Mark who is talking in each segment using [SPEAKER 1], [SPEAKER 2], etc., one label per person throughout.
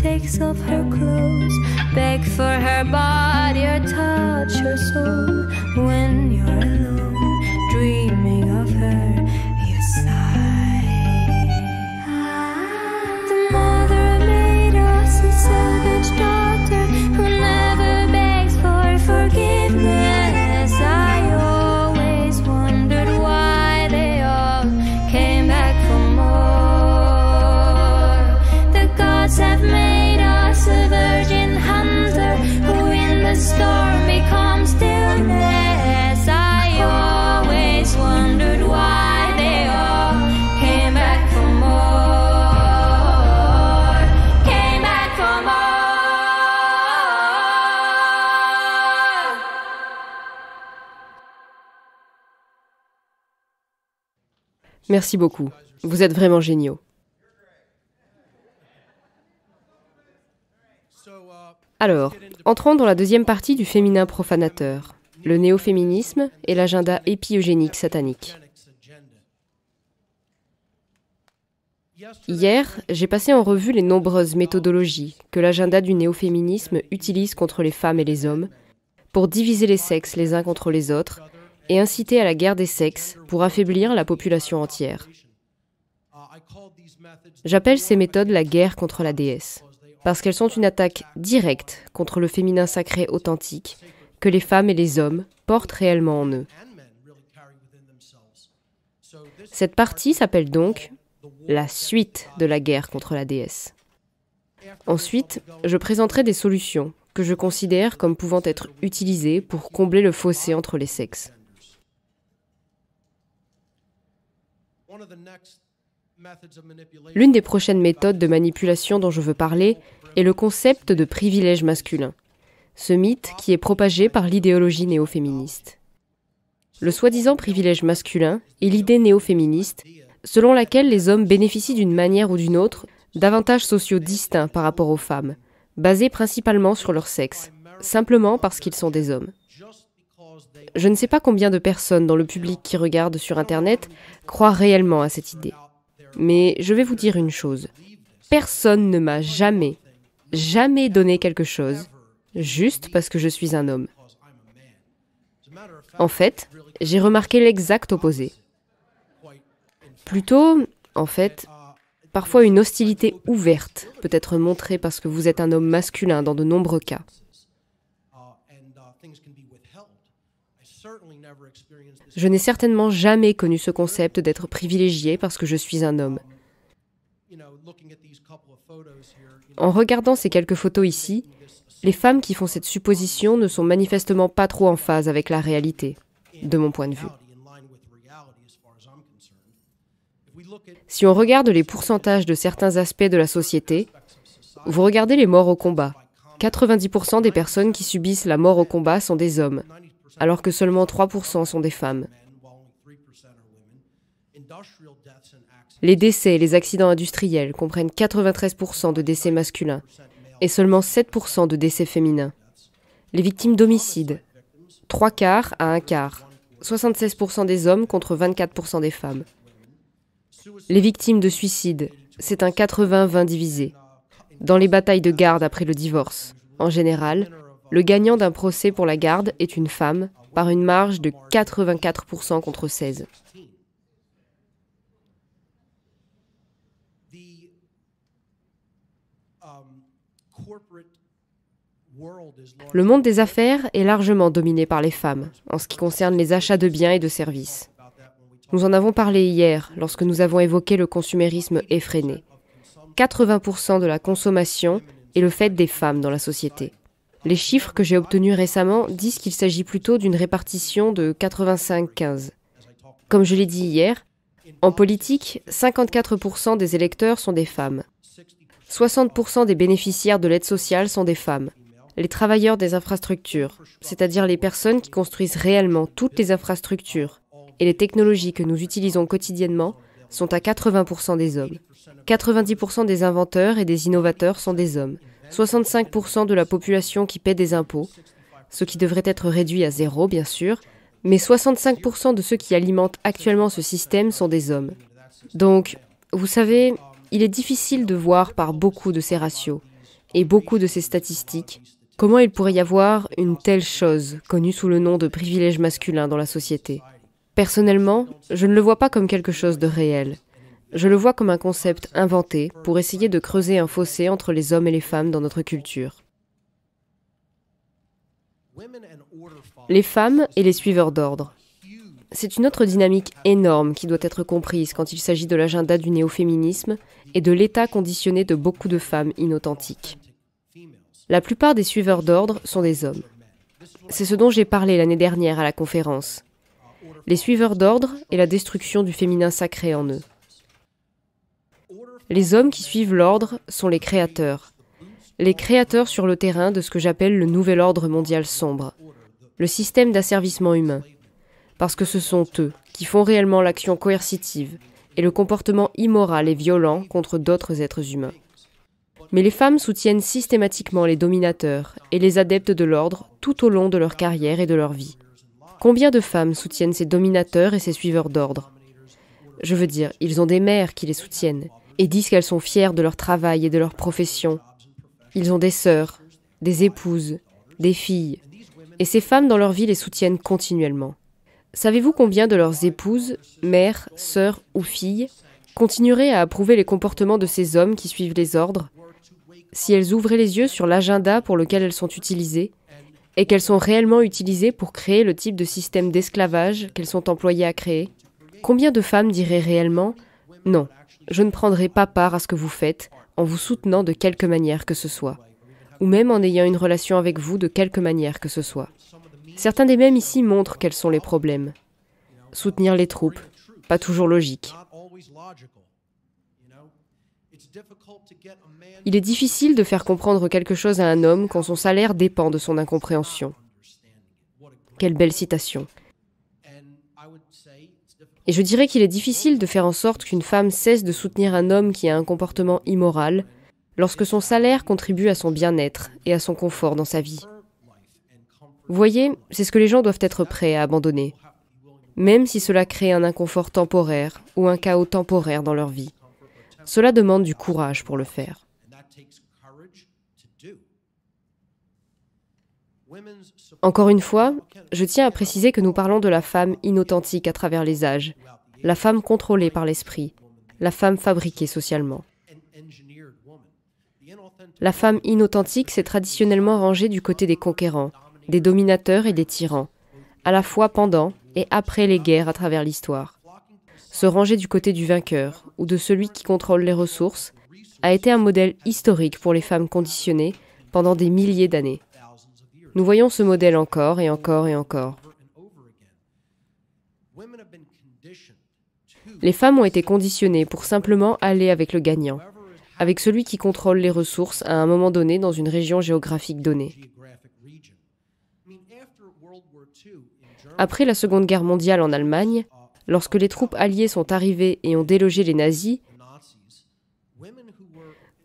[SPEAKER 1] takes off her clothes. Beg for her body or touch her soul when you're alone, dreaming of her.
[SPEAKER 2] Merci beaucoup. Vous êtes vraiment géniaux. Alors, entrons dans la deuxième partie du féminin profanateur, le néo-féminisme et l'agenda épiogénique satanique. Hier, j'ai passé en revue les nombreuses méthodologies que l'agenda du néo-féminisme utilise contre les femmes et les hommes pour diviser les sexes les uns contre les autres et inciter à la guerre des sexes pour affaiblir la population entière. J'appelle ces méthodes la guerre contre la déesse, parce qu'elles sont une attaque directe contre le féminin sacré authentique que les femmes et les hommes portent réellement en eux. Cette partie s'appelle donc la suite de la guerre contre la déesse. Ensuite, je présenterai des solutions que je considère comme pouvant être utilisées pour combler le fossé entre les sexes.
[SPEAKER 3] L'une des prochaines
[SPEAKER 2] méthodes de manipulation dont je veux parler est le concept de privilège masculin, ce mythe qui est propagé par l'idéologie néo-féministe. Le soi-disant privilège masculin est l'idée néo-féministe selon laquelle les hommes bénéficient d'une manière ou d'une autre d'avantages sociaux distincts par rapport aux femmes, basés principalement sur leur sexe, simplement parce qu'ils sont des hommes. Je ne sais pas combien de personnes dans le public qui regarde sur Internet croient réellement à cette idée. Mais je vais vous dire une chose. Personne ne m'a jamais, jamais donné quelque chose, juste parce que je suis un homme. En fait, j'ai remarqué l'exact opposé. Plutôt, en fait, parfois une hostilité ouverte peut être montrée parce que vous êtes un homme masculin dans de nombreux cas. Je n'ai certainement jamais connu ce concept d'être privilégié parce que je suis un homme. En regardant ces quelques photos ici, les femmes qui font cette supposition ne sont manifestement pas trop en phase avec la réalité, de mon point de vue. Si on regarde les pourcentages de certains aspects de la société, vous regardez les morts au combat. 90% des personnes qui subissent la mort au combat sont des hommes, alors que seulement 3% sont des femmes. Les décès et les accidents industriels comprennent 93% de décès masculins et seulement 7% de décès féminins. Les victimes d'homicides, 3 quarts à 1 quart, 76% des hommes contre 24% des femmes. Les victimes de suicides, c'est un 80-20 divisé. Dans les batailles de garde après le divorce, en général, le gagnant d'un procès pour la garde est une femme, par une marge de 84% contre 16.
[SPEAKER 3] Um, le
[SPEAKER 2] monde des affaires est largement dominé par les femmes en ce qui concerne les achats de biens et de services. Nous en avons parlé hier lorsque nous avons évoqué le consumérisme effréné. 80% de la consommation est le fait des femmes dans la société. Les chiffres que j'ai obtenus récemment disent qu'il s'agit plutôt d'une répartition de 85-15. Comme je l'ai dit hier, en politique, 54% des électeurs sont des femmes. 60% des bénéficiaires de l'aide sociale sont des femmes. Les travailleurs des infrastructures, c'est-à-dire les personnes qui construisent réellement toutes les infrastructures et les technologies que nous utilisons quotidiennement, sont à 80% des hommes. 90% des inventeurs et des innovateurs sont des hommes. 65% de la population qui paie des impôts, ce qui devrait être réduit à zéro, bien sûr, mais 65% de ceux qui alimentent actuellement ce système sont des hommes. Donc, vous savez, il est difficile de voir par beaucoup de ces ratios et beaucoup de ces statistiques comment il pourrait y avoir une telle chose connue sous le nom de privilège masculin dans la société. Personnellement, je ne le vois pas comme quelque chose de réel. Je le vois comme un concept inventé pour essayer de creuser un fossé entre les hommes et les femmes dans notre culture. Les femmes et les suiveurs d'ordre. C'est une autre dynamique énorme qui doit être comprise quand il s'agit de l'agenda du néo-féminisme et de l'état conditionné de beaucoup de femmes inauthentiques. La plupart des suiveurs d'ordre sont des hommes. C'est ce dont j'ai parlé l'année dernière à la conférence. Les suiveurs d'ordre et la destruction du féminin sacré en eux. Les hommes qui suivent l'ordre sont les créateurs. Les créateurs sur le terrain de ce que j'appelle le nouvel ordre mondial sombre, le système d'asservissement humain. Parce que ce sont eux qui font réellement l'action coercitive et le comportement immoral et violent contre d'autres êtres humains. Mais les femmes soutiennent systématiquement les dominateurs et les adeptes de l'ordre tout au long de leur carrière et de leur vie. Combien de femmes soutiennent ces dominateurs et ces suiveurs d'ordre Je veux dire, ils ont des mères qui les soutiennent, et disent qu'elles sont fières de leur travail et de leur profession. Ils ont des sœurs, des épouses, des filles, et ces femmes dans leur vie les soutiennent continuellement. Savez-vous combien de leurs épouses, mères, sœurs ou filles continueraient à approuver les comportements de ces hommes qui suivent les ordres si elles ouvraient les yeux sur l'agenda pour lequel elles sont utilisées et qu'elles sont réellement utilisées pour créer le type de système d'esclavage qu'elles sont employées à créer Combien de femmes diraient réellement non, je ne prendrai pas part à ce que vous faites en vous soutenant de quelque manière que ce soit, ou même en ayant une relation avec vous de quelque manière que ce soit. Certains des mêmes ici montrent quels sont les problèmes. Soutenir les troupes, pas toujours logique. Il est difficile de faire comprendre quelque chose à un homme quand son salaire dépend de son incompréhension. Quelle belle citation. Et je dirais qu'il est difficile de faire en sorte qu'une femme cesse de soutenir un homme qui a un comportement immoral, lorsque son salaire contribue à son bien-être et à son confort dans sa vie. Vous voyez, c'est ce que les gens doivent être prêts à abandonner, même si cela crée un inconfort temporaire ou un chaos temporaire dans leur vie. Cela demande du courage pour le faire. Encore une fois, je tiens à préciser que nous parlons de la femme inauthentique à travers les âges, la femme contrôlée par l'esprit, la femme fabriquée socialement. La femme inauthentique s'est traditionnellement rangée du côté des conquérants, des dominateurs et des tyrans, à la fois pendant et après les guerres à travers l'histoire. Se ranger du côté du vainqueur ou de celui qui contrôle les ressources a été un modèle historique pour les femmes conditionnées pendant des milliers d'années. Nous voyons ce modèle encore et encore et encore. Les femmes ont été conditionnées pour simplement aller avec le gagnant, avec celui qui contrôle les ressources à un moment donné dans une région géographique donnée. Après la Seconde Guerre mondiale en Allemagne, lorsque les troupes alliées sont arrivées et ont délogé les nazis,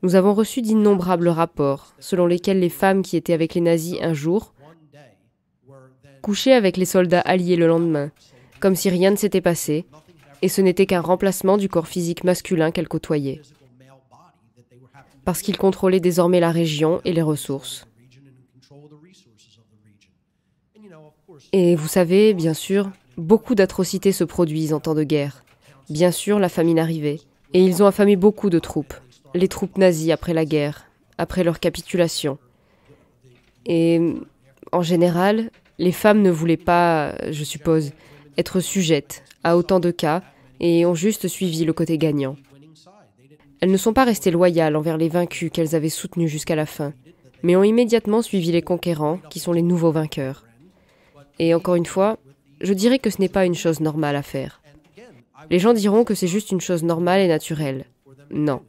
[SPEAKER 2] nous avons reçu d'innombrables rapports selon lesquels les femmes qui étaient avec les nazis un jour couchaient avec les soldats alliés le lendemain, comme si rien ne s'était passé, et ce n'était qu'un remplacement du corps physique masculin qu'elles côtoyaient, parce qu'ils contrôlaient désormais la région et les ressources. Et vous savez, bien sûr, beaucoup d'atrocités se produisent en temps de guerre. Bien sûr, la famine arrivait, et ils ont affamé beaucoup de troupes les troupes nazies après la guerre, après leur capitulation. Et en général, les femmes ne voulaient pas, je suppose, être sujettes à autant de cas et ont juste suivi le côté gagnant. Elles ne sont pas restées loyales envers les vaincus qu'elles avaient soutenus jusqu'à la fin, mais ont immédiatement suivi les conquérants, qui sont les nouveaux vainqueurs. Et encore une fois, je dirais que ce n'est pas une chose normale à faire. Les gens diront que c'est juste une chose normale et naturelle. Non.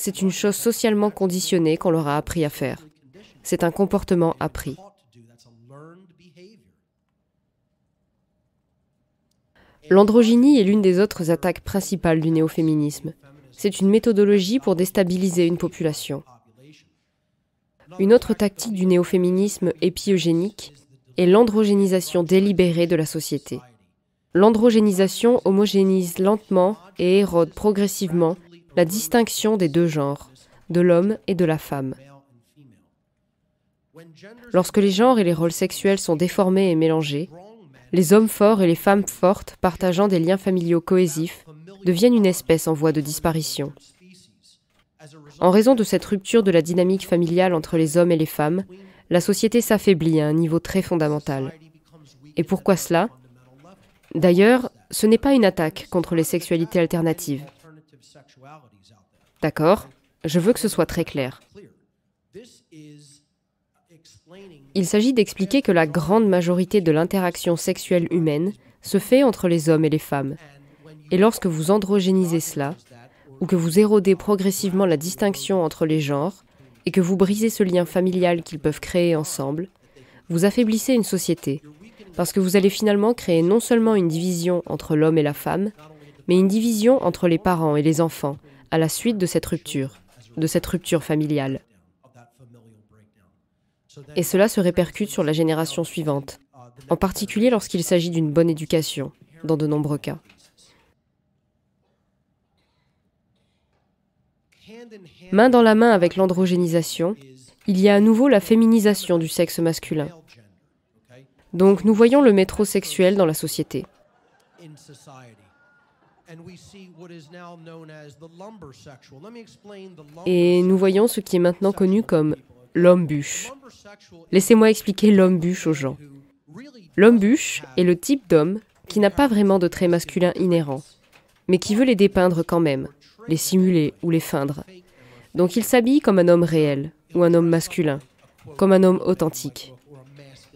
[SPEAKER 2] C'est une chose socialement conditionnée qu'on leur a appris à faire. C'est un comportement appris. L'androgynie est l'une des autres attaques principales du néo-féminisme. C'est une méthodologie pour déstabiliser une population. Une autre tactique du néo-féminisme épiogénique est l'androgénisation délibérée de la société. L'androgénisation homogénise lentement et érode progressivement la distinction des deux genres, de l'homme et de la femme. Lorsque les genres et les rôles sexuels sont déformés et mélangés, les hommes forts et les femmes fortes, partageant des liens familiaux cohésifs, deviennent une espèce en voie de disparition. En raison de cette rupture de la dynamique familiale entre les hommes et les femmes, la société s'affaiblit à un niveau très fondamental. Et pourquoi cela D'ailleurs, ce n'est pas une attaque contre les sexualités alternatives. D'accord Je veux que ce soit très clair. Il s'agit d'expliquer que la grande majorité de l'interaction sexuelle humaine se fait entre les hommes et les femmes. Et lorsque vous androgénisez cela, ou que vous érodez progressivement la distinction entre les genres, et que vous brisez ce lien familial qu'ils peuvent créer ensemble, vous affaiblissez une société, parce que vous allez finalement créer non seulement une division entre l'homme et la femme, mais une division entre les parents et les enfants, à la suite de cette rupture, de cette rupture familiale. Et cela se répercute sur la génération suivante, en particulier lorsqu'il s'agit d'une bonne éducation, dans de nombreux cas. Main dans la main avec l'androgénisation, il y a à nouveau la féminisation du sexe masculin. Donc nous voyons le métro sexuel dans la société. Et nous voyons ce qui est maintenant connu comme l'homme bûche. Laissez-moi expliquer l'homme bûche aux gens. L'homme bûche est le type d'homme qui n'a pas vraiment de traits masculins inhérents, mais qui veut les dépeindre quand même, les simuler ou les feindre. Donc il s'habille comme un homme réel, ou un homme masculin, comme un homme authentique.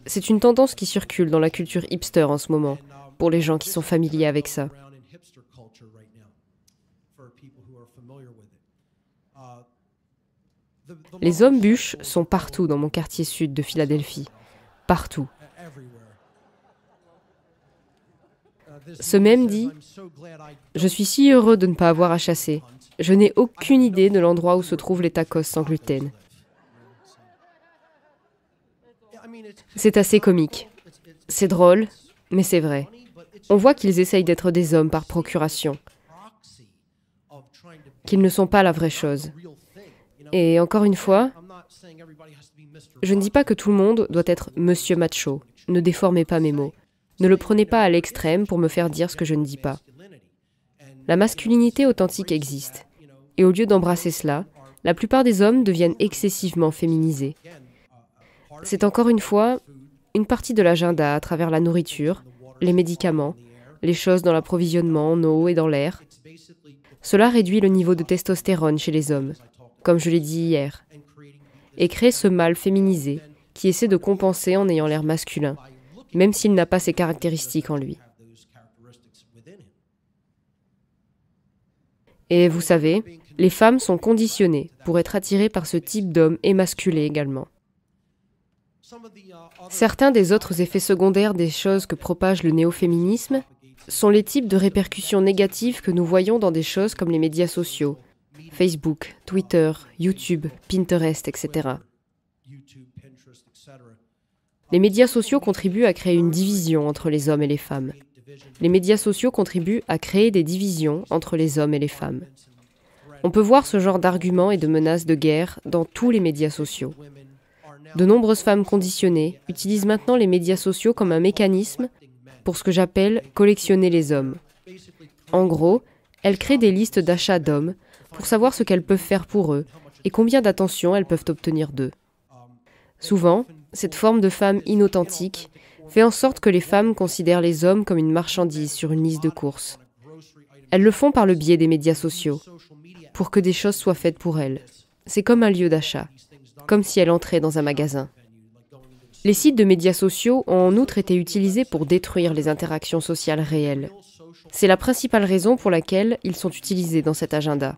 [SPEAKER 2] C'est une tendance qui circule dans la culture hipster en ce moment, pour les gens qui sont familiers avec ça. Les hommes bûches sont partout dans mon quartier sud de Philadelphie. Partout.
[SPEAKER 3] Ce même dit Je suis
[SPEAKER 2] si heureux de ne pas avoir à chasser. Je n'ai aucune idée de l'endroit où se trouvent les tacos sans gluten. C'est assez comique. C'est drôle, mais c'est vrai. On voit qu'ils essayent d'être des hommes par procuration, qu'ils ne sont pas la vraie chose. Et encore une fois, je ne dis pas que tout le monde doit être Monsieur Macho. Ne déformez pas mes mots. Ne le prenez pas à l'extrême pour me faire dire ce que je ne dis pas. La masculinité authentique existe. Et au lieu d'embrasser cela, la plupart des hommes deviennent excessivement féminisés. C'est encore une fois une partie de l'agenda à travers la nourriture, les médicaments, les choses dans l'approvisionnement en eau et dans l'air. Cela réduit le niveau de testostérone chez les hommes, comme je l'ai dit hier, et créer ce mâle féminisé qui essaie de compenser en ayant l'air masculin, même s'il n'a pas ces caractéristiques en lui. Et vous savez, les femmes sont conditionnées pour être attirées par ce type d'homme émasculé également. Certains des autres effets secondaires des choses que propage le néo-féminisme sont les types de répercussions négatives que nous voyons dans des choses comme les médias sociaux, Facebook, Twitter, YouTube, Pinterest, etc. Les médias sociaux contribuent à créer une division entre les hommes et les femmes. Les médias sociaux contribuent à créer des divisions entre les hommes et les femmes. On peut voir ce genre d'arguments et de menaces de guerre dans tous les médias sociaux. De nombreuses femmes conditionnées utilisent maintenant les médias sociaux comme un mécanisme pour ce que j'appelle collectionner les hommes. En gros, elles créent des listes d'achats d'hommes pour savoir ce qu'elles peuvent faire pour eux et combien d'attention elles peuvent obtenir d'eux. Souvent, cette forme de femme inauthentique fait en sorte que les femmes considèrent les hommes comme une marchandise sur une liste de courses. Elles le font par le biais des médias sociaux, pour que des choses soient faites pour elles. C'est comme un lieu d'achat, comme si elles entraient dans un magasin. Les sites de médias sociaux ont en outre été utilisés pour détruire les interactions sociales réelles. C'est la principale raison pour laquelle ils sont utilisés dans cet agenda.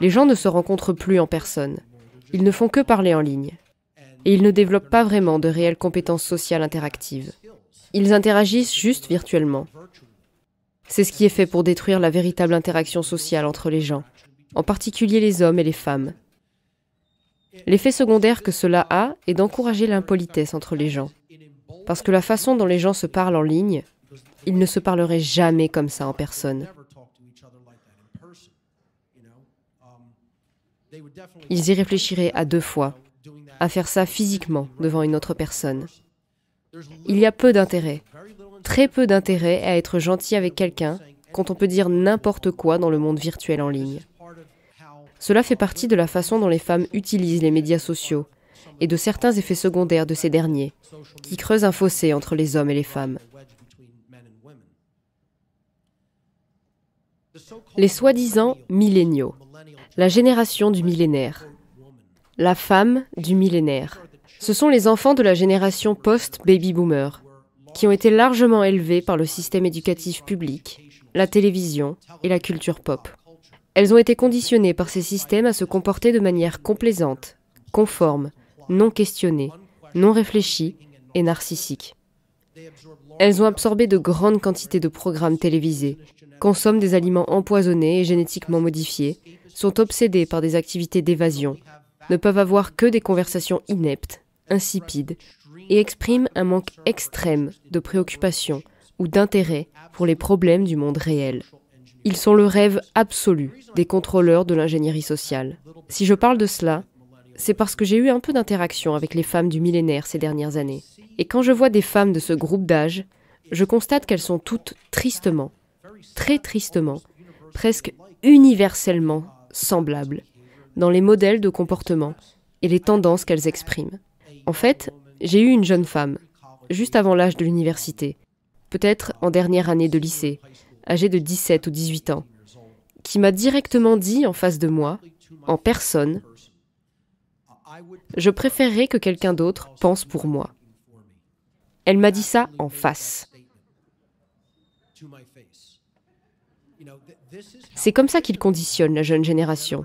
[SPEAKER 2] Les gens ne se rencontrent plus en personne. Ils ne font que parler en ligne. Et ils ne développent pas vraiment de réelles compétences sociales interactives. Ils interagissent juste virtuellement. C'est ce qui est fait pour détruire la véritable interaction sociale entre les gens, en particulier les hommes et les femmes. L'effet secondaire que cela a est d'encourager l'impolitesse entre les gens. Parce que la façon dont les gens se parlent en ligne, ils ne se parleraient jamais comme ça en personne. ils y réfléchiraient à deux fois, à faire ça physiquement devant une autre personne. Il y a peu d'intérêt, très peu d'intérêt à être gentil avec quelqu'un quand on peut dire n'importe quoi dans le monde virtuel en ligne. Cela fait partie de la façon dont les femmes utilisent les médias sociaux et de certains effets secondaires de ces derniers, qui creusent un fossé entre les hommes et les femmes.
[SPEAKER 3] Les soi-disant
[SPEAKER 2] milléniaux la génération du millénaire, la femme du millénaire. Ce sont les enfants de la génération post-baby-boomer, qui ont été largement élevés par le système éducatif public, la télévision et la culture pop. Elles ont été conditionnées par ces systèmes à se comporter de manière complaisante, conforme, non questionnée, non réfléchie et narcissique. Elles ont absorbé de grandes quantités de programmes télévisés, consomment des aliments empoisonnés et génétiquement modifiés, sont obsédés par des activités d'évasion, ne peuvent avoir que des conversations ineptes, insipides, et expriment un manque extrême de préoccupation ou d'intérêt pour les problèmes du monde réel. Ils sont le rêve absolu des contrôleurs de l'ingénierie sociale. Si je parle de cela, c'est parce que j'ai eu un peu d'interaction avec les femmes du millénaire ces dernières années. Et quand je vois des femmes de ce groupe d'âge, je constate qu'elles sont toutes tristement très tristement, presque universellement semblables dans les modèles de comportement et les tendances qu'elles expriment. En fait, j'ai eu une jeune femme, juste avant l'âge de l'université, peut-être en dernière année de lycée, âgée de 17 ou 18 ans, qui m'a directement dit en face de moi, en personne, Je préférerais que quelqu'un d'autre pense pour moi. Elle m'a dit ça en face. C'est comme ça qu'il conditionne la jeune génération.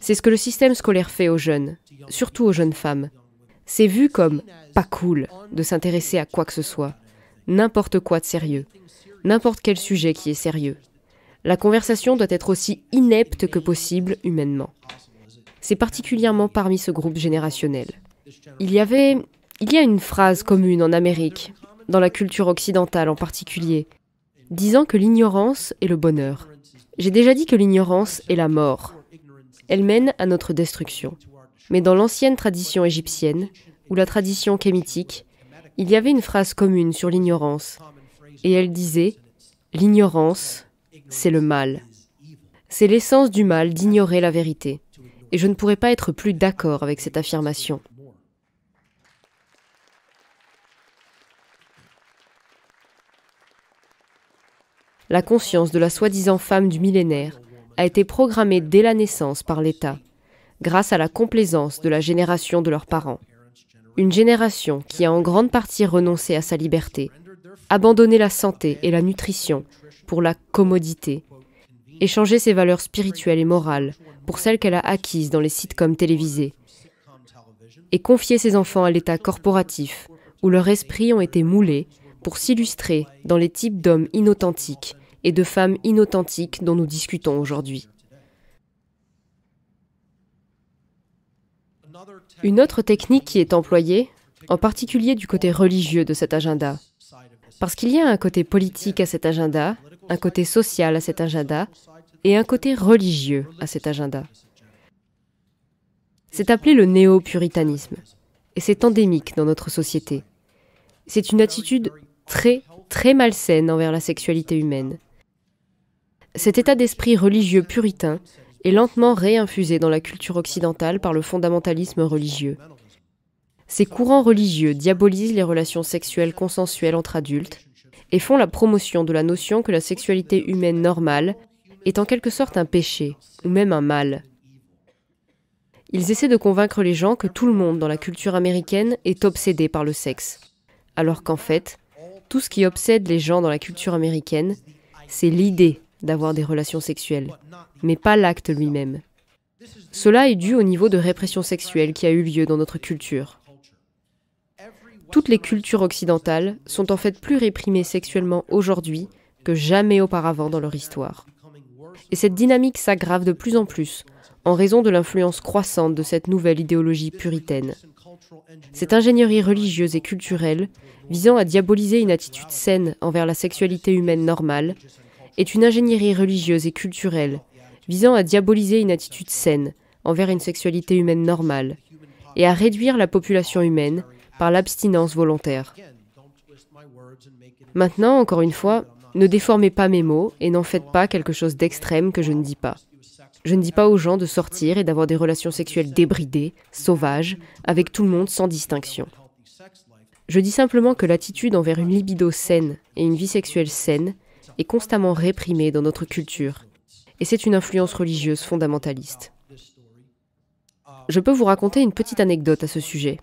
[SPEAKER 2] C'est ce que le système scolaire fait aux jeunes, surtout aux jeunes femmes. C'est vu comme pas cool de s'intéresser à quoi que ce soit, n'importe quoi de sérieux, n'importe quel sujet qui est sérieux. La conversation doit être aussi inepte que possible humainement. C'est particulièrement parmi ce groupe générationnel. Il y avait. Il y a une phrase commune en Amérique, dans la culture occidentale en particulier, disant que l'ignorance est le bonheur. J'ai déjà dit que l'ignorance est la mort. Elle mène à notre destruction. Mais dans l'ancienne tradition égyptienne, ou la tradition kémitique, il y avait une phrase commune sur l'ignorance, et elle disait ⁇ L'ignorance, c'est le mal. C'est l'essence du mal d'ignorer la vérité. Et je ne pourrais pas être plus d'accord avec cette affirmation. la conscience de la soi-disant femme du millénaire a été programmée dès la naissance par l'État, grâce à la complaisance de la génération de leurs parents. Une génération qui a en grande partie renoncé à sa liberté, abandonné la santé et la nutrition pour la commodité, échangé ses valeurs spirituelles et morales pour celles qu'elle a acquises dans les sitcoms télévisés, et confié ses enfants à l'État corporatif, où leurs esprits ont été moulés pour s'illustrer dans les types d'hommes inauthentiques et de femmes inauthentiques dont nous discutons aujourd'hui. Une autre technique qui est employée, en particulier du côté religieux de cet agenda, parce qu'il y a un côté politique à cet agenda, un côté social à cet agenda et un côté religieux à cet agenda. C'est appelé le néo-puritanisme et c'est endémique dans notre société. C'est une attitude très, très malsaine envers la sexualité humaine. Cet état d'esprit religieux puritain est lentement réinfusé dans la culture occidentale par le fondamentalisme religieux. Ces courants religieux diabolisent les relations sexuelles consensuelles entre adultes et font la promotion de la notion que la sexualité humaine normale est en quelque sorte un péché, ou même un mal. Ils essaient de convaincre les gens que tout le monde dans la culture américaine est obsédé par le sexe, alors qu'en fait, tout ce qui obsède les gens dans la culture américaine, c'est l'idée d'avoir des relations sexuelles, mais pas l'acte lui-même. Cela est dû au niveau de répression sexuelle qui a eu lieu dans notre culture. Toutes les cultures occidentales sont en fait plus réprimées sexuellement aujourd'hui que jamais auparavant dans leur histoire. Et cette dynamique s'aggrave de plus en plus en raison de l'influence croissante de cette nouvelle idéologie puritaine. Cette ingénierie religieuse et culturelle visant à diaboliser une attitude saine envers la sexualité humaine normale, est une ingénierie religieuse et culturelle visant à diaboliser une attitude saine envers une sexualité humaine normale et à réduire la population humaine par l'abstinence volontaire. Maintenant, encore une fois, ne déformez pas mes mots et n'en faites pas quelque chose d'extrême que je ne dis pas. Je ne dis pas aux gens de sortir et d'avoir des relations sexuelles débridées, sauvages, avec tout le monde sans distinction. Je dis simplement que l'attitude envers une libido saine et une vie sexuelle saine est constamment réprimée dans notre culture, et c'est une influence religieuse fondamentaliste. Je peux vous raconter une petite anecdote à ce sujet.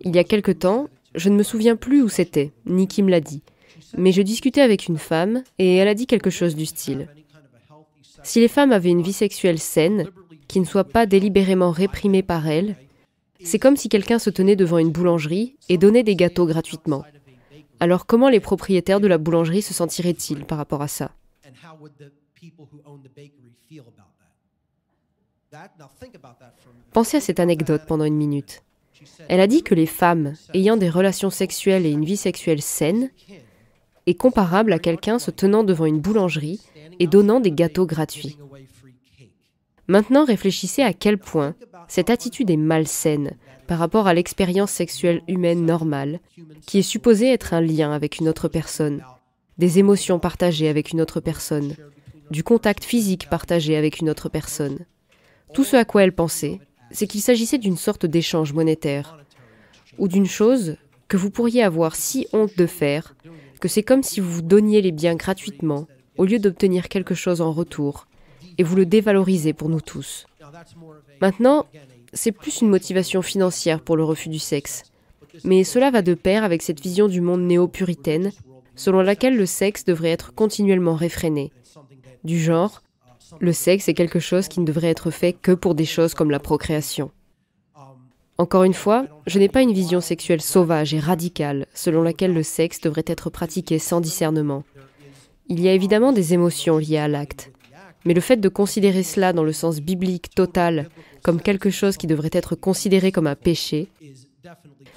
[SPEAKER 2] Il y a quelque temps, je ne me souviens plus où c'était, ni qui me l'a dit, mais je discutais avec une femme et elle a dit quelque chose du style. Si les femmes avaient une vie sexuelle saine, qui ne soit pas délibérément réprimée par elles, c'est comme si quelqu'un se tenait devant une boulangerie et donnait des gâteaux gratuitement. Alors comment les propriétaires de la boulangerie se sentiraient-ils par rapport à ça Pensez à cette anecdote pendant une minute. Elle a dit que les femmes ayant des relations sexuelles et une vie sexuelle saine est comparable à quelqu'un se tenant devant une boulangerie et donnant des gâteaux gratuits. Maintenant, réfléchissez à quel point cette attitude est malsaine par rapport à l'expérience sexuelle humaine normale, qui est supposée être un lien avec une autre personne, des émotions partagées avec une autre personne, du contact physique partagé avec une autre personne. Tout ce à quoi elle pensait, c'est qu'il s'agissait d'une sorte d'échange monétaire, ou d'une chose que vous pourriez avoir si honte de faire, que c'est comme si vous vous donniez les biens gratuitement, au lieu d'obtenir quelque chose en retour, et vous le dévalorisez pour nous tous. Maintenant, c'est plus une motivation financière pour le refus du sexe. Mais cela va de pair avec cette vision du monde néo-puritaine, selon laquelle le sexe devrait être continuellement réfréné. Du genre, le sexe est quelque chose qui ne devrait être fait que pour des choses comme la procréation. Encore une fois, je n'ai pas une vision sexuelle sauvage et radicale selon laquelle le sexe devrait être pratiqué sans discernement. Il y a évidemment des émotions liées à l'acte, mais le fait de considérer cela dans le sens biblique total comme quelque chose qui devrait être considéré comme un péché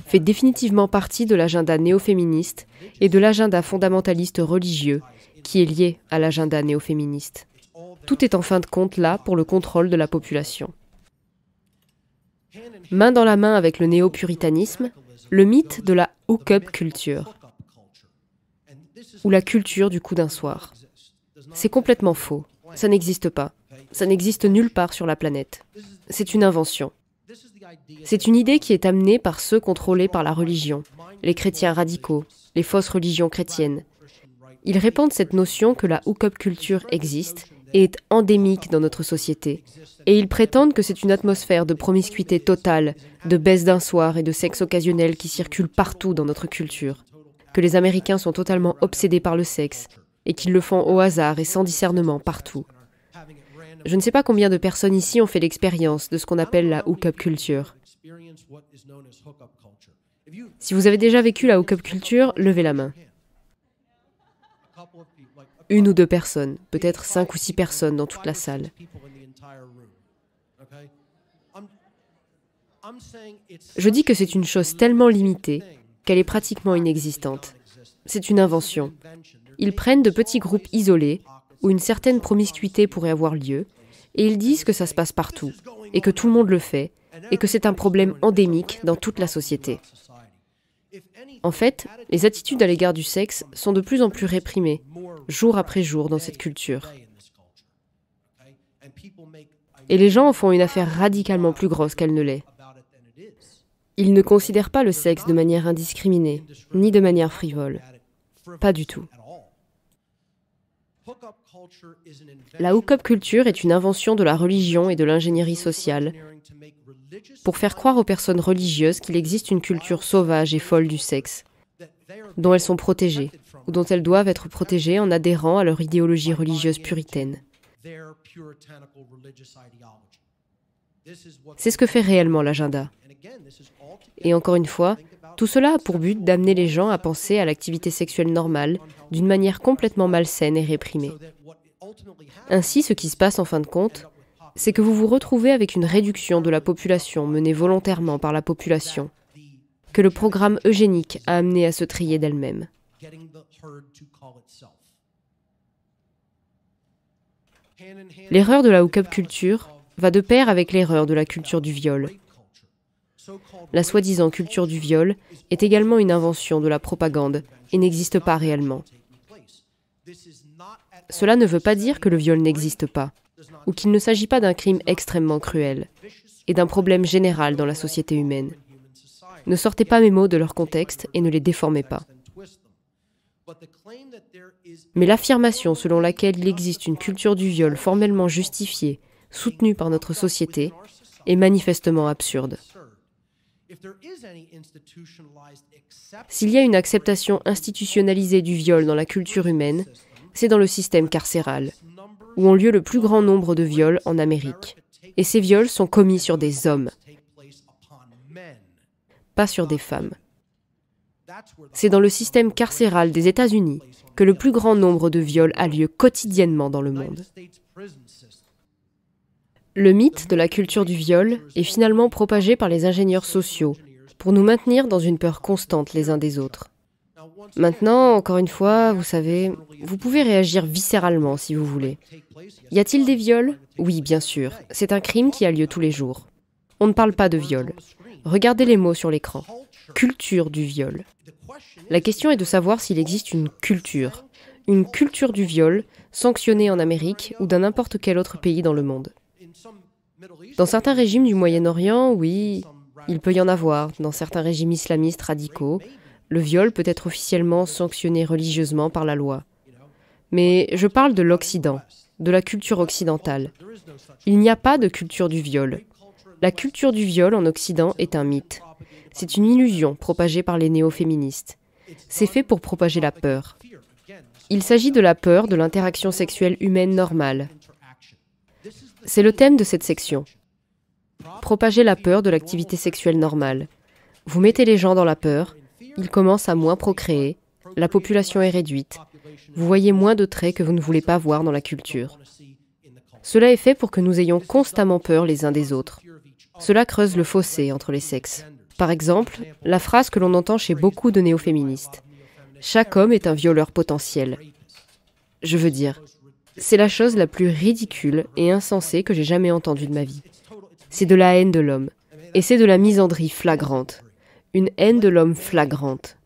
[SPEAKER 2] fait définitivement partie de l'agenda néo-féministe et de l'agenda fondamentaliste religieux qui est lié à l'agenda néo-féministe. Tout est en fin de compte là pour le contrôle de la population. Main dans la main avec le néo-puritanisme, le mythe de la hook-up culture, ou la culture du coup d'un soir. C'est complètement faux. Ça n'existe pas. Ça n'existe nulle part sur la planète. C'est une invention. C'est une idée qui est amenée par ceux contrôlés par la religion, les chrétiens radicaux, les fausses religions chrétiennes. Ils répandent cette notion que la hookup culture existe et est endémique dans notre société. Et ils prétendent que c'est une atmosphère de promiscuité totale, de baisse d'un soir et de sexe occasionnel qui circule partout dans notre culture. Que les Américains sont totalement obsédés par le sexe et qu'ils le font au hasard et sans discernement partout. Je ne sais pas combien de personnes ici ont fait l'expérience de ce qu'on appelle la hookup culture. Si vous avez déjà vécu la hookup culture, levez la main. Une ou deux personnes, peut-être cinq ou six personnes dans toute la salle.
[SPEAKER 3] Je dis que c'est une
[SPEAKER 2] chose tellement limitée qu'elle est pratiquement inexistante. C'est une invention. Ils prennent de petits groupes isolés, où une certaine promiscuité pourrait avoir lieu, et ils disent que ça se passe partout, et que tout le monde le fait, et que c'est un problème endémique dans toute la société. En fait, les attitudes à l'égard du sexe sont de plus en plus réprimées, jour après jour dans cette culture. Et les gens en font une affaire radicalement plus grosse qu'elle ne l'est. Ils ne considèrent pas le sexe de manière indiscriminée, ni de manière frivole. Pas du tout. La hook-up culture est une invention de la religion et de l'ingénierie sociale pour faire croire aux personnes religieuses qu'il existe une culture sauvage et folle du sexe, dont elles sont protégées, ou dont elles doivent être protégées en adhérant à leur idéologie religieuse puritaine.
[SPEAKER 3] C'est ce que fait réellement l'agenda. Et
[SPEAKER 2] encore une fois, tout cela a pour but d'amener les gens à penser à l'activité sexuelle normale d'une manière complètement malsaine et réprimée. Ainsi, ce qui se passe en fin de compte, c'est que vous vous retrouvez avec une réduction de la population menée volontairement par la population, que le programme eugénique a amené à se trier d'elle-même. L'erreur de la hookup culture va de pair avec l'erreur de la culture du viol, la soi-disant culture du viol est également une invention de la propagande et n'existe pas réellement. Cela ne veut pas dire que le viol n'existe pas, ou qu'il ne s'agit pas d'un crime extrêmement cruel, et d'un problème général dans la société humaine. Ne sortez pas mes mots de leur contexte et ne les déformez pas. Mais l'affirmation selon laquelle il existe une culture du viol formellement justifiée, soutenue par notre société, est manifestement absurde. S'il y a une acceptation institutionnalisée du viol dans la culture humaine, c'est dans le système carcéral, où ont lieu le plus grand nombre de viols en Amérique. Et ces viols sont commis sur des hommes, pas sur des femmes. C'est dans le système carcéral des États-Unis que le plus grand nombre de viols a lieu quotidiennement dans le monde. Le mythe de la culture du viol est finalement propagé par les ingénieurs sociaux pour nous maintenir dans une peur constante les uns des autres. Maintenant, encore une fois, vous savez, vous pouvez réagir viscéralement si vous voulez. Y a-t-il des viols Oui, bien sûr. C'est un crime qui a lieu tous les jours. On ne parle pas de viol. Regardez les mots sur l'écran. Culture du viol. La question est de savoir s'il existe une culture. Une culture du viol, sanctionnée en Amérique ou dans n'importe quel autre pays dans le monde. Dans certains régimes du Moyen-Orient, oui, il peut y en avoir. Dans certains régimes islamistes radicaux, le viol peut être officiellement sanctionné religieusement par la loi. Mais je parle de l'Occident, de la culture occidentale. Il n'y a pas de culture du viol. La culture du viol en Occident est un mythe. C'est une illusion propagée par les néo-féministes. C'est fait pour propager la peur. Il s'agit de la peur de l'interaction sexuelle humaine normale. C'est le thème de cette section propagez la peur de l'activité sexuelle normale. Vous mettez les gens dans la peur, ils commencent à moins procréer, la population est réduite, vous voyez moins de traits que vous ne voulez pas voir dans la culture. Cela est fait pour que nous ayons constamment peur les uns des autres. Cela creuse le fossé entre les sexes. Par exemple, la phrase que l'on entend chez beaucoup de néo-féministes. Chaque homme est un violeur potentiel. Je veux dire, c'est la chose la plus ridicule et insensée que j'ai jamais entendue de ma vie c'est de la haine de l'homme. Et c'est de la misandrie flagrante. Une haine de l'homme flagrante.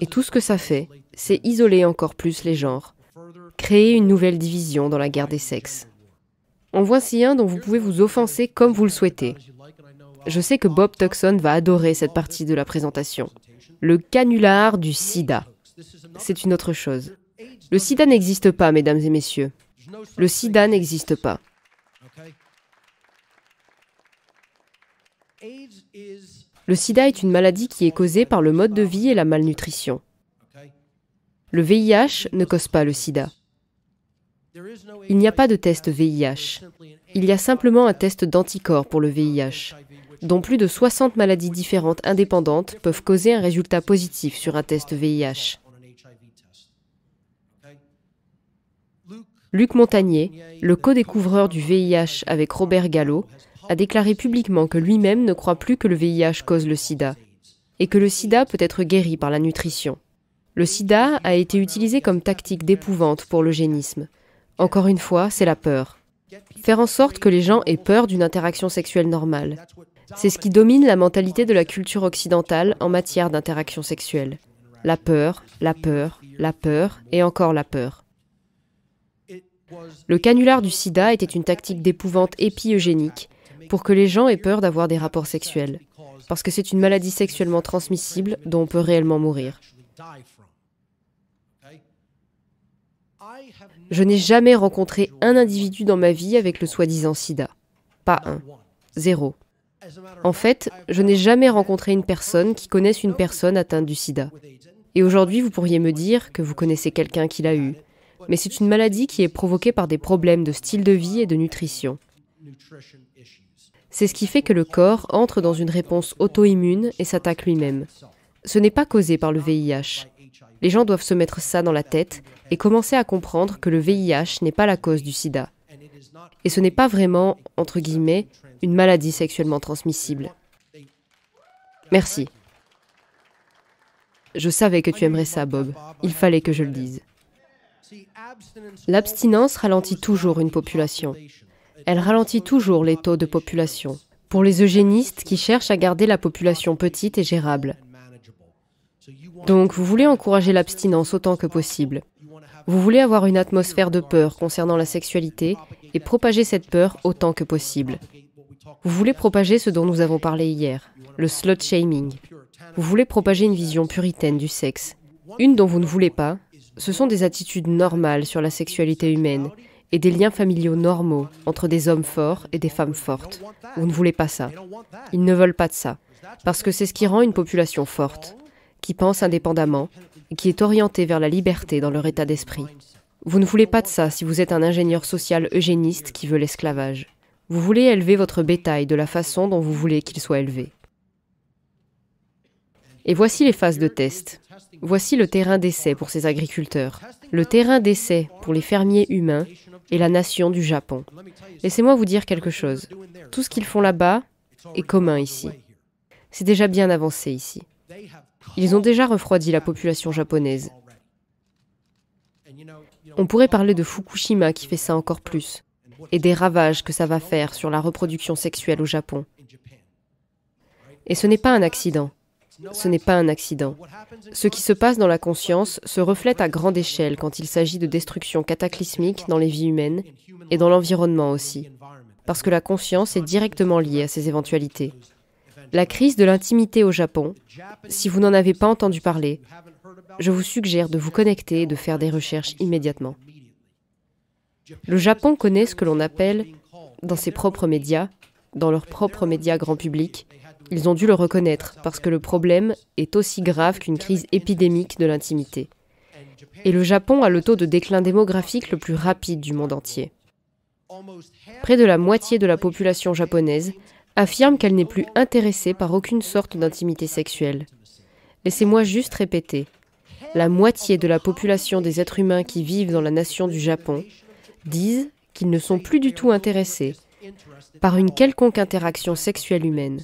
[SPEAKER 2] Et tout ce que ça fait, c'est isoler encore plus les genres, créer une nouvelle division dans la guerre des sexes. En voici un dont vous pouvez vous offenser comme vous le souhaitez. Je sais que Bob Tuckson va adorer cette partie de la présentation. Le canular du sida. C'est une autre chose. Le sida n'existe pas, mesdames et messieurs. Le sida n'existe pas. Le sida est une maladie qui est causée par le mode de vie et la malnutrition. Le VIH ne cause pas le sida. Il n'y a pas de test VIH. Il y a simplement un test d'anticorps pour le VIH, dont plus de 60 maladies différentes indépendantes peuvent causer un résultat positif sur un test VIH. Luc Montagnier, le co-découvreur du VIH avec Robert Gallo, a déclaré publiquement que lui-même ne croit plus que le VIH cause le sida et que le sida peut être guéri par la nutrition. Le sida a été utilisé comme tactique d'épouvante pour l'eugénisme. Encore une fois, c'est la peur. Faire en sorte que les gens aient peur d'une interaction sexuelle normale. C'est ce qui domine la mentalité de la culture occidentale en matière d'interaction sexuelle. La peur, la peur, la peur et encore la peur. Le canular du sida était une tactique d'épouvante épi-eugénique pour que les gens aient peur d'avoir des rapports sexuels, parce que c'est une maladie sexuellement transmissible dont on peut réellement mourir. Je n'ai jamais rencontré un individu dans ma vie avec le soi-disant sida. Pas un. Zéro. En fait, je n'ai jamais rencontré une personne qui connaisse une personne atteinte du sida. Et aujourd'hui, vous pourriez me dire que vous connaissez quelqu'un qui l'a eu. Mais c'est une maladie qui est provoquée par des problèmes de style de vie et de nutrition. C'est ce qui fait que le corps entre dans une réponse auto-immune et s'attaque lui-même. Ce n'est pas causé par le VIH. Les gens doivent se mettre ça dans la tête et commencer à comprendre que le VIH n'est pas la cause du sida. Et ce n'est pas vraiment, entre guillemets, une maladie sexuellement transmissible. Merci. Je savais que tu aimerais ça, Bob. Il fallait que je le dise. L'abstinence ralentit toujours une population. Elle ralentit toujours les taux de population. Pour les eugénistes qui cherchent à garder la population petite et gérable. Donc vous voulez encourager l'abstinence autant que possible. Vous voulez avoir une atmosphère de peur concernant la sexualité et propager cette peur autant que possible. Vous voulez propager ce dont nous avons parlé hier, le slut shaming. Vous voulez propager une vision puritaine du sexe. Une dont vous ne voulez pas, ce sont des attitudes normales sur la sexualité humaine et des liens familiaux normaux entre des hommes forts et des femmes fortes. Vous ne voulez pas ça. Ils ne veulent pas de ça, parce que c'est ce qui rend une population forte, qui pense indépendamment et qui est orientée vers la liberté dans leur état d'esprit. Vous ne voulez pas de ça si vous êtes un ingénieur social eugéniste qui veut l'esclavage. Vous voulez élever votre bétail de la façon dont vous voulez qu'il soit élevé. Et voici les phases de test. Voici le terrain d'essai pour ces agriculteurs. Le terrain d'essai pour les fermiers humains et la nation du Japon. Laissez-moi vous dire quelque chose. Tout ce qu'ils font là-bas est commun ici. C'est déjà bien avancé ici. Ils ont déjà refroidi la population japonaise. On pourrait parler de Fukushima qui fait ça encore plus, et des ravages que ça va faire sur la reproduction sexuelle au Japon. Et ce n'est pas un accident. Ce n'est pas un accident. Ce qui se passe dans la conscience se reflète à grande échelle quand il s'agit de destruction cataclysmique dans les vies humaines et dans l'environnement aussi, parce que la conscience est directement liée à ces éventualités. La crise de l'intimité au Japon, si vous n'en avez pas entendu parler, je vous suggère de vous connecter et de faire des recherches immédiatement. Le Japon connaît ce que l'on appelle, dans ses propres médias, dans leurs propres médias grand public, ils ont dû le reconnaître parce que le problème est aussi grave qu'une crise épidémique de l'intimité. Et le Japon a le taux de déclin démographique le plus rapide du monde entier. Près de la moitié de la population japonaise affirme qu'elle n'est plus intéressée par aucune sorte d'intimité sexuelle. Laissez-moi juste répéter. La moitié de la population des êtres humains qui vivent dans la nation du Japon disent qu'ils ne sont plus du tout intéressés
[SPEAKER 3] par une quelconque
[SPEAKER 2] interaction sexuelle humaine.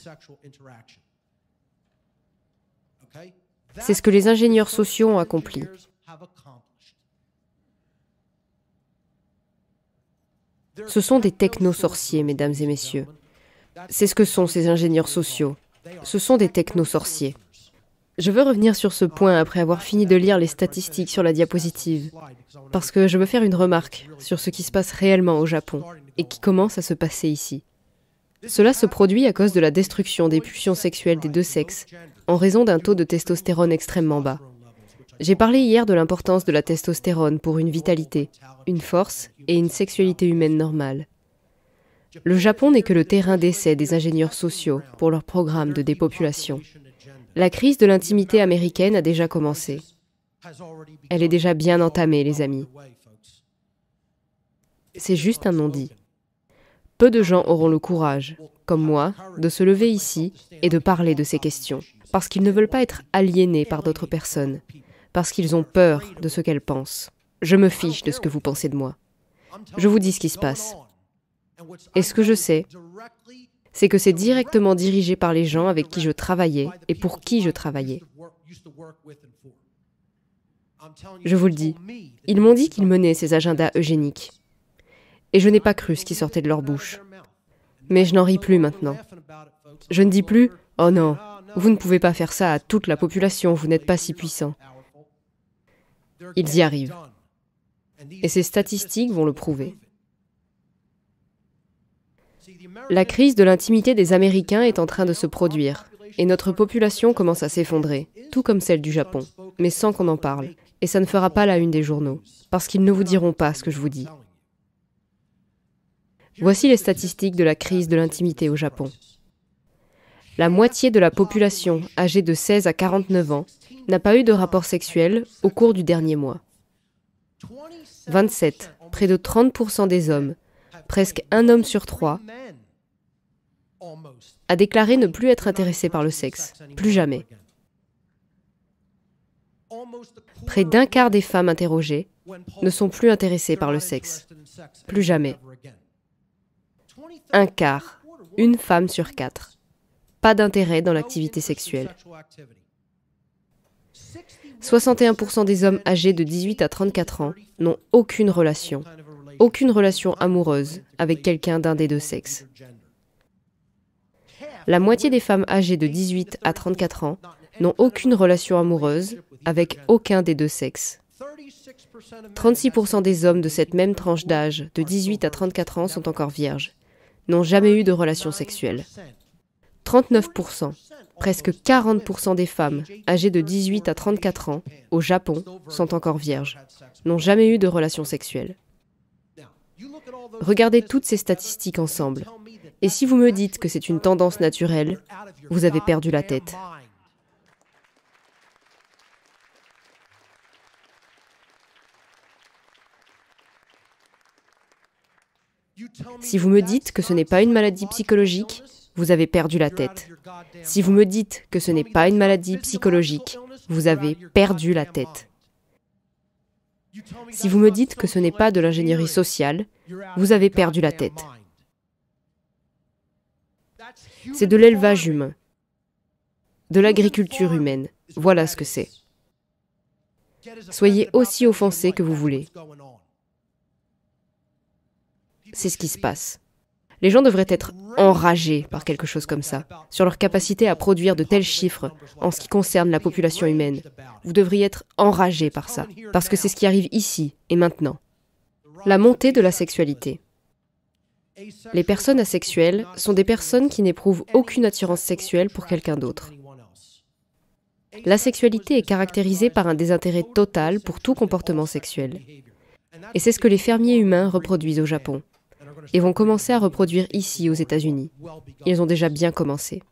[SPEAKER 3] C'est ce que les ingénieurs sociaux ont accompli.
[SPEAKER 2] Ce sont des technosorciers, mesdames et messieurs. C'est ce que sont ces ingénieurs sociaux. Ce sont des technosorciers. Je veux revenir sur ce point après avoir fini de lire les statistiques sur la diapositive, parce que je veux faire une remarque sur ce qui se passe réellement au Japon et qui commence à se passer ici. Cela se produit à cause de la destruction des pulsions sexuelles des deux sexes, en raison d'un taux de testostérone extrêmement bas. J'ai parlé hier de l'importance de la testostérone pour une vitalité, une force et une sexualité humaine normale. Le Japon n'est que le terrain d'essai des ingénieurs sociaux pour leur programme de dépopulation. La crise de l'intimité américaine a déjà commencé. Elle est déjà bien entamée, les amis. C'est juste un non-dit. Peu de gens auront le courage, comme moi, de se lever ici et de parler de ces questions, parce qu'ils ne veulent pas être aliénés par d'autres personnes, parce qu'ils ont peur de ce qu'elles pensent. Je me fiche de ce que vous pensez de moi. Je vous dis ce qui se passe. Et ce que je sais, c'est que c'est directement dirigé par les gens avec qui je travaillais et pour qui je travaillais. Je vous le dis, ils m'ont dit qu'ils menaient ces agendas eugéniques. Et je n'ai pas cru ce qui sortait de leur bouche. Mais je n'en ris plus maintenant. Je ne dis plus ⁇ Oh non, vous ne pouvez pas faire ça à toute la population, vous n'êtes pas si puissant
[SPEAKER 3] ⁇ Ils y arrivent.
[SPEAKER 2] Et ces statistiques vont le prouver. La crise de l'intimité des Américains est en train de se produire et notre population commence à s'effondrer, tout comme celle du Japon, mais sans qu'on en parle. Et ça ne fera pas la une des journaux, parce qu'ils ne vous diront pas ce que je vous dis. Voici les statistiques de la crise de l'intimité au Japon. La moitié de la population âgée de 16 à 49 ans n'a pas eu de rapport sexuel au cours du dernier mois. 27, près de 30% des hommes, presque un homme sur trois, a déclaré ne plus être intéressé par le sexe, plus jamais. Près d'un quart des femmes interrogées ne sont plus intéressées par le sexe, plus jamais. Un quart, une femme sur quatre, pas d'intérêt dans l'activité sexuelle. 61% des hommes âgés de 18 à 34 ans n'ont aucune relation, aucune relation amoureuse avec quelqu'un d'un des deux sexes. La moitié des femmes âgées de 18 à 34 ans n'ont aucune relation amoureuse avec aucun des deux sexes. 36% des hommes de cette même tranche d'âge, de 18 à 34 ans, sont encore vierges, n'ont jamais eu de relation sexuelle. 39%, presque 40% des femmes âgées de 18 à 34 ans au Japon sont encore vierges, n'ont jamais eu de relation sexuelle. Regardez toutes ces statistiques ensemble et si vous me dites que c'est une tendance naturelle,
[SPEAKER 3] vous avez perdu la tête.
[SPEAKER 2] Si vous me dites que ce n'est pas une maladie psychologique, vous avez perdu la tête. Si vous me dites que ce n'est pas une maladie psychologique, vous avez perdu la tête. Si vous me dites que ce n'est pas de l'ingénierie sociale, vous avez perdu la tête. C'est de l'élevage humain, de l'agriculture humaine. Voilà ce que c'est. Soyez aussi offensés que vous voulez. C'est ce qui se passe. Les gens devraient être enragés par quelque chose comme ça, sur leur capacité à produire de tels chiffres en ce qui concerne la population humaine. Vous devriez être enragés par ça, parce que c'est ce qui arrive ici et maintenant. La montée de la sexualité. Les personnes asexuelles sont des personnes qui n'éprouvent aucune attirance sexuelle pour quelqu'un d'autre. L'asexualité est caractérisée par un désintérêt total pour tout comportement sexuel. Et c'est ce que les fermiers humains reproduisent au Japon et vont commencer à reproduire ici aux États-Unis. Ils ont déjà bien commencé.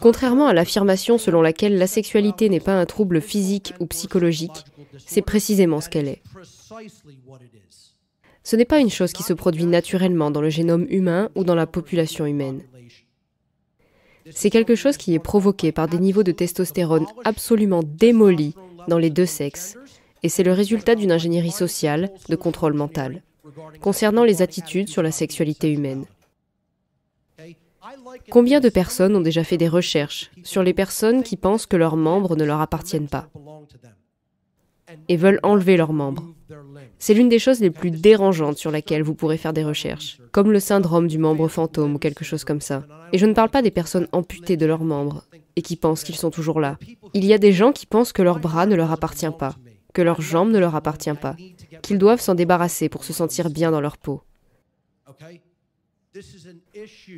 [SPEAKER 2] Contrairement à l'affirmation selon laquelle l'asexualité n'est pas un trouble physique ou psychologique, c'est précisément ce qu'elle est. Ce n'est pas une chose qui se produit naturellement dans le génome humain ou dans la population humaine. C'est quelque chose qui est provoqué par des niveaux de testostérone absolument démolis dans les deux sexes, et c'est le résultat d'une ingénierie sociale de contrôle mental concernant les attitudes sur la sexualité humaine. Combien de personnes ont déjà fait des recherches sur les personnes qui pensent que leurs membres ne leur appartiennent pas et veulent enlever leurs membres c'est l'une des choses les plus dérangeantes sur laquelle vous pourrez faire des recherches, comme le syndrome du membre fantôme ou quelque chose comme ça. Et je ne parle pas des personnes amputées de leurs membres et qui pensent qu'ils sont toujours là. Il y a des gens qui pensent que leur bras ne leur appartient pas, que leurs jambes ne leur appartient pas, qu'ils doivent s'en débarrasser pour se sentir bien dans leur peau.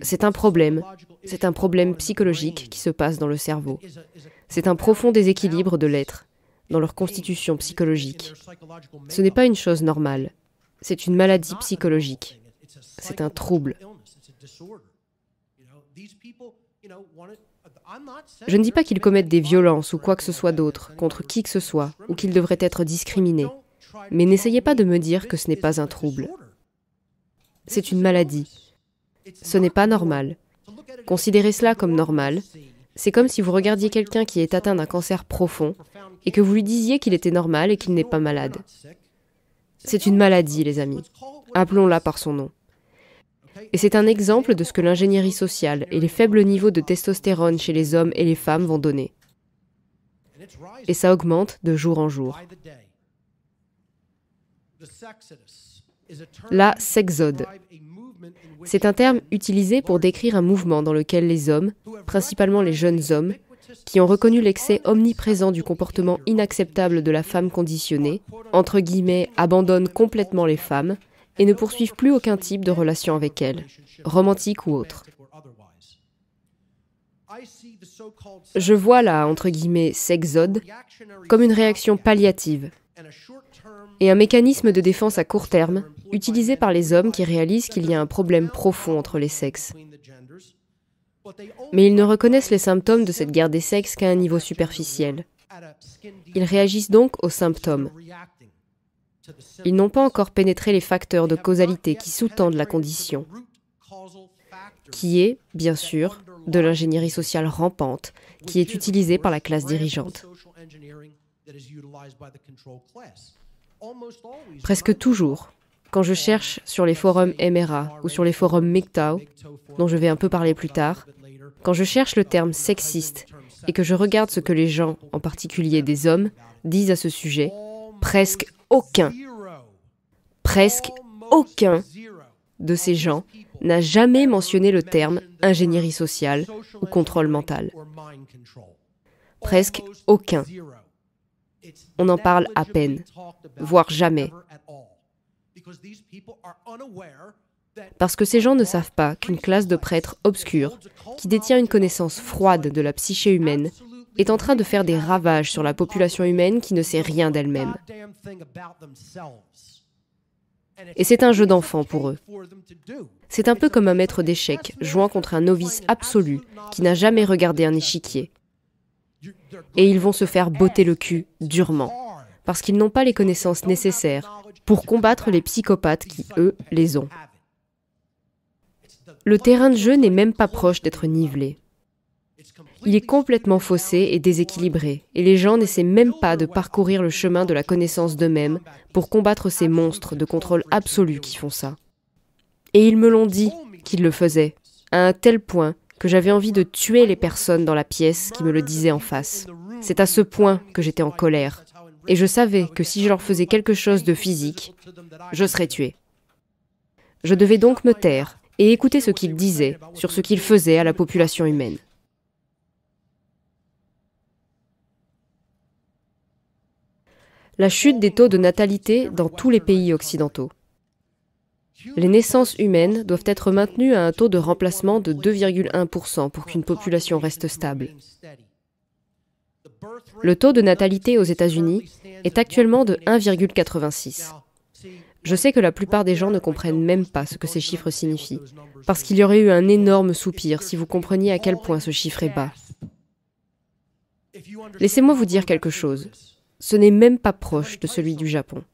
[SPEAKER 3] C'est un problème,
[SPEAKER 2] c'est un problème psychologique qui se passe dans le cerveau. C'est un profond déséquilibre de l'être dans leur constitution psychologique. Ce n'est pas une chose normale, c'est une maladie psychologique, c'est un trouble. Je ne dis pas qu'ils commettent des violences ou quoi que ce soit d'autre contre qui que ce soit ou qu'ils devraient être discriminés, mais n'essayez pas de me dire que ce n'est pas un trouble. C'est une maladie. Ce n'est pas normal. Considérez cela comme normal c'est comme si vous regardiez quelqu'un qui est atteint d'un cancer profond et que vous lui disiez qu'il était normal et qu'il n'est pas malade. C'est une maladie, les amis. Appelons-la par son nom. Et c'est un exemple de ce que l'ingénierie sociale et les faibles niveaux de testostérone chez les hommes et les femmes vont donner.
[SPEAKER 3] Et ça augmente
[SPEAKER 2] de jour en jour.
[SPEAKER 3] La sexode
[SPEAKER 2] c'est un terme utilisé pour décrire un mouvement dans lequel les hommes, principalement les jeunes hommes, qui ont reconnu l'excès omniprésent du comportement inacceptable de la femme conditionnée, entre guillemets, abandonnent complètement les femmes et ne poursuivent plus aucun type de relation avec elles, romantique ou autre. Je vois la, entre guillemets, sexode comme une réaction palliative, et un mécanisme de défense à court terme utilisé par les hommes qui réalisent qu'il y a un problème profond entre les sexes. Mais ils ne reconnaissent les symptômes de cette guerre des sexes qu'à un niveau superficiel. Ils réagissent donc aux symptômes. Ils n'ont pas encore pénétré les facteurs de causalité qui sous-tendent la condition, qui est, bien sûr, de l'ingénierie sociale rampante qui est utilisée par la classe dirigeante. Presque toujours, quand je cherche sur les forums MRA ou sur les forums MGTOW, dont je vais un peu parler plus tard, quand je cherche le terme sexiste et que je regarde ce que les gens, en particulier des hommes, disent à ce sujet, presque aucun, presque aucun de ces gens n'a jamais mentionné le terme ingénierie sociale ou contrôle mental. Presque aucun on en parle à peine, voire jamais. Parce que ces gens ne savent pas qu'une classe de prêtres obscurs, qui détient une connaissance froide de la psyché humaine, est en train de faire des ravages sur la population humaine qui ne sait rien d'elle-même. Et c'est un jeu d'enfant pour eux. C'est un peu comme un maître d'échecs jouant contre un novice absolu qui n'a jamais regardé un échiquier et ils vont se faire botter le cul durement, parce qu'ils n'ont pas les connaissances nécessaires pour combattre les psychopathes qui, eux, les ont. Le terrain de jeu n'est même pas proche d'être nivelé. Il est complètement faussé et déséquilibré, et les gens n'essaient même pas de parcourir le chemin de la connaissance d'eux-mêmes pour combattre ces monstres de contrôle absolu qui font ça. Et ils me l'ont dit qu'ils le faisaient, à un tel point que j'avais envie de tuer les personnes dans la pièce qui me le disaient en face. C'est à ce point que j'étais en colère. Et je savais que si je leur faisais quelque chose de physique, je serais tué. Je devais donc me taire et écouter ce qu'ils disaient sur ce qu'ils faisaient à la population humaine. La chute des taux de natalité dans tous les pays occidentaux. Les naissances humaines doivent être maintenues à un taux de remplacement de 2,1% pour qu'une population reste stable. Le taux de natalité aux États-Unis est actuellement de 1,86. Je sais que la plupart des gens ne comprennent même pas ce que ces chiffres signifient, parce qu'il y aurait eu un énorme soupir si vous compreniez à quel point ce chiffre est bas. Laissez-moi vous dire quelque chose. Ce n'est même pas proche de celui du Japon.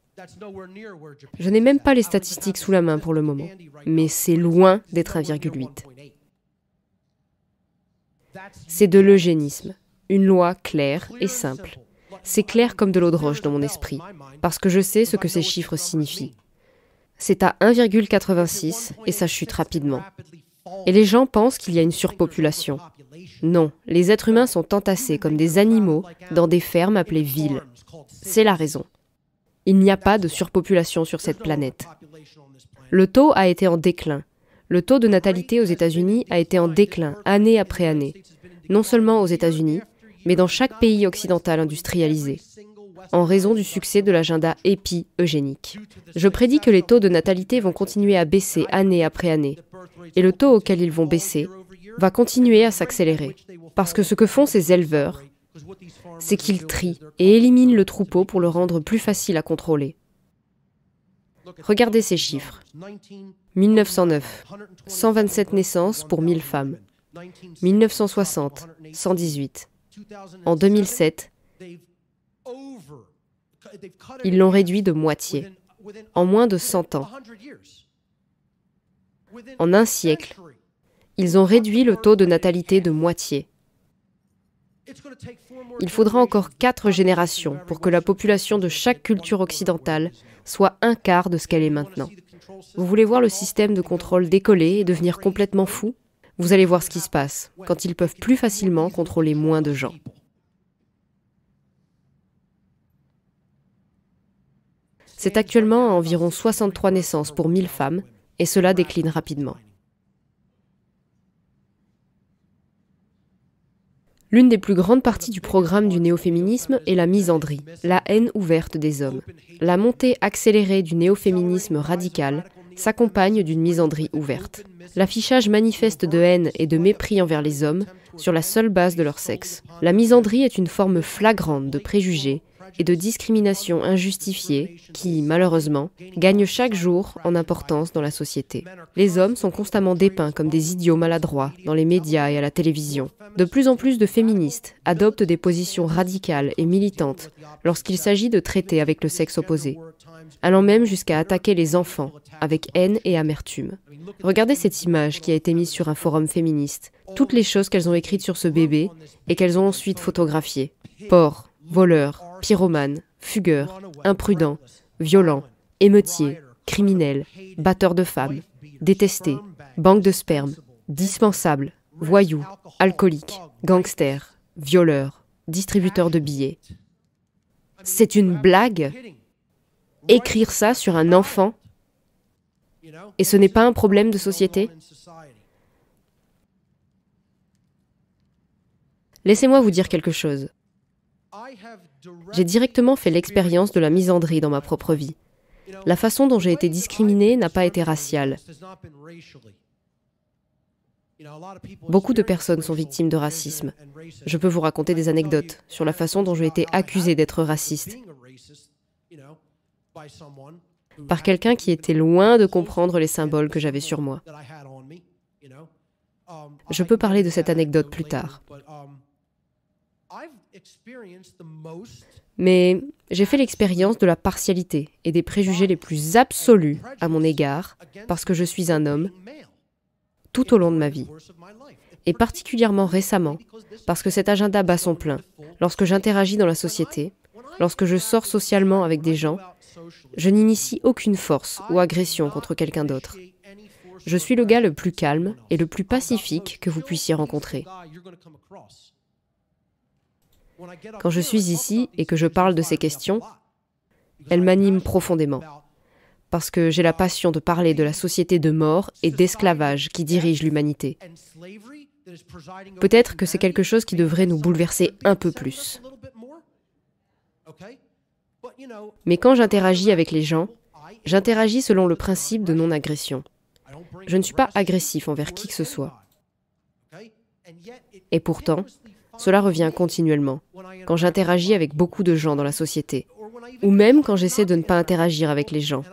[SPEAKER 2] Je n'ai même pas les statistiques sous la main pour le moment, mais c'est loin d'être 1,8. C'est de l'eugénisme, une loi claire et simple. C'est clair comme de l'eau de roche dans mon esprit, parce que je sais ce que ces chiffres signifient. C'est à 1,86 et ça chute rapidement. Et les gens pensent qu'il y a une surpopulation. Non, les êtres humains sont entassés comme des animaux dans des fermes appelées villes. C'est la raison. Il n'y a pas de surpopulation sur cette planète. Le taux a été en déclin. Le taux de natalité aux États-Unis a été en déclin année après année, non seulement aux États-Unis, mais dans chaque pays occidental industrialisé, en raison du succès de l'agenda épi-eugénique. Je prédis que les taux de natalité vont continuer à baisser année après année, et le taux auquel ils vont baisser va continuer à s'accélérer, parce que ce que font ces éleveurs, c'est qu'ils trient et éliminent le troupeau pour le rendre plus facile à contrôler. Regardez ces chiffres. 1909, 127 naissances pour 1000 femmes. 1960, 118. En 2007, ils l'ont réduit de moitié, en moins de 100 ans. En un siècle, ils ont réduit le taux de natalité de moitié. Il faudra encore quatre générations pour que la population de chaque culture occidentale soit un quart de ce qu'elle est maintenant. Vous voulez voir le système de contrôle décoller et devenir complètement fou Vous allez voir ce qui se passe quand ils peuvent plus facilement contrôler moins de gens. C'est actuellement environ 63 naissances pour 1000 femmes, et cela décline rapidement. L'une des plus grandes parties du programme du néo-féminisme est la misandrie, la haine ouverte des hommes. La montée accélérée du néo-féminisme radical s'accompagne d'une misandrie ouverte. L'affichage manifeste de haine et de mépris envers les hommes sur la seule base de leur sexe. La misandrie est une forme flagrante de préjugés et de discrimination injustifiée qui, malheureusement, gagnent chaque jour en importance dans la société. Les hommes sont constamment dépeints comme des idiots maladroits dans les médias et à la télévision. De plus en plus de féministes adoptent des positions radicales et militantes lorsqu'il s'agit de traiter avec le sexe opposé, allant même jusqu'à attaquer les enfants avec haine et amertume. Regardez cette image qui a été mise sur un forum féministe, toutes les choses qu'elles ont écrites sur ce bébé et qu'elles ont ensuite photographiées. Voleur, pyromane, fugueur, imprudents, violents, émeutiers, criminels, batteurs de femmes, détestés, banque de sperme, dispensables, voyous, alcooliques, gangsters, violeurs, distributeurs de billets. C'est une blague Écrire ça sur un enfant
[SPEAKER 3] Et ce n'est pas un problème de société
[SPEAKER 2] Laissez-moi vous dire quelque chose. J'ai directement fait l'expérience de la misandrie dans ma propre vie. La façon dont j'ai été discriminée n'a pas été raciale. Beaucoup de personnes sont victimes de racisme. Je peux vous raconter des anecdotes sur la façon dont j'ai été accusé d'être raciste par quelqu'un qui était loin de comprendre les symboles que j'avais sur moi. Je peux parler de cette anecdote plus tard. Mais j'ai fait l'expérience de la partialité et des préjugés les plus absolus à mon égard parce que je suis un homme tout au long de ma vie. Et particulièrement récemment, parce que cet agenda bat son plein. Lorsque j'interagis dans la société, lorsque je sors socialement avec des gens, je n'initie aucune force ou agression contre quelqu'un d'autre. Je suis le gars le plus calme et le plus pacifique que vous puissiez rencontrer. Quand je suis ici et que je parle de ces questions, elles m'animent profondément, parce que j'ai la passion de parler de la société de mort et d'esclavage qui dirige l'humanité. Peut-être que c'est quelque chose qui devrait nous bouleverser un peu plus. Mais quand j'interagis avec les gens, j'interagis selon le principe de non-agression. Je ne suis pas agressif envers qui que ce soit. Et pourtant, cela revient continuellement, quand j'interagis avec beaucoup de gens dans la société, ou même quand j'essaie de ne pas interagir avec les gens.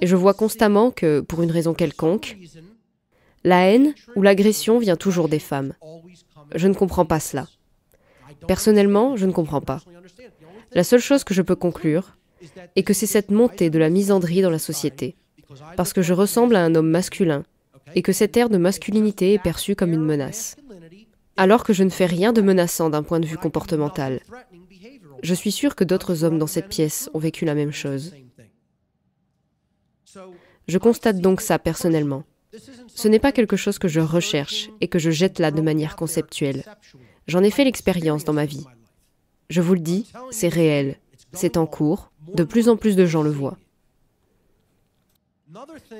[SPEAKER 2] Et je vois constamment que, pour une raison quelconque, la haine ou l'agression vient toujours des femmes. Je ne comprends pas cela. Personnellement, je ne comprends pas. La seule chose que je peux conclure est que c'est cette montée de la misandrie dans la société, parce que je ressemble à un homme masculin et que cette air de masculinité est perçue comme une menace alors que je ne fais rien de menaçant d'un point de vue comportemental. Je suis sûr que d'autres hommes dans cette pièce ont vécu la même chose. Je constate donc ça personnellement. Ce n'est pas quelque chose que je recherche et que je jette là de manière conceptuelle. J'en ai fait l'expérience dans ma vie. Je vous le dis, c'est réel, c'est en cours, de plus en plus de gens le voient.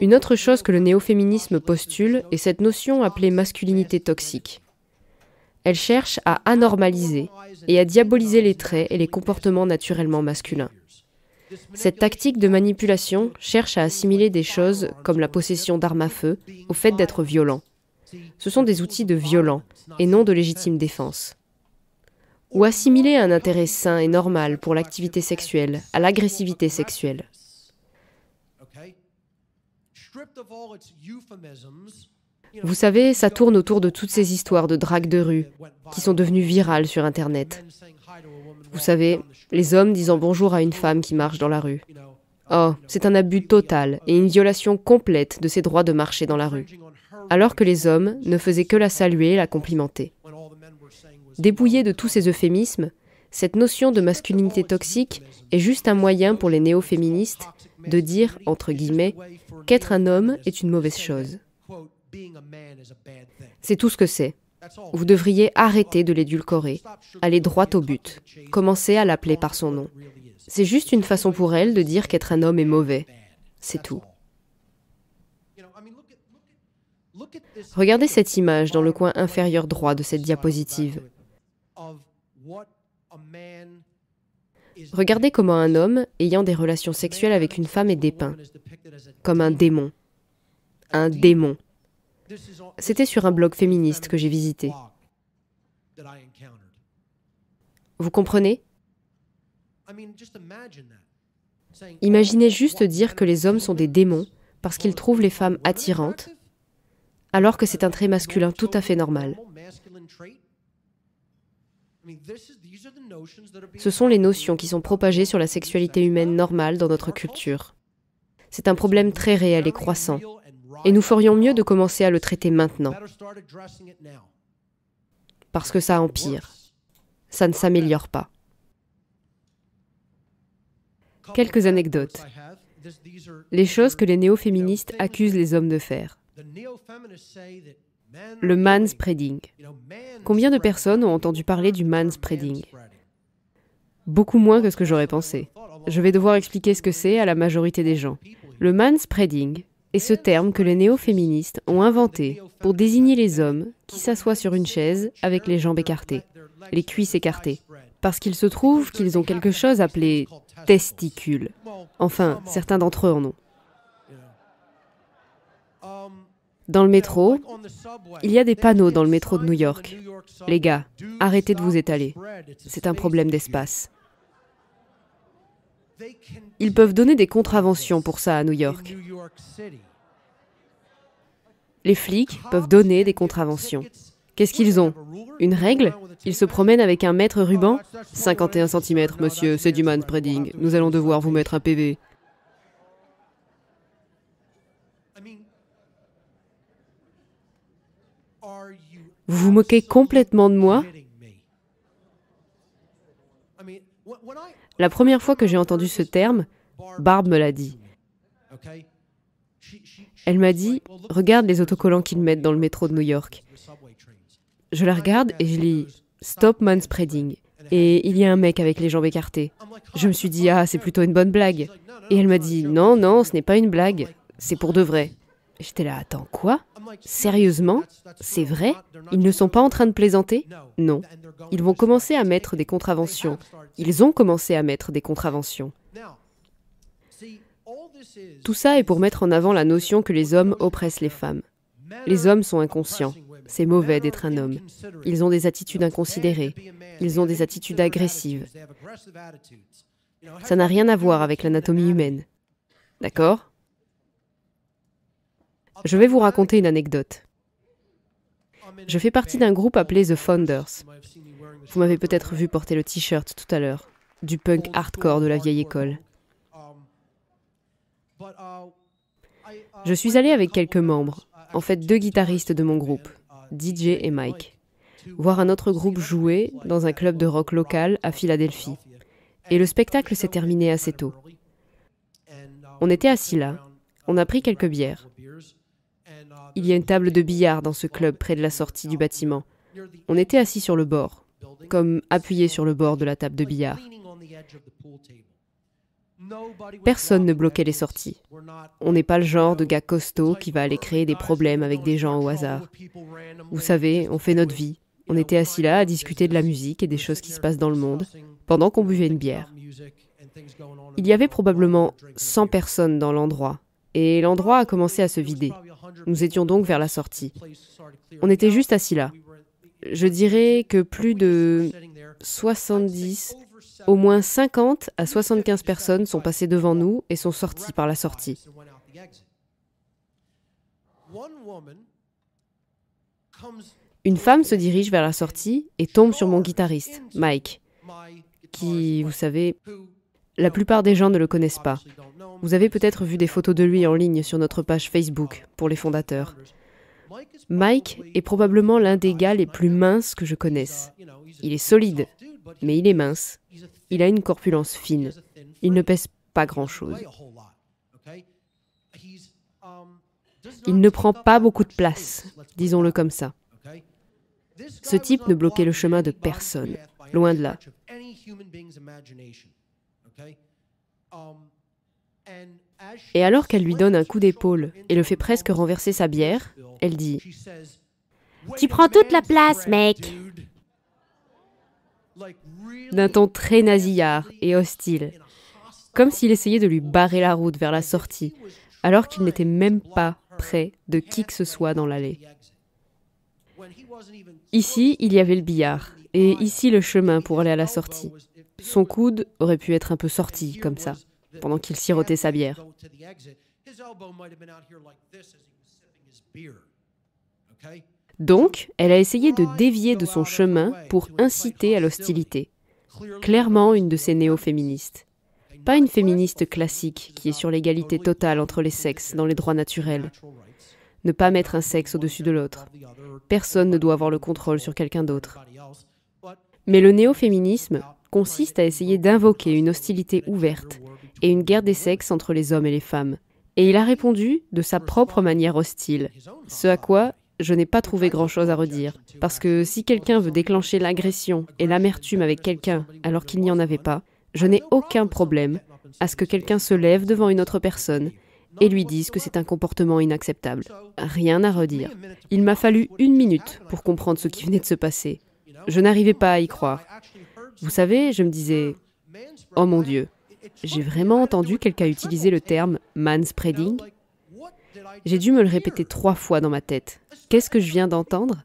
[SPEAKER 2] Une autre chose que le néo-féminisme postule est cette notion appelée masculinité toxique. Elle cherche à anormaliser et à diaboliser les traits et les comportements naturellement masculins. Cette tactique de manipulation cherche à assimiler des choses comme la possession d'armes à feu au fait d'être violent. Ce sont des outils de violent et non de légitime défense. Ou assimiler un intérêt sain et normal pour l'activité sexuelle à l'agressivité sexuelle.
[SPEAKER 3] Vous savez, ça
[SPEAKER 2] tourne autour de toutes ces histoires de drague de rue qui sont devenues virales sur Internet. Vous savez, les hommes disant bonjour à une femme qui marche dans la rue. Oh, c'est un abus total et une violation complète de ses droits de marcher dans la rue. Alors que les hommes ne faisaient que la saluer et la complimenter. Débouillée de tous ces euphémismes, cette notion de masculinité toxique est juste un moyen pour les néo-féministes de dire, entre guillemets, qu'être un homme est une mauvaise chose. C'est tout ce que c'est. Vous devriez arrêter de l'édulcorer, aller droit au but, commencer à l'appeler par son nom. C'est juste une façon pour elle de dire qu'être un homme est mauvais. C'est tout.
[SPEAKER 3] Regardez cette image
[SPEAKER 2] dans le coin inférieur droit de cette diapositive. Regardez comment un homme ayant des relations sexuelles avec une femme est dépeint, comme un démon. Un démon. C'était sur un blog féministe que j'ai visité. Vous comprenez Imaginez juste dire que les hommes sont des démons parce qu'ils trouvent les femmes attirantes, alors que c'est un trait masculin tout à fait normal. Ce sont les notions qui sont propagées sur la sexualité humaine normale dans notre culture. C'est un problème très réel et croissant, et nous ferions mieux de commencer à le traiter maintenant. Parce que ça empire. Ça ne s'améliore pas. Quelques anecdotes. Les choses que les néo-féministes accusent les hommes de faire. Le manspreading. Combien de personnes ont entendu parler du manspreading Beaucoup moins que ce que j'aurais pensé. Je vais devoir expliquer ce que c'est à la majorité des gens. Le manspreading, et ce terme que les néo-féministes ont inventé pour désigner les hommes qui s'assoient sur une chaise avec les jambes écartées, les cuisses écartées, parce qu'il se trouve qu'ils ont quelque chose appelé testicules ». Enfin, certains d'entre eux en ont. Dans le métro, il y a des panneaux dans le métro de New York. Les gars, arrêtez de vous étaler. C'est un problème d'espace. Ils peuvent donner des contraventions pour ça à New York. Les flics peuvent donner des contraventions. Qu'est-ce qu'ils ont Une règle Ils se promènent avec un mètre ruban 51 cm, monsieur, c'est du manspreading. Nous allons devoir vous mettre un PV. Vous vous moquez complètement de moi la première fois que j'ai entendu ce terme, Barb me l'a dit. Elle m'a dit Regarde les autocollants qu'ils mettent dans le métro de New York. Je la regarde et je lis Stop spreading Et il y a un mec avec les jambes écartées. Je me suis dit Ah, c'est plutôt une bonne blague. Et elle m'a dit Non, non, ce n'est pas une blague. C'est pour de vrai. J'étais là Attends, quoi Sérieusement C'est vrai Ils ne sont pas en train de plaisanter Non. Ils vont commencer à mettre des contraventions ils ont commencé à mettre des contraventions. Tout ça est pour mettre en avant la notion que les hommes oppressent les femmes. Les hommes sont inconscients. C'est mauvais d'être un homme. Ils ont des attitudes inconsidérées. Ils ont des attitudes agressives. Ça n'a rien à voir avec l'anatomie humaine. D'accord Je vais vous raconter une anecdote. Je fais partie d'un groupe appelé The Founders. Vous m'avez peut-être vu porter le t-shirt tout à l'heure, du punk hardcore de la vieille école. Je suis allé avec quelques membres, en fait deux guitaristes de mon groupe, DJ et Mike, voir un autre groupe jouer dans un club de rock local à Philadelphie. Et le spectacle s'est terminé assez tôt. On était assis là, on a pris quelques bières. Il y a une table de billard dans ce club près de la sortie du bâtiment. On était assis sur le bord, comme appuyé sur le bord de la table de billard. Personne ne bloquait les sorties. On n'est pas le genre de gars costaud qui va aller créer des problèmes avec des gens au hasard. Vous savez, on fait notre vie. On était assis là à discuter de la musique et des choses qui se passent dans le monde, pendant qu'on buvait une bière. Il y avait probablement 100 personnes dans l'endroit, et l'endroit a commencé à se vider. Nous étions donc vers la sortie. On était juste assis là, je dirais que plus de 70, au moins 50 à 75 personnes sont passées devant nous et sont sorties par la sortie. Une femme se dirige vers la sortie et tombe sur mon guitariste, Mike, qui, vous savez, la plupart des gens ne le connaissent pas. Vous avez peut-être vu des photos de lui en ligne sur notre page Facebook pour les fondateurs. Mike est probablement l'un des gars les plus minces que je connaisse. Il est solide, mais il est mince. Il a une corpulence fine. Il ne pèse pas grand-chose. Il ne prend pas beaucoup de place, disons-le comme ça. Ce type ne bloquait le chemin de personne, loin de là. Et alors qu'elle lui donne un coup d'épaule et le fait presque renverser sa bière, elle dit
[SPEAKER 3] Tu prends toute la
[SPEAKER 2] place, mec d'un ton très nasillard et hostile, comme s'il essayait de lui barrer la route vers la sortie, alors qu'il n'était même pas près de qui que ce soit dans l'allée. Ici, il y avait le billard, et ici le chemin pour aller à la sortie. Son coude aurait pu être un peu sorti, comme ça, pendant qu'il sirotait sa bière. Donc, elle a essayé de dévier de son chemin pour inciter à l'hostilité. Clairement une de ces néo-féministes. Pas une féministe classique qui est sur l'égalité totale entre les sexes dans les droits naturels. Ne pas mettre un sexe au-dessus de l'autre. Personne ne doit avoir le contrôle sur quelqu'un d'autre. Mais le néo-féminisme consiste à essayer d'invoquer une hostilité ouverte et une guerre des sexes entre les hommes et les femmes. Et il a répondu de sa propre manière hostile, ce à quoi je n'ai pas trouvé grand-chose à redire. Parce que si quelqu'un veut déclencher l'agression et l'amertume avec quelqu'un alors qu'il n'y en avait pas, je n'ai aucun problème à ce que quelqu'un se lève devant une autre personne et lui dise que c'est un comportement inacceptable. Rien à redire. Il m'a fallu une minute pour comprendre ce qui venait de se passer. Je n'arrivais pas à y croire. Vous savez, je me disais, oh mon Dieu, j'ai vraiment entendu quelqu'un utiliser le terme manspreading j'ai dû me le répéter trois fois dans ma tête. Qu'est-ce que je viens d'entendre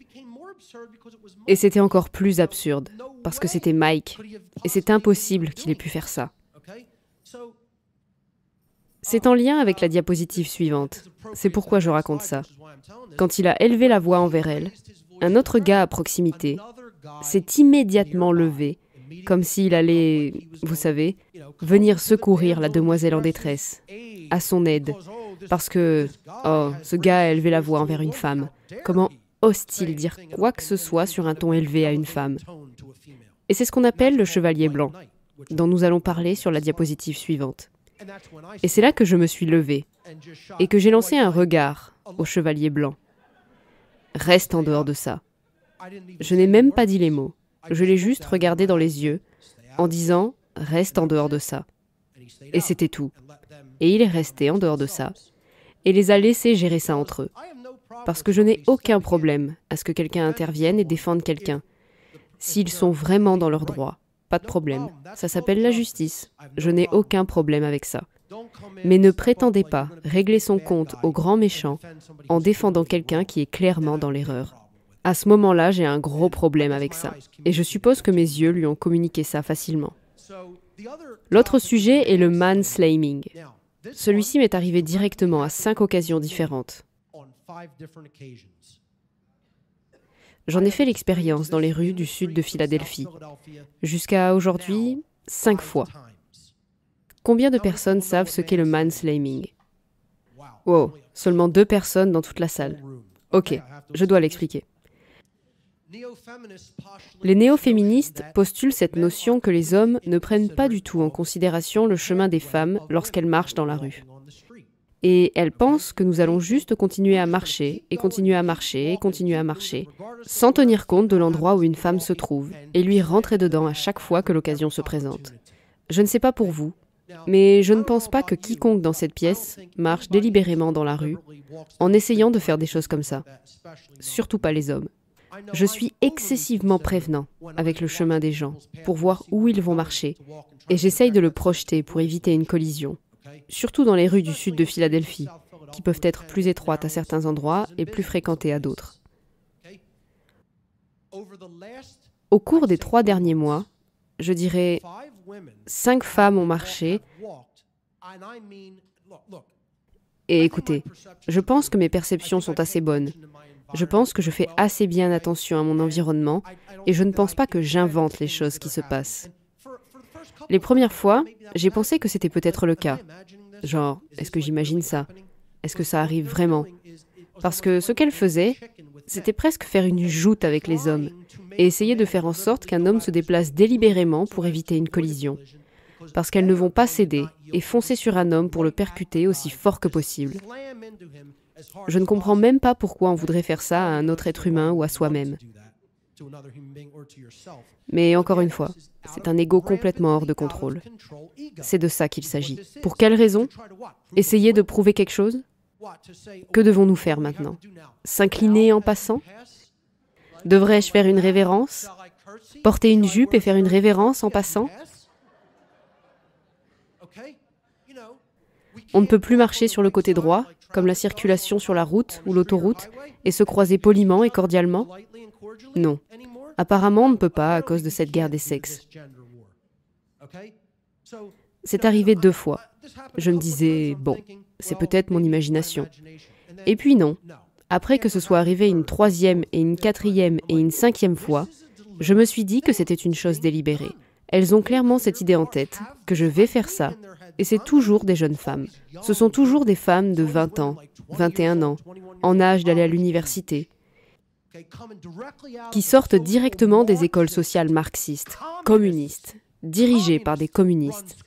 [SPEAKER 2] Et c'était encore plus absurde, parce que c'était Mike, et c'est impossible qu'il ait pu faire ça. C'est en lien avec la diapositive suivante. C'est pourquoi je raconte ça. Quand il a élevé la voix envers elle, un autre gars à proximité s'est immédiatement levé, comme s'il allait, vous savez, venir secourir la demoiselle en détresse, à son aide, parce que, oh, ce gars a élevé la voix envers une femme. Comment ose-t-il dire quoi que ce soit sur un ton élevé à une femme Et c'est ce qu'on appelle le chevalier blanc, dont nous allons parler sur la diapositive suivante. Et c'est là que je me suis levé, et que j'ai lancé un regard au chevalier blanc. Reste en dehors de ça. Je n'ai même pas dit les mots. Je l'ai juste regardé dans les yeux en disant ⁇ Reste en dehors de ça ⁇ Et c'était tout. Et il est resté en dehors de ça, et les a laissés gérer ça entre eux. Parce que je n'ai aucun problème à ce que quelqu'un intervienne et défende quelqu'un. S'ils sont vraiment dans leurs droits, pas de problème. Ça s'appelle la justice. Je n'ai aucun problème avec ça. Mais ne prétendez pas régler son compte au grand méchant en défendant quelqu'un qui est clairement dans l'erreur. À ce moment-là, j'ai un gros problème avec ça. Et je suppose que mes yeux lui ont communiqué ça facilement. L'autre sujet est le manslaming. Celui-ci m'est arrivé directement à cinq occasions différentes. J'en ai fait l'expérience dans les rues du sud de Philadelphie. Jusqu'à aujourd'hui, cinq fois. Combien de personnes savent ce qu'est le manslaming Wow, seulement deux personnes dans toute la salle. Ok, je dois l'expliquer. Les néo-féministes postulent cette notion que les hommes ne prennent pas du tout en considération le chemin des femmes lorsqu'elles marchent dans la rue. Et elles pensent que nous allons juste continuer à marcher, et continuer à marcher, et continuer à marcher, sans tenir compte de l'endroit où une femme se trouve, et lui rentrer dedans à chaque fois que l'occasion se présente. Je ne sais pas pour vous, mais je ne pense pas que quiconque dans cette pièce marche délibérément dans la rue en essayant de faire des choses comme ça. Surtout pas les hommes. Je suis excessivement prévenant avec le chemin des gens pour voir où ils vont marcher et j'essaye de le projeter pour éviter une collision, surtout dans les rues du sud de Philadelphie, qui peuvent être plus étroites à certains endroits et plus fréquentées à d'autres. Au cours des trois derniers mois, je dirais, cinq femmes ont marché. Et écoutez, je pense que mes perceptions sont assez bonnes. Je pense que je fais assez bien attention à mon environnement et je ne pense pas que j'invente les choses qui se passent. Les premières fois, j'ai pensé que c'était peut-être le cas. Genre, est-ce que j'imagine ça Est-ce que ça arrive vraiment Parce que ce qu'elle faisait, c'était presque faire une joute avec les hommes et essayer de faire en sorte qu'un homme se déplace délibérément pour éviter une collision. Parce qu'elles ne vont pas céder et foncer sur un homme pour le percuter aussi fort que possible. Je ne comprends même pas pourquoi on voudrait faire ça à un autre être humain ou à soi-même. Mais encore une fois, c'est un ego complètement hors de contrôle. C'est de ça qu'il s'agit. Pour quelle raison Essayer de prouver quelque chose Que devons-nous faire maintenant S'incliner en passant Devrais-je faire une révérence Porter une jupe et faire une révérence en passant On ne peut plus marcher sur le côté droit comme la circulation sur la route ou l'autoroute, et se croiser poliment et cordialement Non. Apparemment, on ne peut pas à cause de cette guerre des sexes. C'est arrivé deux fois. Je me disais, bon, c'est peut-être mon imagination. Et puis non. Après que ce soit arrivé une troisième et une quatrième et une cinquième fois, je me suis dit que c'était une chose délibérée. Elles ont clairement cette idée en tête, que je vais faire ça, et c'est toujours des jeunes femmes. Ce sont toujours des femmes de 20 ans, 21 ans, en âge d'aller à l'université, qui sortent directement des écoles sociales marxistes, communistes, dirigées par des communistes,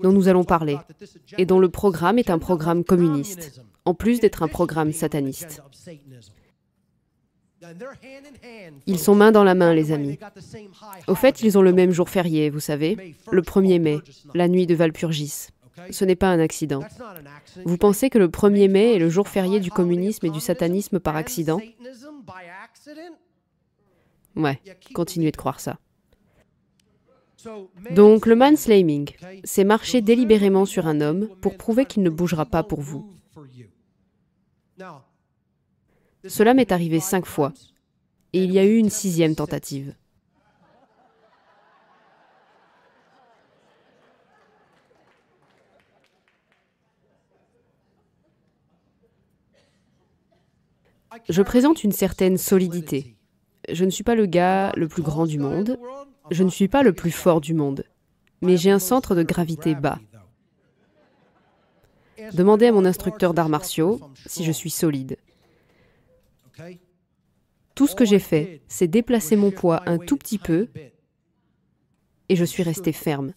[SPEAKER 2] dont nous allons parler, et dont le programme est un programme communiste, en plus d'être un programme sataniste. Ils sont main dans la main, les amis. Au fait, ils ont le même jour férié, vous savez, le 1er mai, la nuit de Valpurgis. Ce n'est pas un accident. Vous pensez que le 1er mai est le jour férié du communisme et du satanisme par accident Ouais, continuez de croire ça. Donc le manslaming, c'est marcher délibérément sur un homme pour prouver qu'il ne bougera pas pour vous. Cela m'est arrivé cinq fois. Et il y a eu une sixième tentative. Je présente une certaine solidité. Je ne suis pas le gars le plus grand du monde, je ne suis pas le plus fort du monde, mais j'ai un centre de gravité bas. Demandez à mon instructeur d'arts martiaux si je suis solide. Tout ce que j'ai fait, c'est déplacer mon poids un tout petit peu et je suis resté ferme.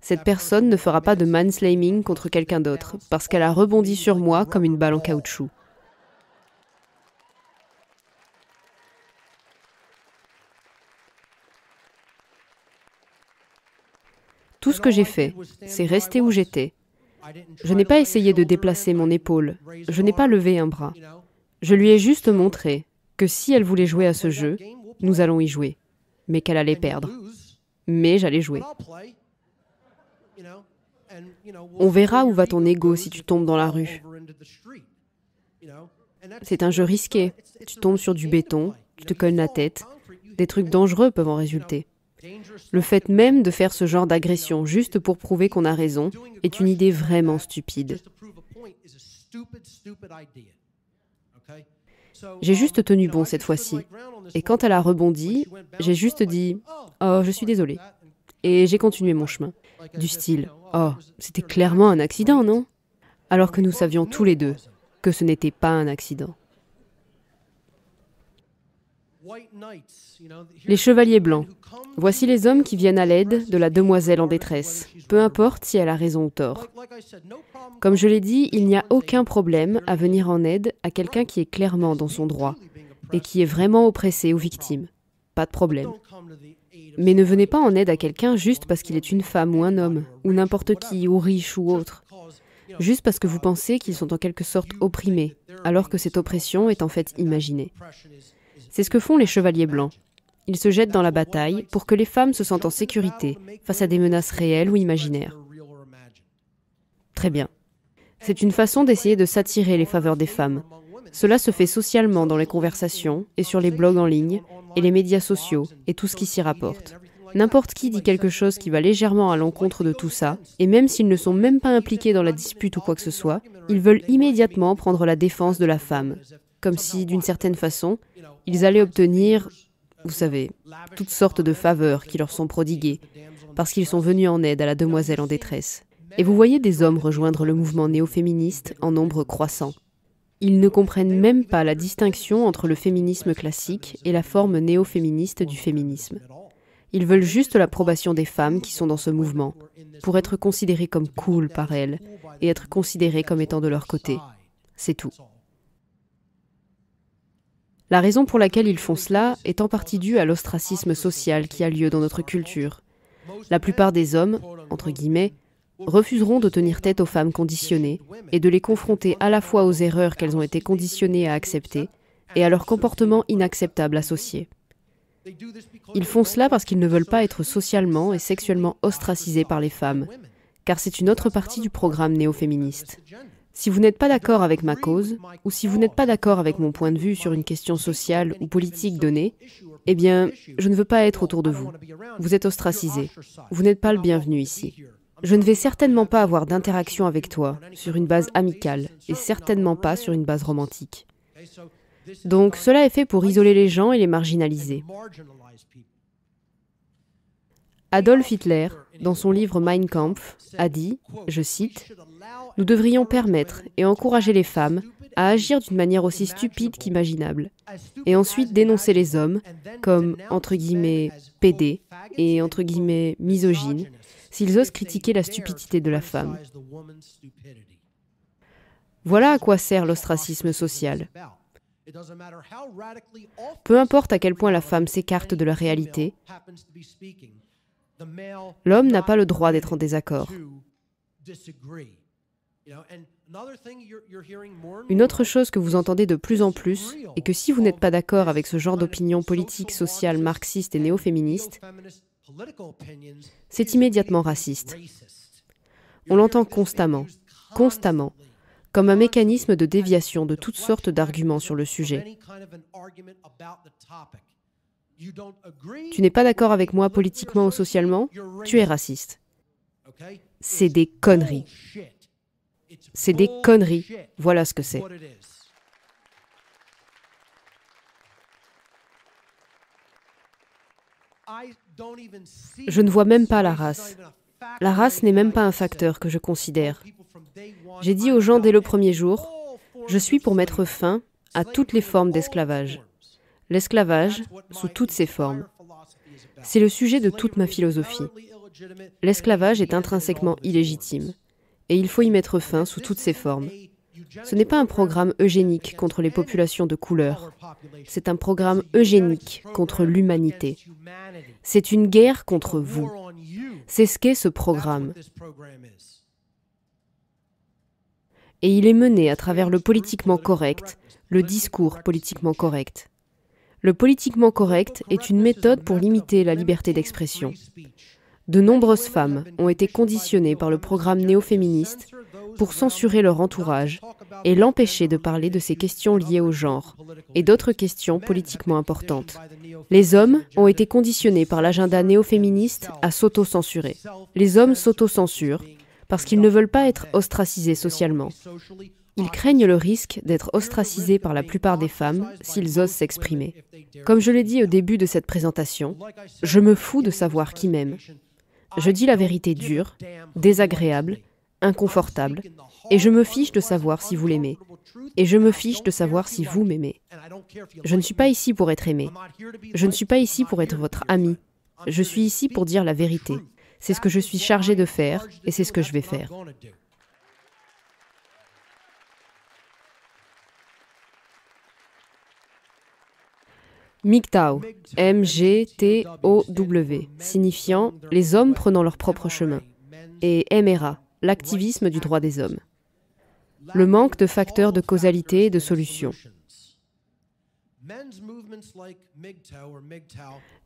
[SPEAKER 2] Cette personne ne fera pas de manslaming contre quelqu'un d'autre parce qu'elle a rebondi sur moi comme une balle en caoutchouc. Tout ce que j'ai fait, c'est rester où j'étais. Je n'ai pas essayé de déplacer mon épaule, je n'ai pas levé un bras. Je lui ai juste montré que si elle voulait jouer à ce jeu, nous allons y jouer, mais qu'elle allait perdre. Mais j'allais jouer. On verra où va ton ego si tu tombes dans la rue. C'est un jeu risqué. Tu tombes sur du béton, tu te cognes la tête. Des trucs dangereux peuvent en résulter. Le fait même de faire ce genre d'agression juste pour prouver qu'on a raison est une idée vraiment stupide. J'ai juste tenu bon cette fois-ci. Et quand elle a rebondi, j'ai juste dit Oh, je suis désolé », Et j'ai continué mon chemin. Du style Oh, c'était clairement un accident, non Alors que nous savions tous les deux que ce n'était pas un accident. Les chevaliers blancs. Voici les hommes qui viennent à l'aide de la demoiselle en détresse, peu importe si elle a raison ou tort. Comme je l'ai dit, il n'y a aucun problème à venir en aide à quelqu'un qui est clairement dans son droit et qui est vraiment oppressé ou victime. Pas de problème. Mais ne venez pas en aide à quelqu'un juste parce qu'il est une femme ou un homme, ou n'importe qui, ou riche ou autre. Juste parce que vous pensez qu'ils sont en quelque sorte opprimés, alors que cette oppression est en fait imaginée. C'est ce que font les chevaliers blancs. Ils se jettent dans la bataille pour que les femmes se sentent en sécurité face à des menaces réelles ou imaginaires. Très bien. C'est une façon d'essayer de s'attirer les faveurs des femmes. Cela se fait socialement dans les conversations et sur les blogs en ligne et les médias sociaux et tout ce qui s'y rapporte. N'importe qui dit quelque chose qui va légèrement à l'encontre de tout ça, et même s'ils ne sont même pas impliqués dans la dispute ou quoi que ce soit, ils veulent immédiatement prendre la défense de la femme comme si, d'une certaine façon, ils allaient obtenir, vous savez, toutes sortes de faveurs qui leur sont prodiguées, parce qu'ils sont venus en aide à la demoiselle en détresse. Et vous voyez des hommes rejoindre le mouvement néo-féministe en nombre croissant. Ils ne comprennent même pas la distinction entre le féminisme classique et la forme néo-féministe du féminisme. Ils veulent juste l'approbation des femmes qui sont dans ce mouvement, pour être considérées comme cool par elles, et être considérées comme étant de leur côté. C'est tout. La raison pour laquelle ils font cela est en partie due à l'ostracisme social qui a lieu dans notre culture. La plupart des hommes, entre guillemets, refuseront de tenir tête aux femmes conditionnées et de les confronter à la fois aux erreurs qu'elles ont été conditionnées à accepter et à leur comportement inacceptable associé. Ils font cela parce qu'ils ne veulent pas être socialement et sexuellement ostracisés par les femmes, car c'est une autre partie du programme néo-féministe. Si vous n'êtes pas d'accord avec ma cause, ou si vous n'êtes pas d'accord avec mon point de vue sur une question sociale ou politique donnée, eh bien, je ne veux pas être autour de vous. Vous êtes ostracisé. Vous n'êtes pas le bienvenu ici. Je ne vais certainement pas avoir d'interaction avec toi sur une base amicale et certainement pas sur une base romantique.
[SPEAKER 3] Donc cela est fait pour isoler les gens et les marginaliser.
[SPEAKER 2] Adolf Hitler dans son livre Mein Kampf, a dit, je cite, Nous devrions permettre et encourager les femmes à agir d'une manière aussi stupide qu'imaginable, et ensuite dénoncer les hommes comme, entre guillemets, pédés et, entre guillemets, misogynes, s'ils osent critiquer la stupidité de la femme. Voilà à quoi sert l'ostracisme social. Peu importe à quel point la femme s'écarte de la réalité,
[SPEAKER 3] L'homme n'a pas le droit d'être en désaccord.
[SPEAKER 2] Une autre chose que vous entendez de plus en plus est que si vous n'êtes pas d'accord avec ce genre d'opinion politique, sociale, marxiste et néo-féministe, c'est immédiatement raciste. On l'entend constamment, constamment, comme un mécanisme de déviation de toutes sortes d'arguments sur le sujet. Tu n'es pas d'accord avec moi politiquement ou socialement, tu es raciste. C'est des conneries.
[SPEAKER 3] C'est des conneries. Voilà ce que c'est. Je ne vois même
[SPEAKER 2] pas la race. La race n'est même pas un facteur que je considère. J'ai dit aux gens dès le premier jour, je suis pour mettre fin à toutes les formes d'esclavage. L'esclavage, sous toutes ses formes. C'est le sujet de toute ma philosophie. L'esclavage est intrinsèquement illégitime, et il faut y mettre fin sous toutes ses formes. Ce n'est pas un programme eugénique contre les populations de couleur, c'est un programme eugénique contre l'humanité. C'est une guerre contre vous. C'est ce qu'est ce programme. Et il est mené à travers le politiquement correct, le discours politiquement correct. Le politiquement correct est une méthode pour limiter la liberté d'expression. De nombreuses femmes ont été conditionnées par le programme néo-féministe pour censurer leur entourage et l'empêcher de parler de ces questions liées au genre et d'autres questions politiquement importantes. Les hommes ont été conditionnés par l'agenda néo-féministe à s'auto-censurer. Les hommes s'auto-censurent parce qu'ils ne veulent pas être ostracisés socialement. Ils craignent le risque d'être ostracisés par la plupart des femmes s'ils osent s'exprimer. Comme je l'ai dit au début de cette présentation, je me fous de savoir qui m'aime. Je dis la vérité dure, désagréable, inconfortable, et je me fiche de savoir si vous l'aimez. Et je me fiche de savoir si vous m'aimez. Je ne suis pas ici pour être aimé. Je ne suis pas ici pour être votre ami. Je suis ici pour dire la vérité. C'est ce que je suis chargé de faire, et c'est ce que je vais faire. MGTOW, M-G-T-O-W, signifiant les hommes prenant leur propre chemin, et MRA, « l'activisme du droit des hommes. Le manque de facteurs de causalité et de solutions.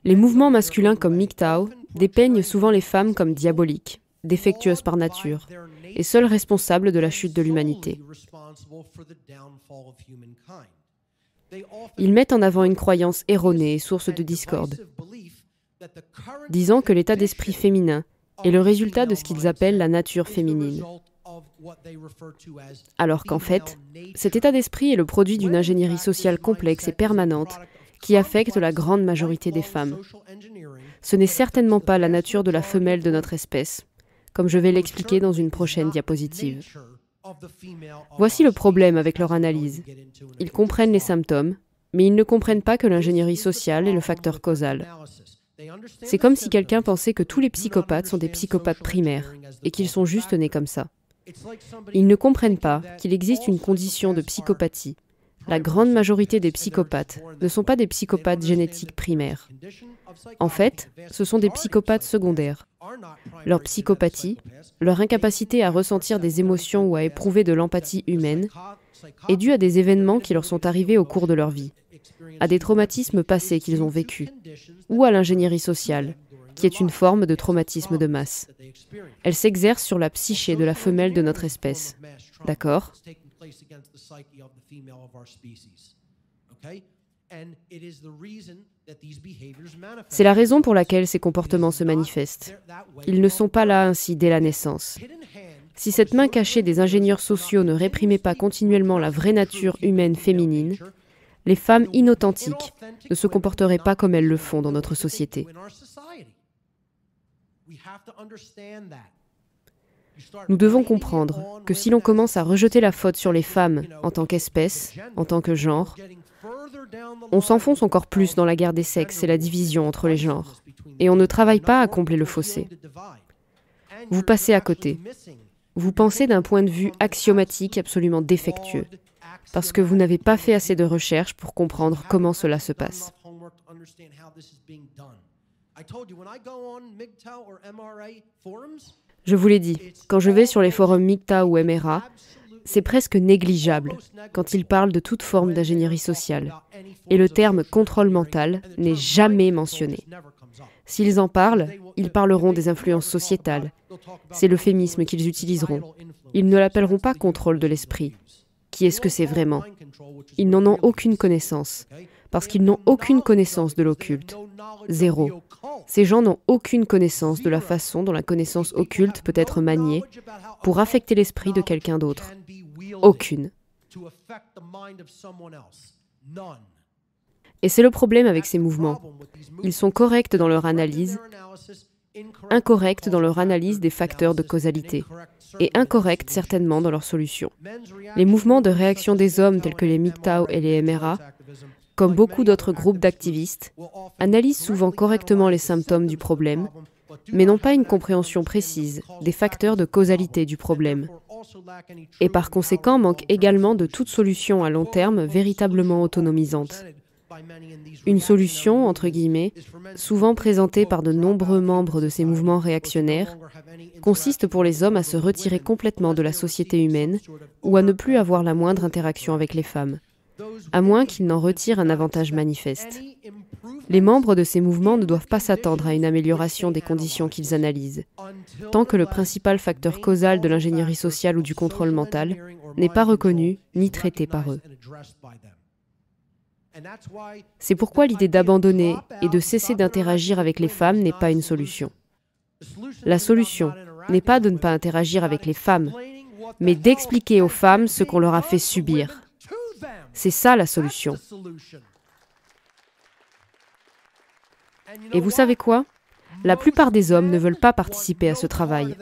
[SPEAKER 2] Les mouvements masculins comme MGTOW dépeignent souvent les femmes comme diaboliques, défectueuses par nature, et seules responsables de la chute de l'humanité. Ils mettent en avant une croyance erronée et source de discorde, disant que l'état d'esprit féminin est le résultat de ce qu'ils appellent la nature féminine. Alors qu'en fait, cet état d'esprit est le produit d'une ingénierie sociale complexe et permanente qui affecte la grande majorité des femmes. Ce n'est certainement pas la nature de la femelle de notre espèce, comme je vais l'expliquer dans une prochaine diapositive. Voici le problème avec leur analyse. Ils comprennent les symptômes, mais ils ne comprennent pas que l'ingénierie sociale est le facteur causal. C'est comme si quelqu'un pensait que tous les psychopathes sont des psychopathes primaires et qu'ils sont juste nés comme ça. Ils ne comprennent pas qu'il existe une condition de psychopathie la grande majorité des psychopathes ne sont pas des psychopathes génétiques primaires. En fait, ce sont des psychopathes secondaires. Leur psychopathie, leur incapacité à ressentir des émotions ou à éprouver de l'empathie humaine, est due à des événements qui leur sont arrivés au cours de leur vie, à des traumatismes passés qu'ils ont vécus, ou à l'ingénierie sociale, qui est une forme de traumatisme de masse. Elle s'exerce sur la psyché de la femelle de notre espèce. D'accord
[SPEAKER 3] c'est la raison pour laquelle ces comportements se manifestent.
[SPEAKER 2] Ils ne sont pas là ainsi dès la naissance. Si cette main cachée des ingénieurs sociaux ne réprimait pas continuellement la vraie nature humaine féminine, les femmes inauthentiques ne se comporteraient pas comme elles le font dans notre société. Nous devons comprendre que si l'on commence à rejeter la faute sur les femmes en tant qu'espèce, en tant que genre, on s'enfonce encore plus dans la guerre des sexes et la division entre les genres. Et on ne travaille pas à combler le fossé. Vous passez à côté. Vous pensez d'un point de vue axiomatique absolument défectueux, parce que vous n'avez pas fait assez de recherches pour comprendre comment cela se passe.
[SPEAKER 3] I told you, when I go on or MRA
[SPEAKER 2] forums, je vous l'ai dit, quand je vais sur les forums MICTA ou MRA, c'est presque négligeable quand ils parlent de toute forme d'ingénierie sociale. Et le terme contrôle mental n'est jamais mentionné. S'ils en parlent, ils parleront des influences sociétales. C'est l'euphémisme qu'ils utiliseront. Ils ne l'appelleront pas contrôle de l'esprit. Qui est-ce que c'est vraiment Ils n'en ont aucune connaissance, parce qu'ils n'ont aucune connaissance de l'occulte. Zéro. Ces gens n'ont aucune connaissance de la façon dont la connaissance occulte peut être maniée pour affecter l'esprit de quelqu'un d'autre. Aucune. Et c'est le problème avec ces mouvements. Ils sont corrects dans leur analyse, incorrects dans leur analyse des facteurs de causalité, et incorrects certainement dans leur solution. Les mouvements de réaction des hommes tels que les MGTOW et les MRA comme beaucoup d'autres groupes d'activistes, analysent souvent correctement les symptômes du problème, mais n'ont pas une compréhension précise des facteurs de causalité du problème, et par conséquent manquent également de toute solution à long terme véritablement autonomisante. Une solution, entre guillemets, souvent présentée par de nombreux membres de ces mouvements réactionnaires, consiste pour les hommes à se retirer complètement de la société humaine ou à ne plus avoir la moindre interaction avec les femmes à moins qu'ils n'en retirent un avantage manifeste. Les membres de ces mouvements ne doivent pas s'attendre à une amélioration des conditions qu'ils analysent, tant que le principal facteur causal de l'ingénierie sociale ou du contrôle mental n'est pas reconnu ni traité par eux. C'est pourquoi l'idée d'abandonner et de cesser d'interagir avec les femmes n'est pas une solution. La solution n'est pas de ne pas interagir avec les femmes, mais d'expliquer aux femmes ce qu'on leur a fait subir. C'est ça la solution. Et vous savez quoi La plupart des hommes ne veulent pas participer à ce travail.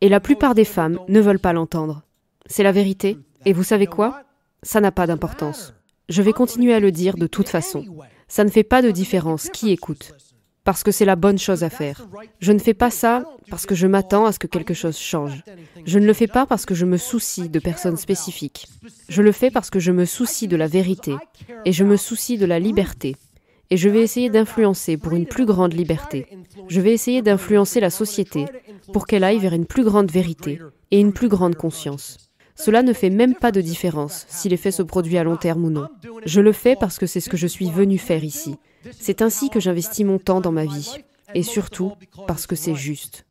[SPEAKER 2] Et la plupart des femmes ne veulent pas l'entendre. C'est la vérité. Et vous savez quoi Ça n'a pas d'importance. Je vais continuer à le dire de toute façon. Ça ne fait pas de différence qui écoute parce que c'est la bonne chose à faire. Je ne fais pas ça parce que je m'attends à ce que quelque chose change. Je ne le fais pas parce que je me soucie de personnes spécifiques. Je le fais parce que je me soucie de la vérité et je me soucie de la liberté. Et je vais essayer d'influencer pour une plus grande liberté. Je vais essayer d'influencer la société pour qu'elle aille vers une plus grande vérité et une plus grande conscience. Cela ne fait même pas de différence si l'effet se produit à long terme ou non. Je le fais parce que c'est ce que je suis venu faire ici. C'est ainsi que j'investis mon temps dans ma vie, et surtout parce que c'est juste.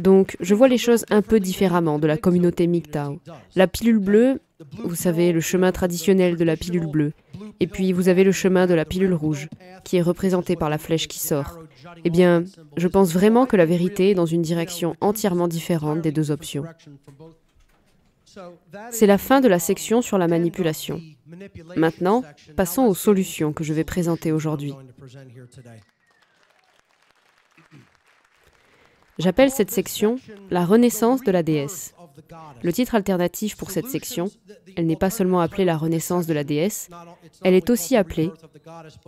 [SPEAKER 2] Donc, je vois les choses un peu différemment de la communauté MGTOW. La pilule bleue, vous savez, le chemin traditionnel de la pilule bleue. Et puis, vous avez le chemin de la pilule rouge, qui est représenté par la flèche qui sort. Eh bien, je pense vraiment que la vérité est dans une direction entièrement différente des deux options. C'est la fin de la section sur la manipulation. Maintenant, passons aux solutions que je vais présenter aujourd'hui. J'appelle cette section La renaissance de la déesse. Le titre alternatif pour cette section, elle n'est pas seulement appelée La renaissance de la déesse, elle est aussi appelée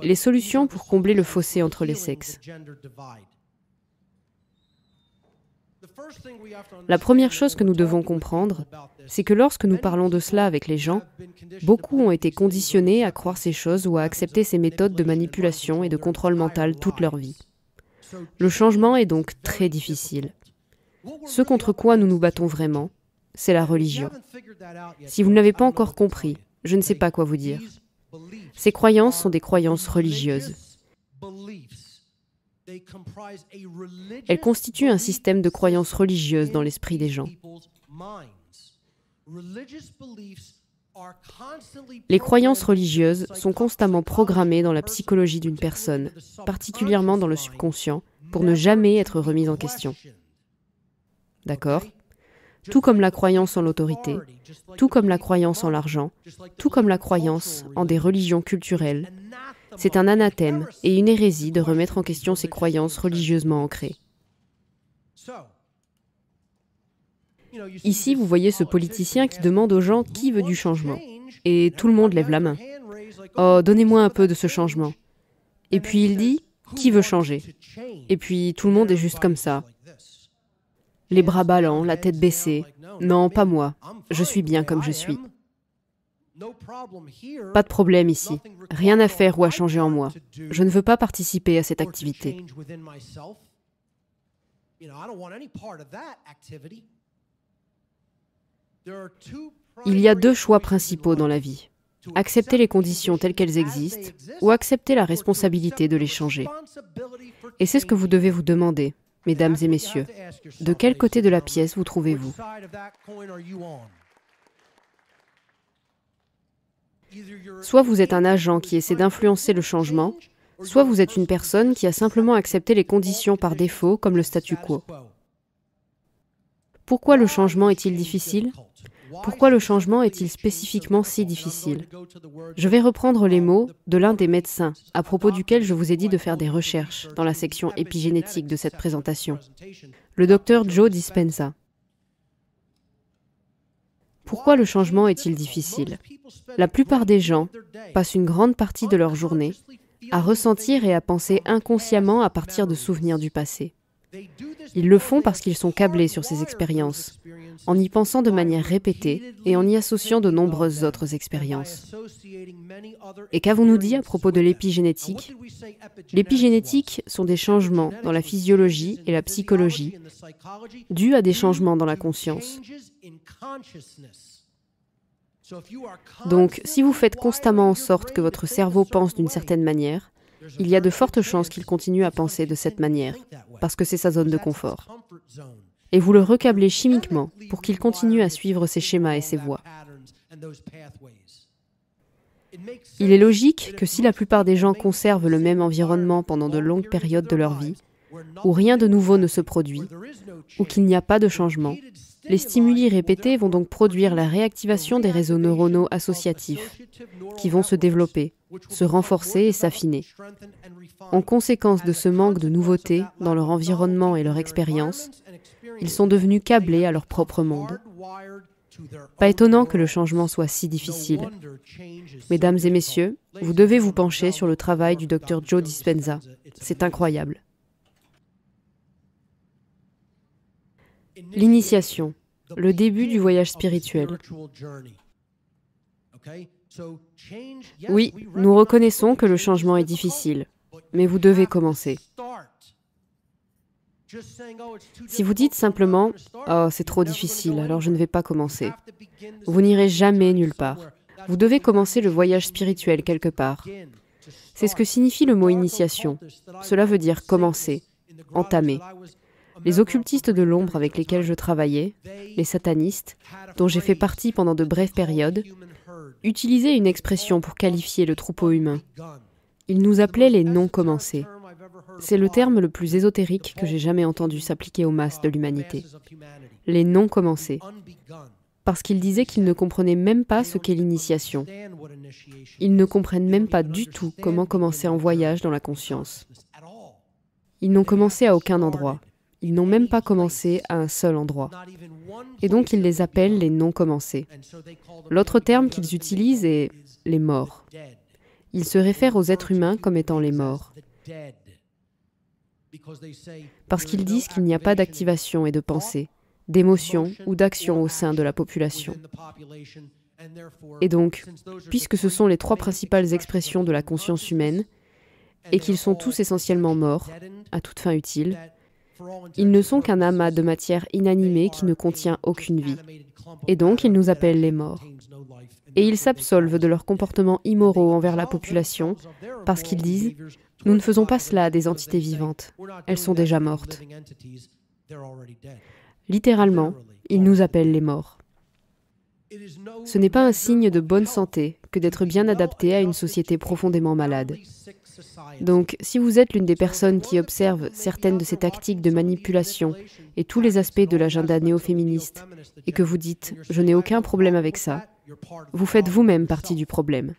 [SPEAKER 2] Les solutions pour combler le fossé entre les sexes. La première chose que nous devons comprendre, c'est que lorsque nous parlons de cela avec les gens, beaucoup ont été conditionnés à croire ces choses ou à accepter ces méthodes de manipulation et de contrôle mental toute leur vie. Le changement est donc très difficile. Ce contre quoi nous nous battons vraiment, c'est la religion. Si vous ne l'avez pas encore compris, je ne sais pas quoi vous dire. Ces croyances sont des croyances religieuses. Elle constitue un système de croyances religieuses dans l'esprit des gens. Les croyances religieuses sont constamment programmées dans la psychologie d'une personne, particulièrement dans le subconscient, pour ne jamais être remises en question. D'accord Tout comme la croyance en l'autorité, tout comme la croyance en l'argent, tout comme la croyance en des religions culturelles, c'est un anathème et une hérésie de remettre en question ces croyances religieusement ancrées. Ici, vous voyez ce politicien qui demande aux gens qui veut du changement. Et tout le monde lève la main. Oh, donnez-moi un peu de ce changement. Et puis il dit, qui veut changer Et puis tout le monde est juste comme ça. Les bras ballants, la tête baissée. Non, pas moi. Je suis bien comme je suis. Pas de problème ici. Rien à faire ou à changer en moi.
[SPEAKER 3] Je ne veux pas participer à cette activité.
[SPEAKER 2] Il y a deux choix principaux dans la vie. Accepter les conditions telles qu'elles existent ou accepter la responsabilité de les changer. Et c'est ce que vous devez vous demander, mesdames et messieurs.
[SPEAKER 3] De quel côté de la pièce vous trouvez-vous
[SPEAKER 2] Soit vous êtes un agent qui essaie d'influencer le changement, soit vous êtes une personne qui a simplement accepté les conditions par défaut comme le statu quo. Pourquoi le changement est-il difficile Pourquoi le changement est-il spécifiquement si difficile Je vais reprendre les mots de l'un des médecins à propos duquel je vous ai dit de faire des recherches dans la section épigénétique de cette présentation. Le docteur Joe Dispenza. Pourquoi le changement est-il difficile la plupart des gens passent une grande partie de leur journée à ressentir et à penser inconsciemment à partir de souvenirs du passé. Ils le font parce qu'ils sont câblés sur ces expériences, en y pensant de manière répétée et en y associant de nombreuses autres expériences. Et qu'avons-nous dit à propos de l'épigénétique L'épigénétique sont des changements dans la physiologie et la psychologie dus à des changements dans la conscience. Donc, si vous faites constamment en sorte que votre cerveau pense d'une certaine manière, il y a de fortes chances qu'il continue à penser de cette manière, parce que c'est sa zone de confort. Et vous le recablez chimiquement pour qu'il continue à suivre ses schémas et ses voies. Il est logique que si la plupart des gens conservent le même environnement pendant de longues périodes de leur vie, où rien de nouveau ne se produit, où qu'il n'y a pas de changement, les stimuli répétés vont donc produire la réactivation des réseaux neuronaux associatifs, qui vont se développer, se renforcer et s'affiner. En conséquence de ce manque de nouveauté dans leur environnement et leur expérience, ils sont devenus câblés à leur propre monde. Pas étonnant que le changement soit si difficile. Mesdames et messieurs, vous devez vous pencher sur le travail du docteur Joe Dispenza. C'est incroyable. l'initiation, le début du voyage spirituel. Oui, nous reconnaissons que le changement est difficile, mais vous devez commencer. Si vous dites simplement ⁇ Oh, c'est trop difficile, alors je ne vais pas commencer ⁇ vous n'irez jamais nulle part. Vous devez commencer le voyage spirituel quelque part. C'est ce que signifie le mot initiation. Cela veut dire commencer, entamer. Les occultistes de l'ombre avec lesquels je travaillais, les satanistes, dont j'ai fait partie pendant de brèves périodes, utilisaient une expression pour qualifier le troupeau humain. Ils nous appelaient les non-commencés. C'est le terme le plus ésotérique que j'ai jamais entendu s'appliquer aux masses de l'humanité. Les non-commencés. Parce qu'ils disaient qu'ils ne comprenaient même pas ce qu'est l'initiation. Ils ne comprennent même pas du tout comment commencer un voyage dans la conscience. Ils n'ont commencé à aucun endroit. Ils n'ont même pas commencé à un seul endroit. Et donc ils les appellent les non commencés. L'autre terme qu'ils utilisent est les morts. Ils se réfèrent aux êtres humains comme étant les morts. Parce qu'ils disent qu'il n'y a pas d'activation et de pensée, d'émotion ou d'action au sein de la population. Et donc, puisque ce sont les trois principales expressions de la conscience humaine, et qu'ils sont tous essentiellement morts, à toute fin utile, ils ne sont qu'un amas de matière inanimée qui ne contient aucune vie. Et donc, ils nous appellent les morts. Et ils s'absolvent de leurs comportements immoraux envers la population parce qu'ils disent ⁇ Nous ne faisons pas cela à des entités vivantes, elles sont déjà mortes. ⁇ Littéralement, ils nous appellent les morts. Ce n'est pas un signe de bonne santé que d'être bien adapté à une société profondément malade. Donc si vous êtes l'une des personnes qui observe certaines de ces tactiques de manipulation et tous les aspects de l'agenda néo-féministe, et que vous dites ⁇ je n'ai aucun problème avec ça ⁇ vous faites vous-même partie du problème.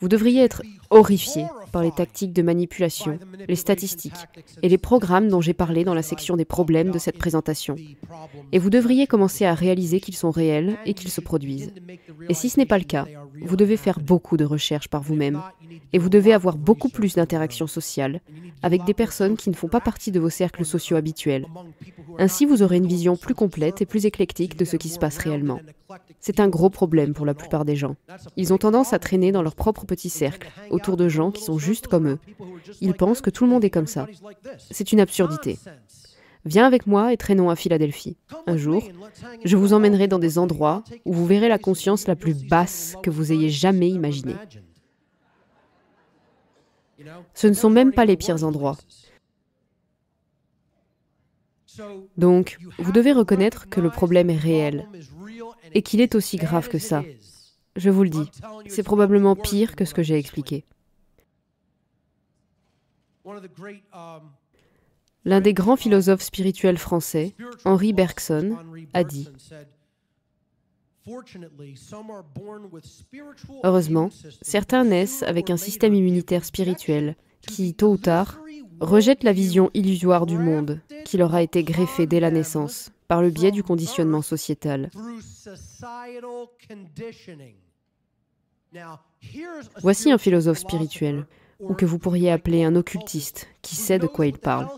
[SPEAKER 2] Vous devriez être horrifié par les tactiques de manipulation, les statistiques et les programmes dont j'ai parlé dans la section des problèmes de cette présentation. Et vous devriez commencer à réaliser qu'ils sont réels et qu'ils se produisent. Et si ce n'est pas le cas, vous devez faire beaucoup de recherches par vous-même. Et vous devez avoir beaucoup plus d'interactions sociales avec des personnes qui ne font pas partie de vos cercles sociaux habituels. Ainsi, vous aurez une vision plus complète et plus éclectique de ce qui se passe réellement. C'est un gros problème pour la plupart des gens. Ils ont tendance à traîner dans leur propre petit cercle, autour de gens qui sont juste comme eux. Ils pensent que tout le monde est comme ça. C'est une absurdité. Viens avec moi et traînons à Philadelphie. Un jour, je vous emmènerai dans des endroits où vous verrez la conscience la plus basse que vous ayez jamais imaginée. Ce ne sont même pas les pires endroits. Donc, vous devez reconnaître que le problème est réel et qu'il est aussi grave que ça. Je vous le dis, c'est probablement pire que ce que j'ai expliqué. L'un des grands philosophes spirituels français, Henri Bergson, a dit Heureusement, certains naissent avec un système immunitaire spirituel qui, tôt ou tard, rejettent la vision illusoire du monde qui leur a été greffée dès la naissance par le biais du conditionnement sociétal.
[SPEAKER 3] Voici un philosophe
[SPEAKER 2] spirituel, ou que vous pourriez appeler un occultiste, qui sait de quoi il parle.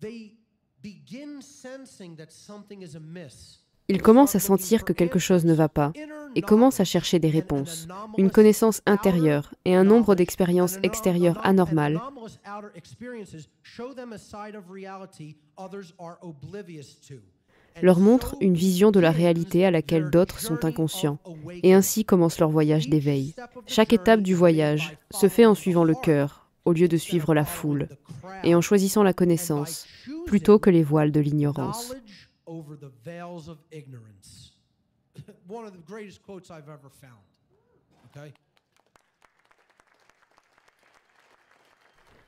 [SPEAKER 3] They begin sensing that something is amiss
[SPEAKER 2] ils commencent à sentir que quelque chose ne va pas et commence à chercher des réponses, une connaissance intérieure et un nombre d'expériences extérieures anormales leur montrent une vision de la réalité à laquelle d'autres sont inconscients, et ainsi commence leur voyage d'éveil. Chaque étape du voyage se fait en suivant le cœur, au lieu de suivre la foule, et en choisissant la connaissance, plutôt que les voiles de l'ignorance.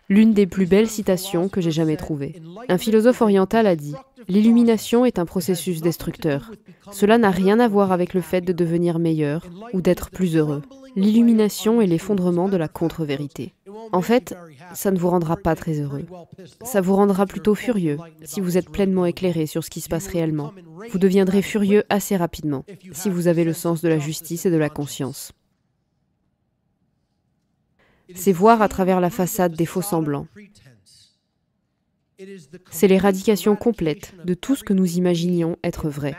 [SPEAKER 2] L'une des plus belles citations que j'ai jamais trouvées. Un philosophe oriental a dit ⁇ L'illumination est un processus destructeur. Cela n'a rien à voir avec le fait de devenir meilleur ou d'être plus heureux. L'illumination est l'effondrement de la contre-vérité. En fait, ça ne vous rendra pas très heureux. Ça vous rendra plutôt furieux si vous êtes pleinement éclairé sur ce qui se passe réellement. Vous deviendrez furieux assez rapidement si vous avez le sens de la justice et de la conscience. C'est voir à travers la façade des faux-semblants.
[SPEAKER 3] C'est l'éradication
[SPEAKER 2] complète de tout ce que nous imaginions être vrai.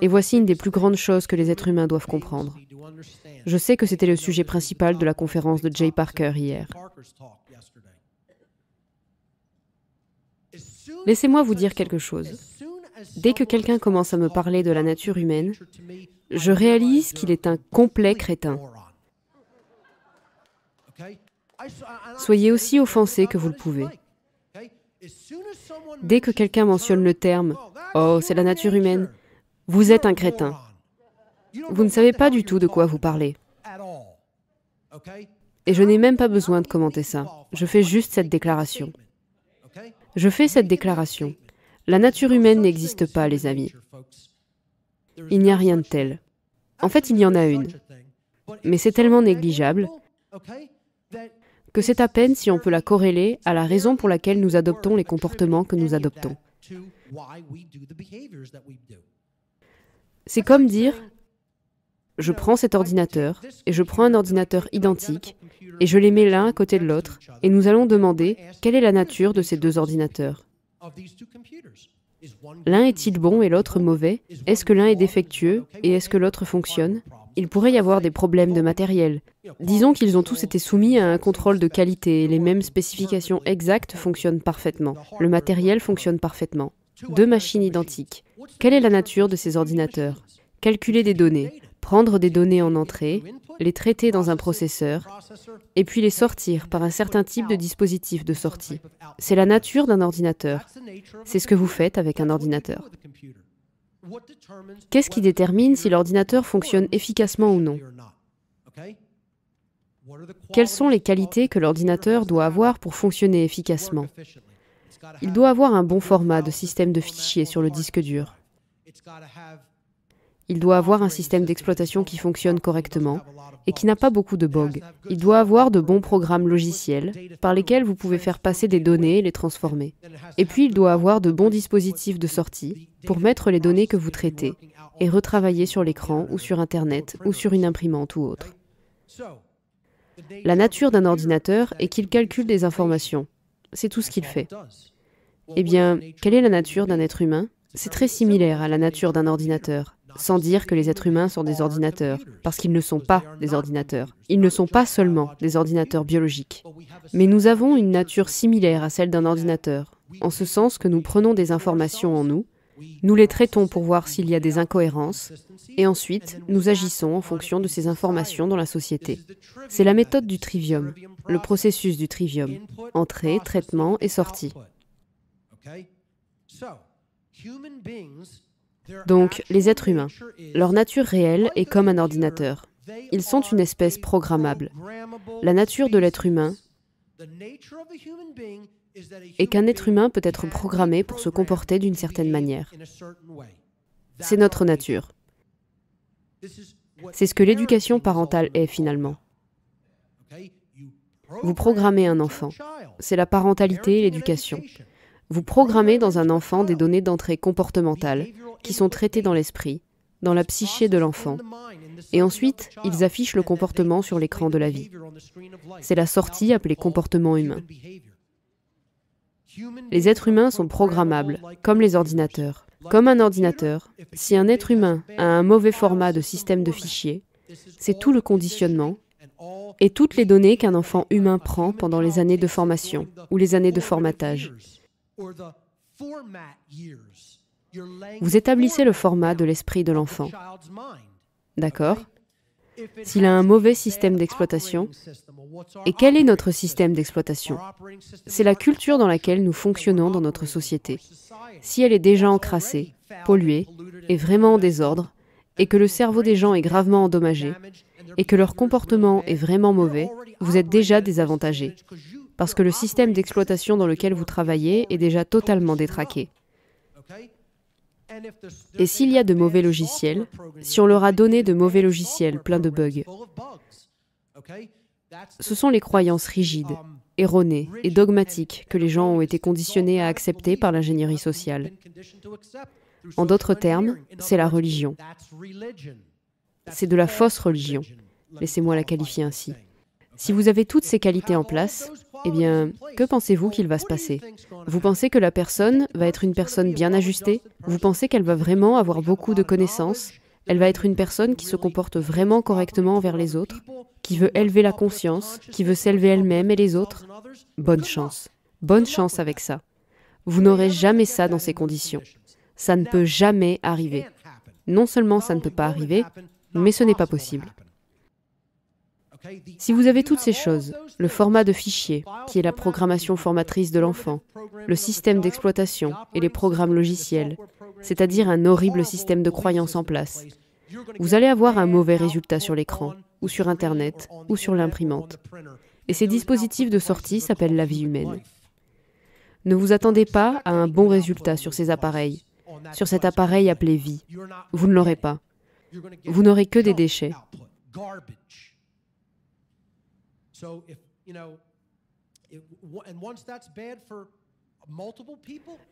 [SPEAKER 2] Et voici une des plus grandes choses que les êtres humains doivent comprendre. Je sais que c'était le sujet principal de la conférence de Jay Parker hier. Laissez-moi vous dire quelque chose. Dès que quelqu'un commence à me parler de la nature humaine, je réalise qu'il est un complet crétin. Soyez aussi offensé que vous le pouvez. Dès que quelqu'un mentionne le terme ⁇ Oh, oh c'est la nature humaine ⁇ vous êtes un crétin. Vous ne savez pas du tout de quoi vous parlez. Et je n'ai même pas besoin de commenter ça. Je fais juste cette déclaration. Je fais cette déclaration. La nature humaine n'existe pas, les amis. Il n'y a rien de tel. En fait, il y en a une. Mais c'est tellement négligeable que c'est à peine si on peut la corréler à la raison pour laquelle nous adoptons les comportements que nous adoptons. C'est comme dire, je prends cet ordinateur et je prends un ordinateur identique et je les mets l'un à côté de l'autre et nous allons demander quelle est la nature de ces deux ordinateurs. L'un est-il bon et l'autre mauvais Est-ce que l'un est défectueux et est-ce que l'autre fonctionne Il pourrait y avoir des problèmes de matériel. Disons qu'ils ont tous été soumis à un contrôle de qualité et les mêmes spécifications exactes fonctionnent parfaitement. Le matériel fonctionne parfaitement deux machines identiques. Quelle est la nature de ces ordinateurs Calculer des données, prendre des données en entrée, les traiter dans un processeur, et puis les sortir par un certain type de dispositif de sortie. C'est la nature d'un ordinateur. C'est ce que vous faites avec un ordinateur. Qu'est-ce qui détermine si l'ordinateur fonctionne efficacement ou non Quelles sont les qualités que l'ordinateur doit avoir pour fonctionner efficacement il doit avoir un bon format de système de fichiers sur le disque dur. Il doit avoir un système d'exploitation qui fonctionne correctement et qui n'a pas beaucoup de bugs. Il doit avoir de bons programmes logiciels par lesquels vous pouvez faire passer des données et les transformer. Et puis il doit avoir de bons dispositifs de sortie pour mettre les données que vous traitez et retravailler sur l'écran ou sur Internet ou sur une imprimante ou autre. La nature d'un ordinateur est qu'il calcule des informations. C'est tout ce qu'il fait. Eh bien, quelle est la nature d'un être humain C'est très similaire à la nature d'un ordinateur, sans dire que les êtres humains sont des ordinateurs, parce qu'ils ne sont pas des ordinateurs. Ils ne sont pas seulement des ordinateurs biologiques. Mais nous avons une nature similaire à celle d'un ordinateur, en ce sens que nous prenons des informations en nous, nous les traitons pour voir s'il y a des incohérences, et ensuite nous agissons en fonction de ces informations dans la société. C'est la méthode du trivium, le processus du trivium, entrée, traitement et sortie. Donc, les êtres humains, leur nature réelle est comme un ordinateur. Ils sont une espèce programmable. La nature de l'être humain est qu'un être humain peut être programmé pour se comporter d'une certaine manière. C'est notre nature. C'est ce que l'éducation parentale est finalement. Vous programmez un enfant. C'est la parentalité et l'éducation. Vous programmez dans un enfant des données d'entrée comportementale qui sont traitées dans l'esprit, dans la psyché de l'enfant, et ensuite ils affichent le comportement sur l'écran de la vie. C'est la sortie appelée comportement humain. Les êtres humains sont programmables, comme les ordinateurs. Comme un ordinateur, si un être humain a un mauvais format de système de fichiers, c'est tout le conditionnement et toutes les données qu'un enfant humain prend pendant les années de formation ou les années de formatage vous établissez le format de l'esprit de l'enfant. D'accord S'il a un mauvais système d'exploitation, et quel est notre système d'exploitation C'est la culture dans laquelle nous fonctionnons dans notre société. Si elle est déjà encrassée, polluée, et vraiment en désordre, et que le cerveau des gens est gravement endommagé, et que leur comportement est vraiment mauvais, vous êtes déjà désavantagé parce que le système d'exploitation dans lequel vous travaillez est déjà totalement détraqué. Et s'il y a de mauvais logiciels, si on leur a donné de mauvais logiciels pleins de bugs, ce sont les croyances rigides, erronées et dogmatiques que les gens ont été conditionnés à accepter par l'ingénierie sociale. En d'autres termes, c'est la religion. C'est de la fausse religion. Laissez-moi la qualifier ainsi. Si vous avez toutes ces qualités en place, eh bien, que pensez-vous qu'il va se passer Vous pensez que la personne va être une personne bien ajustée Vous pensez qu'elle va vraiment avoir beaucoup de connaissances Elle va être une personne qui se comporte vraiment correctement envers les autres Qui veut élever la conscience Qui veut s'élever elle-même et les autres Bonne chance. Bonne chance avec ça. Vous n'aurez jamais ça dans ces conditions. Ça ne peut jamais arriver. Non seulement ça ne peut pas arriver, mais ce n'est pas possible. Si vous avez toutes ces choses, le format de fichier, qui est la programmation formatrice de l'enfant, le système d'exploitation et les programmes logiciels, c'est-à-dire un horrible système de croyances en place, vous allez avoir un mauvais résultat sur l'écran, ou sur Internet, ou sur l'imprimante. Et ces dispositifs de sortie s'appellent la vie humaine. Ne vous attendez pas à un bon résultat sur ces appareils, sur cet appareil appelé vie. Vous ne l'aurez pas. Vous n'aurez que des déchets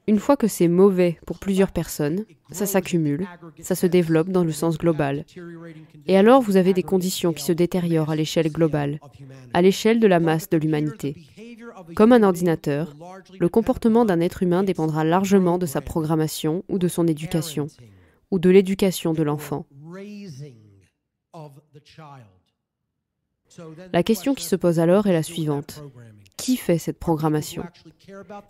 [SPEAKER 2] une fois que c'est mauvais pour plusieurs personnes, ça s'accumule, ça se développe dans le sens global. Et alors vous avez des conditions qui se détériorent à l'échelle globale, à l'échelle de la masse de l'humanité. Comme un ordinateur, le comportement d'un être humain dépendra largement de sa programmation ou de son éducation, ou de l'éducation de l'enfant.
[SPEAKER 3] La question qui se
[SPEAKER 2] pose alors est la suivante. Qui fait cette programmation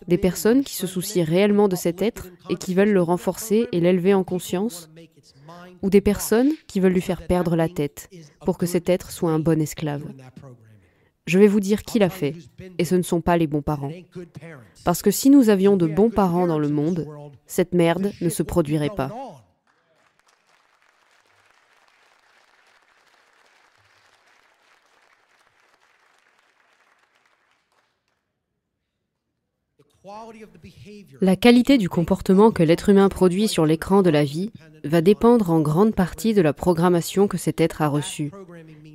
[SPEAKER 2] Des personnes qui se soucient réellement de cet être et qui veulent le renforcer et l'élever en conscience Ou des personnes qui veulent lui faire perdre la tête pour que cet être soit un bon esclave je vais vous dire qui l'a fait, et ce ne sont pas les bons parents. Parce que si nous avions de bons parents dans le monde, cette merde ne se produirait pas. La qualité du comportement que l'être humain produit sur l'écran de la vie va dépendre en grande partie de la programmation que cet être a reçue.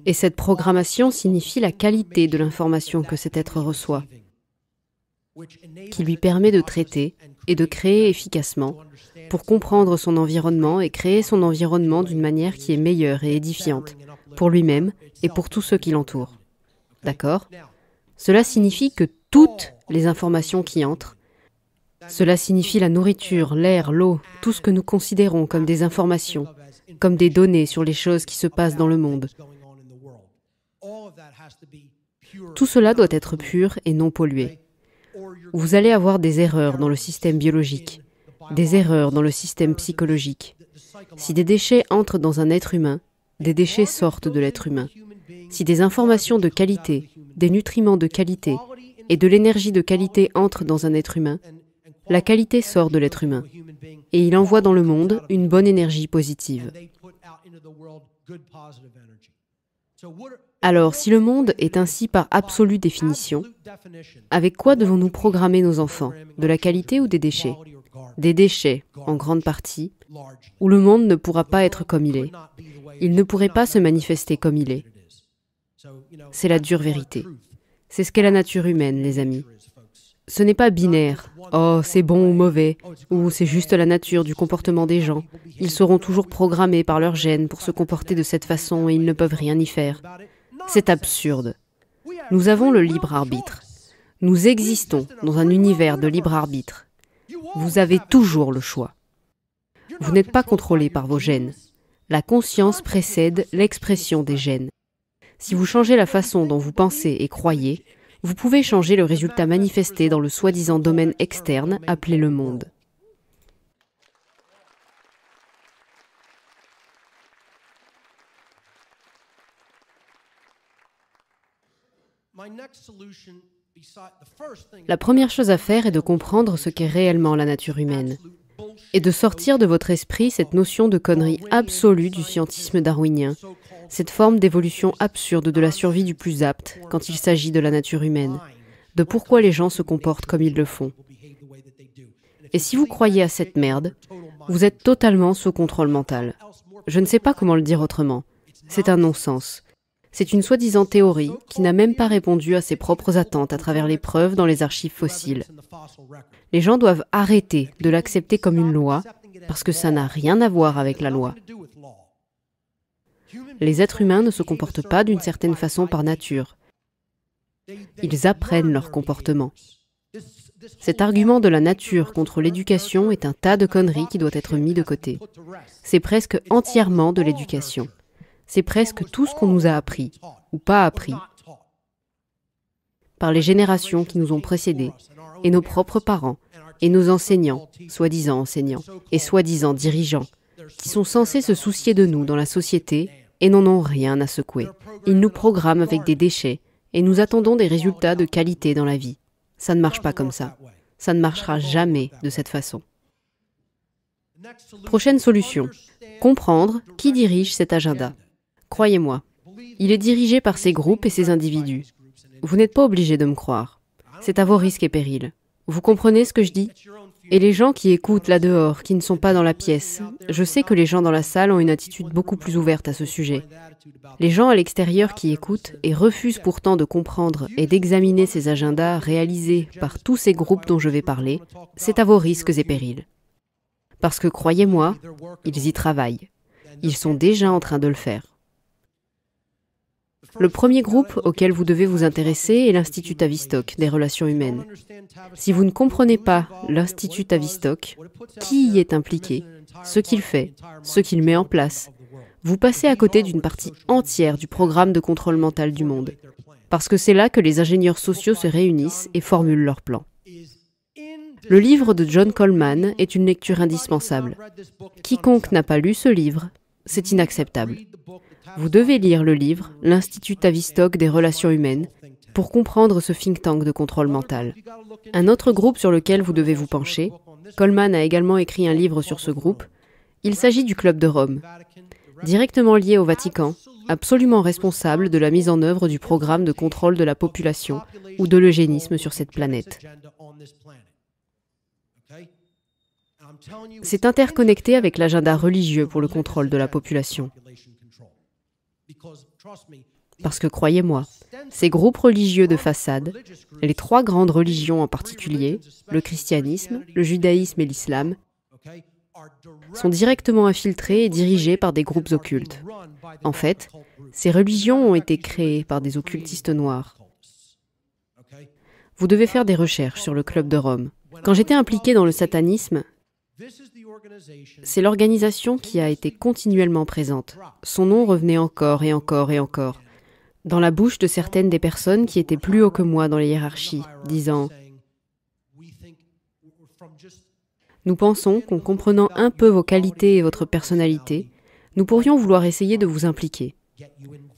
[SPEAKER 2] Et cette programmation signifie la qualité de l'information que cet être reçoit, qui lui permet de traiter et de créer efficacement pour comprendre son environnement et créer son environnement d'une manière qui est meilleure et édifiante pour lui-même et pour tous ceux qui l'entourent. D'accord Cela signifie que toutes les informations qui entrent cela signifie la nourriture, l'air, l'eau, tout ce que nous considérons comme des informations, comme des données sur les choses qui se passent dans le monde. Tout cela doit être pur et non pollué. Vous allez avoir des erreurs dans le système biologique, des erreurs dans le système psychologique. Si des déchets entrent dans un être humain, des déchets sortent de l'être humain. Si des informations de qualité, des nutriments de qualité et de l'énergie de qualité entrent dans un être humain, la qualité sort de l'être humain et il envoie dans le monde une bonne énergie positive. Alors, si le monde est ainsi par absolue définition, avec quoi devons-nous programmer nos enfants De la qualité ou des déchets Des déchets, en grande partie, où le monde ne pourra pas être comme il est. Il ne pourrait pas se manifester comme il est. C'est la dure vérité. C'est ce qu'est la nature humaine, les amis. Ce n'est pas binaire. Oh, c'est bon ou mauvais, ou c'est juste la nature du comportement des gens. Ils seront toujours programmés par leurs gènes pour se comporter de cette façon et ils ne peuvent rien y faire. C'est absurde. Nous avons le libre arbitre. Nous existons dans un univers de libre arbitre. Vous avez toujours le choix. Vous n'êtes pas contrôlé par vos gènes. La conscience précède l'expression des gènes. Si vous changez la façon dont vous pensez et croyez, vous pouvez changer le résultat manifesté dans le soi-disant domaine externe appelé le monde. La première chose à faire est de comprendre ce qu'est réellement la nature humaine et de sortir de votre esprit cette notion de connerie absolue du scientisme darwinien, cette forme d'évolution absurde de la survie du plus apte quand il s'agit de la nature humaine, de pourquoi les gens se comportent comme ils le font. Et si vous croyez à cette merde, vous êtes totalement sous contrôle mental. Je ne sais pas comment le dire autrement. C'est un non-sens. C'est une soi-disant théorie qui n'a même pas répondu à ses propres attentes à travers les preuves dans les archives fossiles. Les gens doivent arrêter de l'accepter comme une loi parce que ça n'a rien à voir avec la loi. Les êtres humains ne se comportent pas d'une certaine façon par nature. Ils apprennent leur comportement. Cet argument de la nature contre l'éducation est un tas de conneries qui doit être mis de côté. C'est presque entièrement de l'éducation c'est presque tout ce qu'on nous a appris, ou pas appris, par les générations qui nous ont précédés, et nos propres parents, et nos enseignants, soi-disant enseignants, et soi-disant dirigeants, qui sont censés se soucier de nous dans la société et n'en ont rien à secouer. Ils nous programment avec des déchets et nous attendons des résultats de qualité dans la vie. Ça ne marche pas comme ça. Ça ne marchera jamais de cette façon. Prochaine solution. Comprendre qui dirige cet agenda. Croyez-moi, il est dirigé par ces groupes et ces individus. Vous n'êtes pas obligé de me croire. C'est à vos risques et périls. Vous comprenez ce que je dis Et les gens qui écoutent là dehors, qui ne sont pas dans la pièce, je sais que les gens dans la salle ont une attitude beaucoup plus ouverte à ce sujet. Les gens à l'extérieur qui écoutent et refusent pourtant de comprendre et d'examiner ces agendas réalisés par tous ces groupes dont je vais parler, c'est à vos risques et périls. Parce que croyez-moi, ils y travaillent. Ils sont déjà en train de le faire. Le premier groupe auquel vous devez vous intéresser est l'Institut Avistock des relations humaines. Si vous ne comprenez pas l'Institut Tavistock, qui y est impliqué, ce qu'il fait, ce qu'il met en place, vous passez à côté d'une partie entière du programme de contrôle mental du monde. Parce que c'est là que les ingénieurs sociaux se réunissent et formulent leurs plans. Le livre de John Coleman est une lecture indispensable. Quiconque n'a pas lu ce livre, c'est inacceptable. Vous devez lire le livre L'Institut Tavistock des relations humaines pour comprendre ce think tank de contrôle mental. Un autre groupe sur lequel vous devez vous pencher, Coleman a également écrit un livre sur ce groupe, il s'agit du Club de Rome, directement lié au Vatican, absolument responsable de la mise en œuvre du programme de contrôle de la population ou de l'eugénisme sur cette planète.
[SPEAKER 3] C'est interconnecté
[SPEAKER 2] avec l'agenda religieux pour le contrôle de la population. Parce que croyez-moi, ces groupes religieux de façade, les trois grandes religions en particulier, le christianisme, le judaïsme et l'islam, sont directement infiltrés et dirigés par des groupes occultes. En fait, ces religions ont été créées par des occultistes noirs. Vous devez faire des recherches sur le Club de Rome. Quand j'étais impliqué dans le satanisme, c'est l'organisation qui a été continuellement présente. Son nom revenait encore et encore et encore dans la bouche de certaines des personnes qui étaient plus haut que moi dans les hiérarchies, disant Nous pensons qu'en comprenant un peu vos qualités et votre personnalité, nous pourrions vouloir essayer de vous impliquer.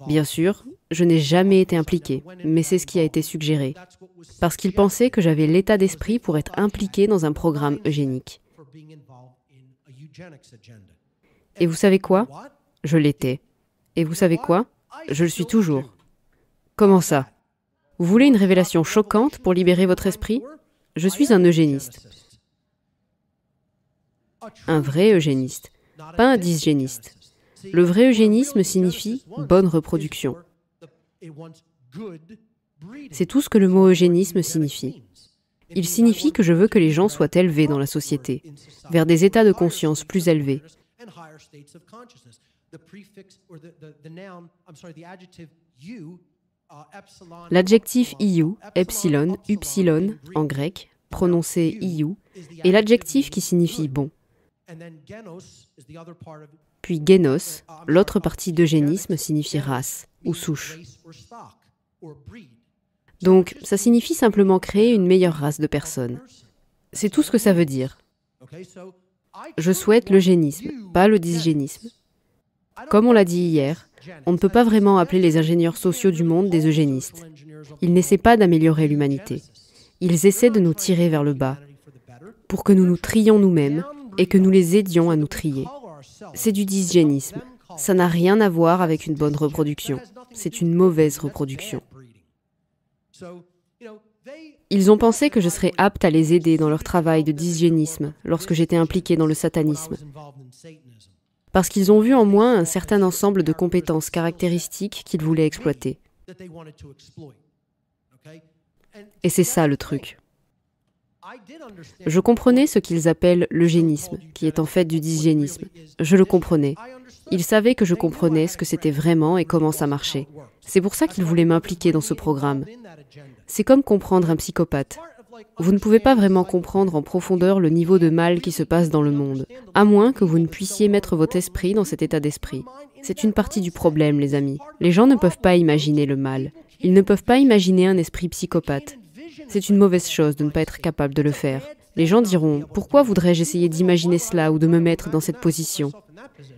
[SPEAKER 2] Bien sûr, je n'ai jamais été impliqué, mais c'est ce qui a été suggéré, parce qu'ils pensaient que j'avais l'état d'esprit pour être impliqué dans un programme eugénique. Et vous savez quoi Je l'étais. Et vous savez quoi Je le suis toujours. Comment ça Vous voulez une révélation choquante pour libérer votre esprit Je suis un eugéniste. Un vrai eugéniste, pas un dysgéniste. Le vrai eugénisme signifie bonne reproduction. C'est tout ce que le mot eugénisme signifie. Il signifie que je veux que les gens soient élevés dans la société, vers des états de conscience plus élevés. L'adjectif iou, epsilon, upsilon en grec, prononcé iou, est l'adjectif qui signifie bon. Puis genos, l'autre partie d'eugénisme signifie race ou souche. Donc ça signifie simplement créer une meilleure race de personnes. C'est tout ce que ça veut dire. Je souhaite l'eugénisme, pas le dysgénisme. Comme on l'a dit hier, on ne peut pas vraiment appeler les ingénieurs sociaux du monde des eugénistes. Ils n'essaient pas d'améliorer l'humanité. Ils essaient de nous tirer vers le bas, pour que nous nous trions nous-mêmes et que nous les aidions à nous trier. C'est du dysgénisme. Ça n'a rien à voir avec une bonne reproduction. C'est une mauvaise reproduction. Ils ont pensé que je serais apte à les aider dans leur travail de dysgénisme lorsque j'étais impliqué dans le satanisme. Parce qu'ils ont vu en moi un certain ensemble de compétences caractéristiques qu'ils voulaient exploiter. Et c'est ça le truc. Je comprenais ce qu'ils appellent l'eugénisme, qui est en fait du dysgénisme. Je le comprenais. Ils savaient que je comprenais ce que c'était vraiment et comment ça marchait. C'est pour ça qu'ils voulaient m'impliquer dans ce programme. C'est comme comprendre un psychopathe. Vous ne pouvez pas vraiment comprendre en profondeur le niveau de mal qui se passe dans le monde, à moins que vous ne puissiez mettre votre esprit dans cet état d'esprit. C'est une partie du problème, les amis. Les gens ne peuvent pas imaginer le mal. Ils ne peuvent pas imaginer un esprit psychopathe. C'est une mauvaise chose de ne pas être capable de le faire. Les gens diront, pourquoi voudrais-je essayer d'imaginer cela ou de me mettre dans cette position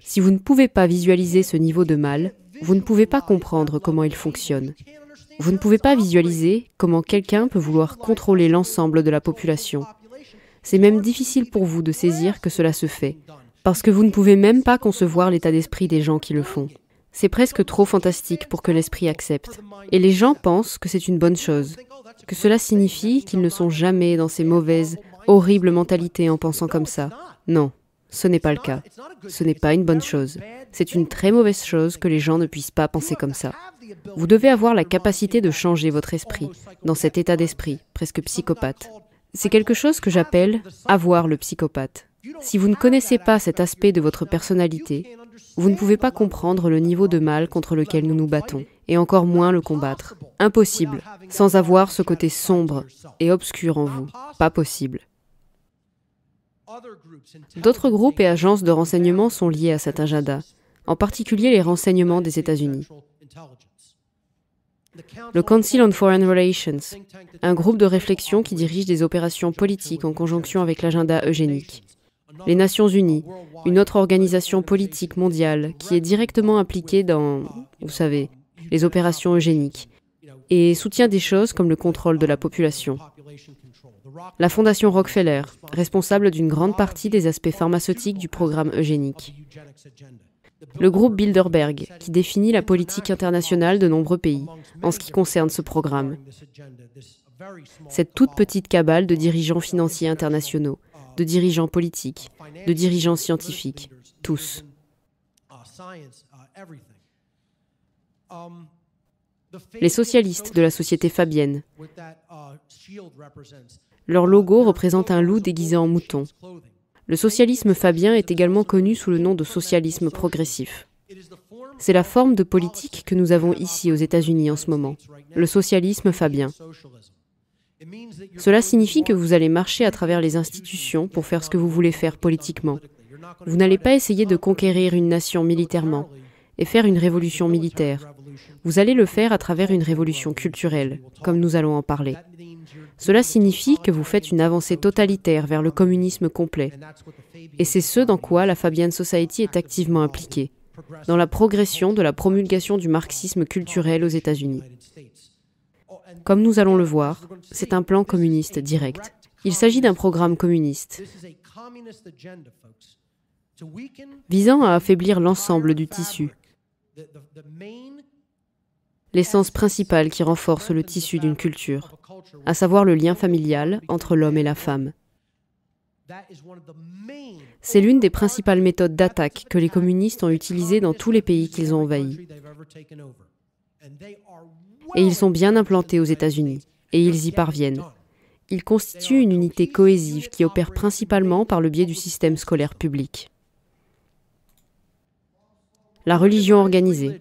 [SPEAKER 2] Si vous ne pouvez pas visualiser ce niveau de mal, vous ne pouvez pas comprendre comment il fonctionne. Vous ne pouvez pas visualiser comment quelqu'un peut vouloir contrôler l'ensemble de la population. C'est même difficile pour vous de saisir que cela se fait, parce que vous ne pouvez même pas concevoir l'état d'esprit des gens qui le font. C'est presque trop fantastique pour que l'esprit accepte. Et les gens pensent que c'est une bonne chose, que cela signifie qu'ils ne sont jamais dans ces mauvaises, horribles mentalités en pensant comme ça. Non, ce n'est pas le cas. Ce n'est pas une bonne chose. C'est une très mauvaise chose que les gens ne puissent pas penser comme ça. Vous devez avoir la capacité de changer votre esprit, dans cet état d'esprit, presque psychopathe. C'est quelque chose que j'appelle avoir le psychopathe. Si vous ne connaissez pas cet aspect de votre personnalité, vous ne pouvez pas comprendre le niveau de mal contre lequel nous nous battons et encore moins le combattre. Impossible, sans avoir ce côté sombre et obscur en vous. Pas possible. D'autres groupes et agences de renseignement sont liés à cet agenda, en particulier les renseignements des États-Unis. Le Council on Foreign Relations, un groupe de réflexion qui dirige des opérations politiques en conjonction avec l'agenda eugénique. Les Nations Unies, une autre organisation politique mondiale qui est directement impliquée dans, vous savez, les opérations eugéniques, et soutient des choses comme le contrôle de la population. La Fondation Rockefeller, responsable d'une grande partie des aspects pharmaceutiques du programme eugénique. Le groupe Bilderberg, qui définit la politique internationale de nombreux pays en ce qui concerne ce programme. Cette toute petite cabale de dirigeants financiers internationaux, de dirigeants politiques, de dirigeants scientifiques, tous.
[SPEAKER 3] Um, les socialistes de la société fabienne. Uh,
[SPEAKER 2] Leur logo représente un loup déguisé en mouton. Le socialisme fabien est également connu sous le nom de socialisme progressif. C'est la forme de politique que nous avons ici aux États-Unis en ce moment, le socialisme fabien. Cela signifie que vous allez marcher à travers les institutions pour faire ce que vous voulez faire politiquement. Vous n'allez pas essayer de conquérir une nation militairement et faire une révolution militaire. Vous allez le faire à travers une révolution culturelle, comme nous allons en parler. Cela signifie que vous faites une avancée totalitaire vers le communisme complet. Et c'est ce dans quoi la Fabian Society est activement impliquée, dans la progression de la promulgation du marxisme culturel aux États-Unis. Comme nous allons le voir, c'est un plan communiste direct. Il s'agit d'un programme communiste visant à affaiblir l'ensemble du tissu, l'essence principale qui renforce le tissu d'une culture, à savoir le lien familial entre l'homme et la femme. C'est l'une des principales méthodes d'attaque que les communistes ont utilisées dans tous les pays qu'ils ont envahis. Et ils sont bien implantés aux États-Unis, et ils y parviennent. Ils constituent une unité cohésive qui opère principalement par le biais du système scolaire public la religion organisée.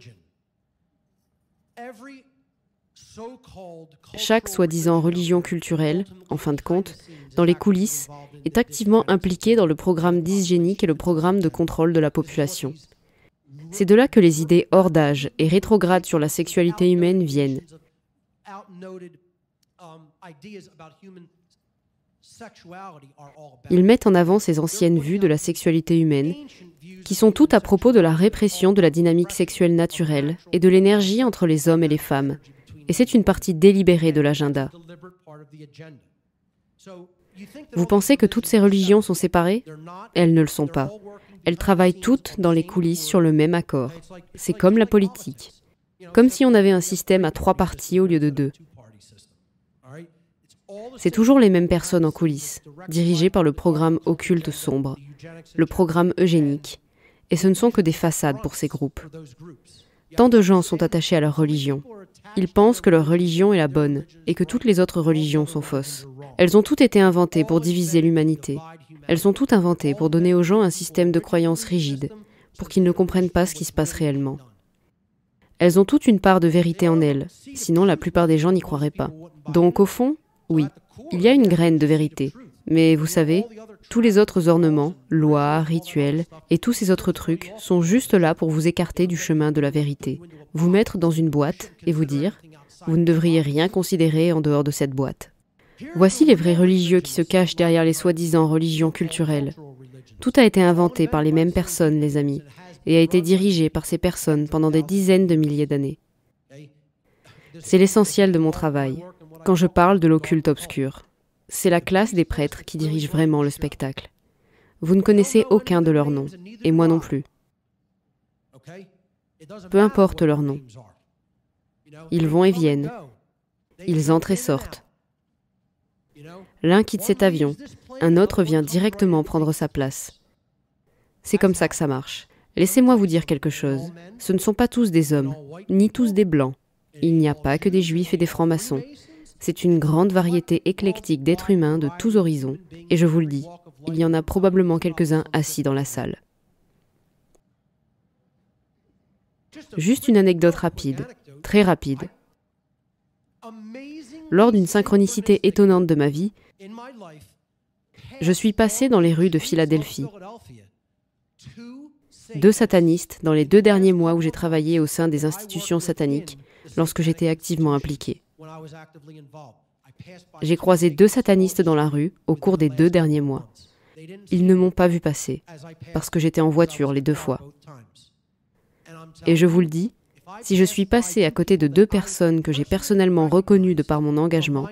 [SPEAKER 2] Chaque soi-disant religion culturelle, en fin de compte, dans les coulisses, est activement impliquée dans le programme dysgénique et le programme de contrôle de la population. C'est de là que les idées hors d'âge et rétrogrades sur la sexualité humaine viennent. Ils mettent en avant ces anciennes vues de la sexualité humaine qui sont toutes à propos de la répression de la dynamique sexuelle naturelle et de l'énergie entre les hommes et les femmes. Et c'est une partie délibérée de l'agenda. Vous pensez que toutes ces religions sont séparées Elles ne le sont pas. Elles travaillent toutes dans les coulisses sur le même accord. C'est comme la politique. Comme si on avait un système à trois parties au lieu de deux. C'est toujours les mêmes personnes en coulisses, dirigées par le programme occulte sombre, le programme eugénique, et ce ne sont que des façades pour ces groupes. Tant de gens sont attachés à leur religion. Ils pensent que leur religion est la bonne et que toutes les autres religions sont fausses. Elles ont toutes été inventées pour diviser l'humanité. Elles ont toutes inventées pour donner aux gens un système de croyances rigide, pour qu'ils ne comprennent pas ce qui se passe réellement. Elles ont toutes une part de vérité en elles, sinon la plupart des gens n'y croiraient pas. Donc au fond, oui, il y a une graine de vérité, mais vous savez, tous les autres ornements, lois, rituels et tous ces autres trucs sont juste là pour vous écarter du chemin de la vérité, vous mettre dans une boîte et vous dire, vous ne devriez rien considérer en dehors de cette boîte. Voici les vrais religieux qui se cachent derrière les soi-disant religions culturelles. Tout a été inventé par les mêmes personnes, les amis, et a été dirigé par ces personnes pendant des dizaines de milliers d'années. C'est l'essentiel de mon travail, quand je parle de l'occulte obscur c'est la classe des prêtres qui dirige vraiment le spectacle. Vous ne connaissez aucun de leurs noms, et moi non plus. Peu importe leur nom.
[SPEAKER 3] Ils vont et viennent. Ils entrent
[SPEAKER 2] et sortent. L'un quitte cet avion, un autre vient directement prendre sa place. C'est comme ça que ça marche. Laissez-moi vous dire quelque chose. Ce ne sont pas tous des hommes, ni tous des blancs. Il n'y a pas que des juifs et des francs-maçons. C'est une grande variété éclectique d'êtres humains de tous horizons, et je vous le dis, il y en a probablement quelques-uns assis dans la salle. Juste une anecdote rapide, très rapide. Lors d'une synchronicité étonnante de ma vie, je suis passé dans les rues de Philadelphie. Deux satanistes dans les deux derniers mois où j'ai travaillé au sein des institutions sataniques, lorsque j'étais activement impliqué. J'ai croisé deux satanistes dans la rue au cours des deux derniers mois. Ils ne m'ont pas vu passer, parce que j'étais en voiture les deux fois. Et je vous le dis, si je suis passé à côté de deux personnes que j'ai personnellement reconnues de par mon engagement,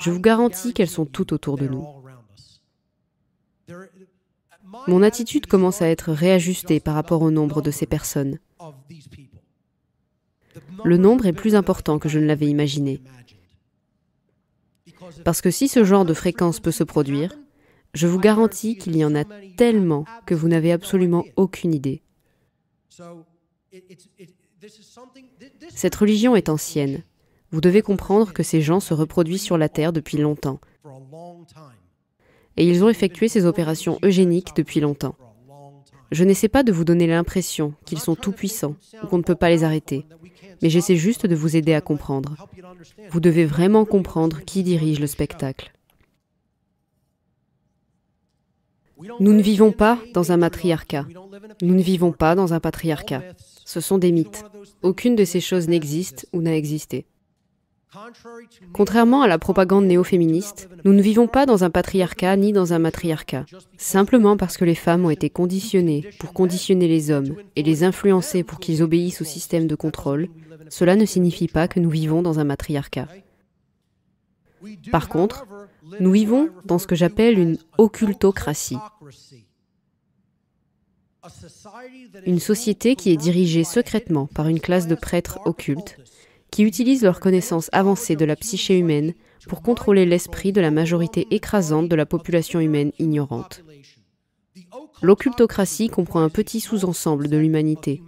[SPEAKER 2] je vous garantis qu'elles sont toutes autour de nous. Mon attitude commence à être réajustée par rapport au nombre de ces personnes. Le nombre est plus important que je ne l'avais imaginé. Parce que si ce genre de fréquence peut se produire, je vous garantis qu'il y en a tellement que vous n'avez absolument aucune idée. Cette religion est ancienne. Vous devez comprendre que ces gens se reproduisent sur la Terre depuis longtemps. Et ils ont effectué ces opérations eugéniques depuis longtemps. Je n'essaie pas de vous donner l'impression qu'ils sont tout-puissants ou qu'on ne peut pas les arrêter mais j'essaie juste de vous aider à comprendre. Vous devez vraiment comprendre qui dirige le spectacle. Nous ne vivons pas dans un matriarcat. Nous ne vivons pas dans un patriarcat. Ce sont des mythes. Aucune de ces choses n'existe ou n'a existé. Contrairement à la propagande néo-féministe, nous ne vivons pas dans un patriarcat ni dans un matriarcat, simplement parce que les femmes ont été conditionnées pour conditionner les hommes et les influencer pour qu'ils obéissent au système de contrôle, cela ne signifie pas que nous vivons dans un matriarcat. Par contre, nous vivons dans ce que j'appelle une occultocratie. Une société qui est dirigée secrètement par une classe de prêtres occultes, qui utilisent leurs connaissances avancées de la psyché humaine pour contrôler l'esprit de la majorité écrasante de la population humaine ignorante. L'occultocratie comprend un petit sous-ensemble de l'humanité,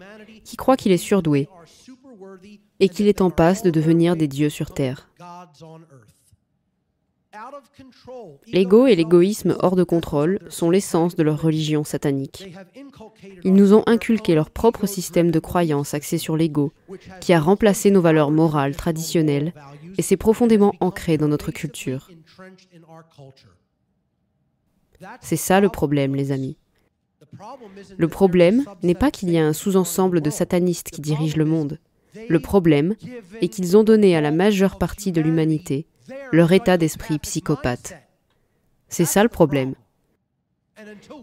[SPEAKER 2] qui croit qu'il est surdoué et qu'il est en passe de devenir des dieux sur terre. L'ego et l'égoïsme hors de contrôle sont l'essence de leur religion satanique. Ils nous ont inculqué leur propre système de croyance axé sur l'ego, qui a remplacé nos valeurs morales traditionnelles et s'est profondément ancré dans notre culture. C'est ça le problème, les amis. Le problème n'est pas qu'il y a un sous-ensemble de satanistes qui dirigent le monde. Le problème est qu'ils ont donné à la majeure partie de l'humanité leur état d'esprit psychopathe. C'est ça le problème.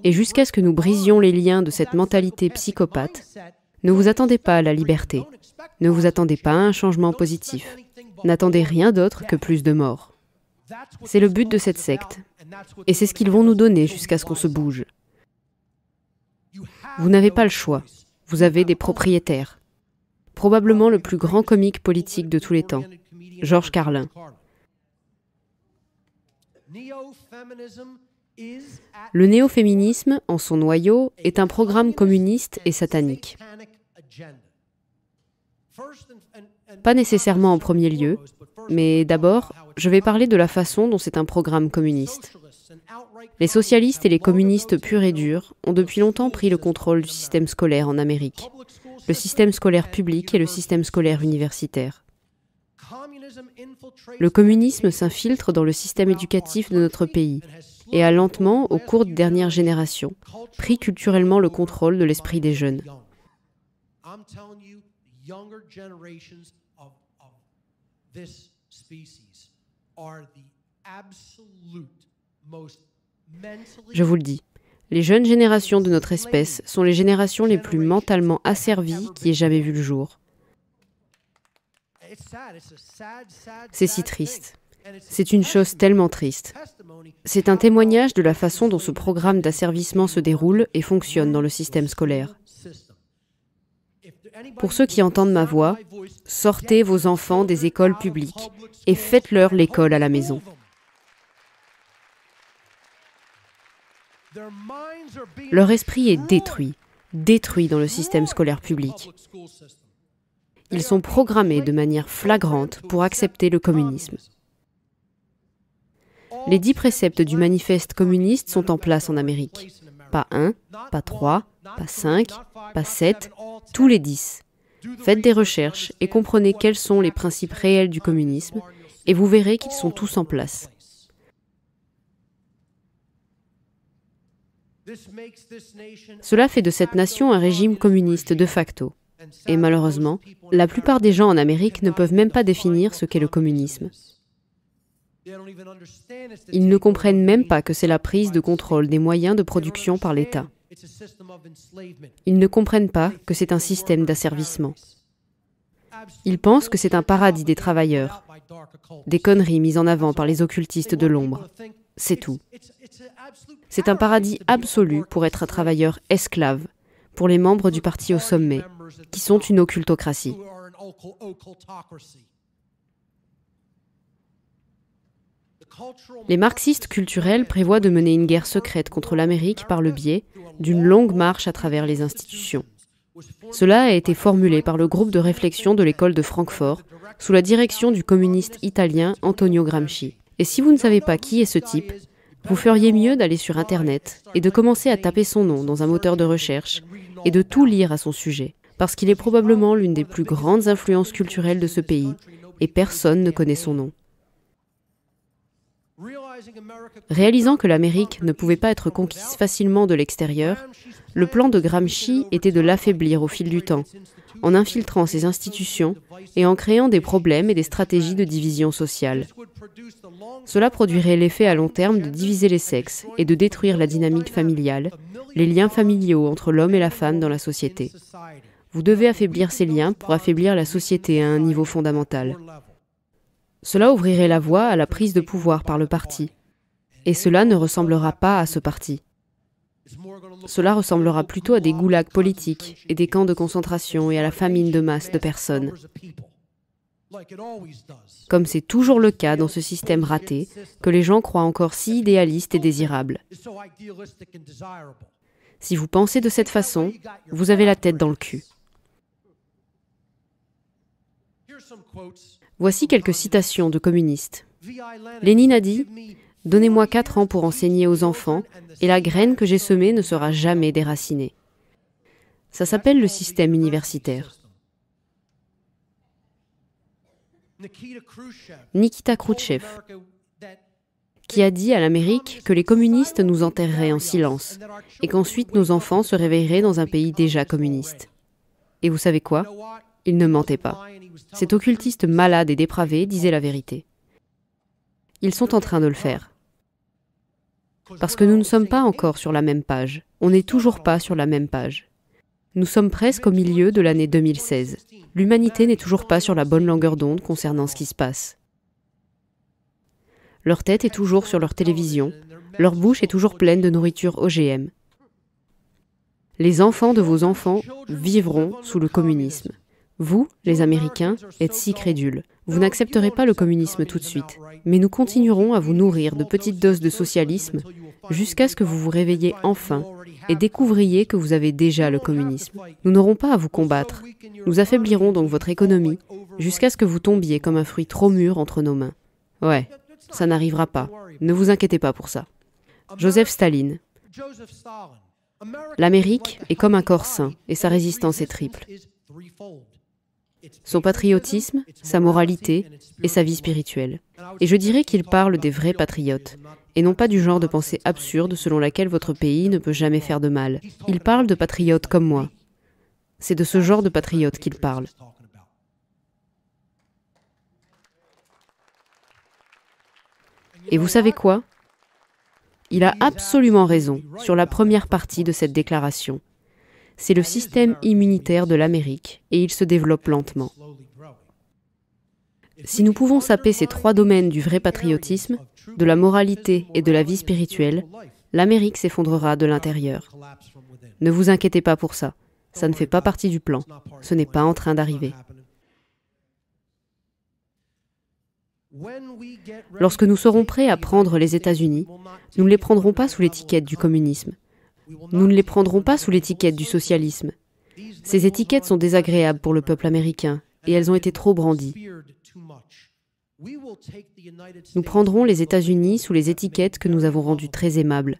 [SPEAKER 2] Et jusqu'à ce que nous brisions les liens de cette mentalité psychopathe, ne vous attendez pas à la liberté, ne vous attendez pas à un changement positif, n'attendez rien d'autre que plus de morts. C'est le but de cette secte, et c'est ce qu'ils vont nous donner jusqu'à ce qu'on se bouge. Vous n'avez pas le choix, vous avez des propriétaires, probablement le plus grand comique politique de tous les temps, Georges Carlin. Le néo-féminisme, en son noyau, est un programme communiste et satanique. Pas nécessairement en premier lieu, mais d'abord, je vais parler de la façon dont c'est un programme communiste. Les socialistes et les communistes purs et durs ont depuis longtemps pris le contrôle du système scolaire en Amérique le système scolaire public et le système scolaire universitaire. Le communisme s'infiltre dans le système éducatif de notre pays et a lentement, au cours des dernières générations, pris culturellement le contrôle de l'esprit des jeunes. Je vous le dis, les jeunes générations de notre espèce sont les générations les plus mentalement asservies qui aient jamais vu le jour. C'est si triste. C'est une chose tellement triste. C'est un témoignage de la façon dont ce programme d'asservissement se déroule et fonctionne dans le système scolaire. Pour ceux qui entendent ma voix, sortez vos enfants des écoles publiques et faites-leur l'école à la maison. Leur esprit est détruit, détruit dans le système scolaire public. Ils sont programmés de manière flagrante pour accepter le communisme. Les dix préceptes du manifeste communiste sont en place en Amérique. Pas un, pas trois, pas cinq, pas sept, tous les dix. Faites des recherches et comprenez quels sont les principes réels du communisme, et vous verrez qu'ils sont tous en place. Cela fait de cette nation un régime communiste de facto. Et malheureusement, la plupart des gens en Amérique ne peuvent même pas définir ce qu'est le communisme.
[SPEAKER 3] Ils
[SPEAKER 2] ne comprennent même pas que c'est la prise de contrôle des moyens de production par l'État. Ils ne comprennent pas que c'est un système d'asservissement. Ils pensent que c'est un paradis des travailleurs, des conneries mises en avant par les occultistes de l'ombre. C'est tout. C'est un paradis absolu pour être un travailleur esclave, pour les membres du parti au sommet, qui sont une occultocratie. Les marxistes culturels prévoient de mener une guerre secrète contre l'Amérique par le biais d'une longue marche à travers les institutions. Cela a été formulé par le groupe de réflexion de l'école de Francfort, sous la direction du communiste italien Antonio Gramsci. Et si vous ne savez pas qui est ce type, vous feriez mieux d'aller sur Internet et de commencer à taper son nom dans un moteur de recherche et de tout lire à son sujet, parce qu'il est probablement l'une des plus grandes influences culturelles de ce pays et personne ne connaît son nom. Réalisant que l'Amérique ne pouvait pas être conquise facilement de l'extérieur, le plan de Gramsci était de l'affaiblir au fil du temps, en infiltrant ces institutions et en créant des problèmes et des stratégies de division sociale. Cela produirait l'effet à long terme de diviser les sexes et de détruire la dynamique familiale, les liens familiaux entre l'homme et la femme dans la société. Vous devez affaiblir ces liens pour affaiblir la société à un niveau fondamental. Cela ouvrirait la voie à la prise de pouvoir par le parti. Et cela ne ressemblera pas à ce parti. Cela ressemblera plutôt à des goulags politiques et des camps de concentration et à la famine de masse de personnes. Comme c'est toujours le cas dans ce système raté, que les gens croient encore si idéaliste et désirable. Si vous pensez de cette façon, vous avez la tête dans le cul. Voici quelques citations de communistes. Lénine a dit Donnez-moi quatre ans pour enseigner aux enfants, et la graine que j'ai semée ne sera jamais déracinée. Ça s'appelle le système universitaire.
[SPEAKER 3] Nikita Khrouchtchev,
[SPEAKER 2] qui a dit à l'Amérique que les communistes nous enterreraient en silence et qu'ensuite nos enfants se réveilleraient dans un pays déjà communiste. Et vous savez quoi Il ne mentait pas. Cet occultiste malade et dépravé disait la vérité. Ils sont en train de le faire. Parce que nous ne sommes pas encore sur la même page. On n'est toujours pas sur la même page. Nous sommes presque au milieu de l'année 2016. L'humanité n'est toujours pas sur la bonne longueur d'onde concernant ce qui se passe. Leur tête est toujours sur leur télévision, leur bouche est toujours pleine de nourriture OGM. Les enfants de vos enfants vivront sous le communisme. Vous, les Américains, êtes si crédules. Vous n'accepterez pas le communisme tout de suite, mais nous continuerons à vous nourrir de petites doses de socialisme jusqu'à ce que vous vous réveilliez enfin et découvriez que vous avez déjà le communisme. Nous n'aurons pas à vous combattre. Nous affaiblirons donc votre économie jusqu'à ce que vous tombiez comme un fruit trop mûr entre nos mains. Ouais, ça n'arrivera pas. Ne vous inquiétez pas pour ça. Joseph Staline. L'Amérique est comme un corps sain et sa résistance est triple son patriotisme, sa moralité et sa vie spirituelle. Et je dirais qu'il parle des vrais patriotes, et non pas du genre de pensée absurde selon laquelle votre pays ne peut jamais faire de mal. Il parle de patriotes comme moi. C'est de ce genre de patriotes qu'il parle. Et vous savez quoi Il a absolument raison sur la première partie de cette déclaration c'est le système immunitaire de l'Amérique et il se développe lentement. Si nous pouvons saper ces trois domaines du vrai patriotisme, de la moralité et de la vie spirituelle, l'Amérique s'effondrera de l'intérieur. Ne vous inquiétez pas pour ça, ça ne fait pas partie du plan, ce n'est pas en train d'arriver. Lorsque nous serons prêts à prendre les États-Unis, nous ne les prendrons pas sous l'étiquette du communisme, nous ne les prendrons pas sous l'étiquette du socialisme. Ces étiquettes sont désagréables pour le peuple américain et elles ont été trop brandies. Nous prendrons les États-Unis sous les étiquettes que nous avons rendues très aimables.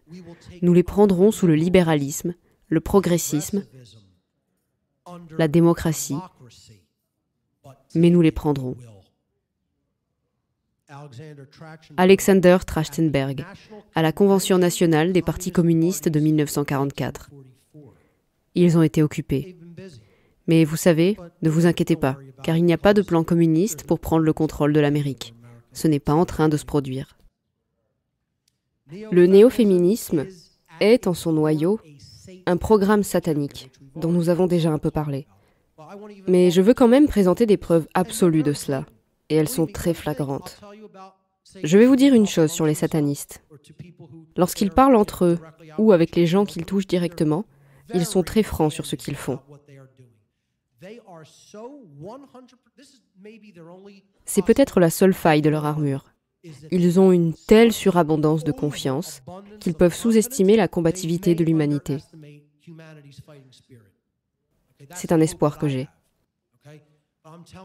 [SPEAKER 2] Nous les prendrons sous le libéralisme, le progressisme,
[SPEAKER 3] la démocratie, mais
[SPEAKER 2] nous les prendrons.
[SPEAKER 3] Alexander Trachtenberg, à la
[SPEAKER 2] Convention nationale des partis communistes de 1944. Ils ont été occupés. Mais vous savez, ne vous inquiétez pas, car il n'y a pas de plan communiste pour prendre le contrôle de l'Amérique. Ce n'est pas en train de se produire. Le néo-féminisme est, en son noyau, un programme satanique dont nous avons déjà un peu parlé. Mais je veux quand même présenter des preuves absolues de cela et elles sont très flagrantes. Je vais vous dire une chose sur les satanistes. Lorsqu'ils parlent entre eux ou avec les gens qu'ils touchent directement, ils sont très francs sur ce qu'ils font. C'est peut-être la seule faille de leur armure. Ils ont une telle surabondance de confiance qu'ils peuvent sous-estimer la combativité de l'humanité. C'est un espoir que j'ai.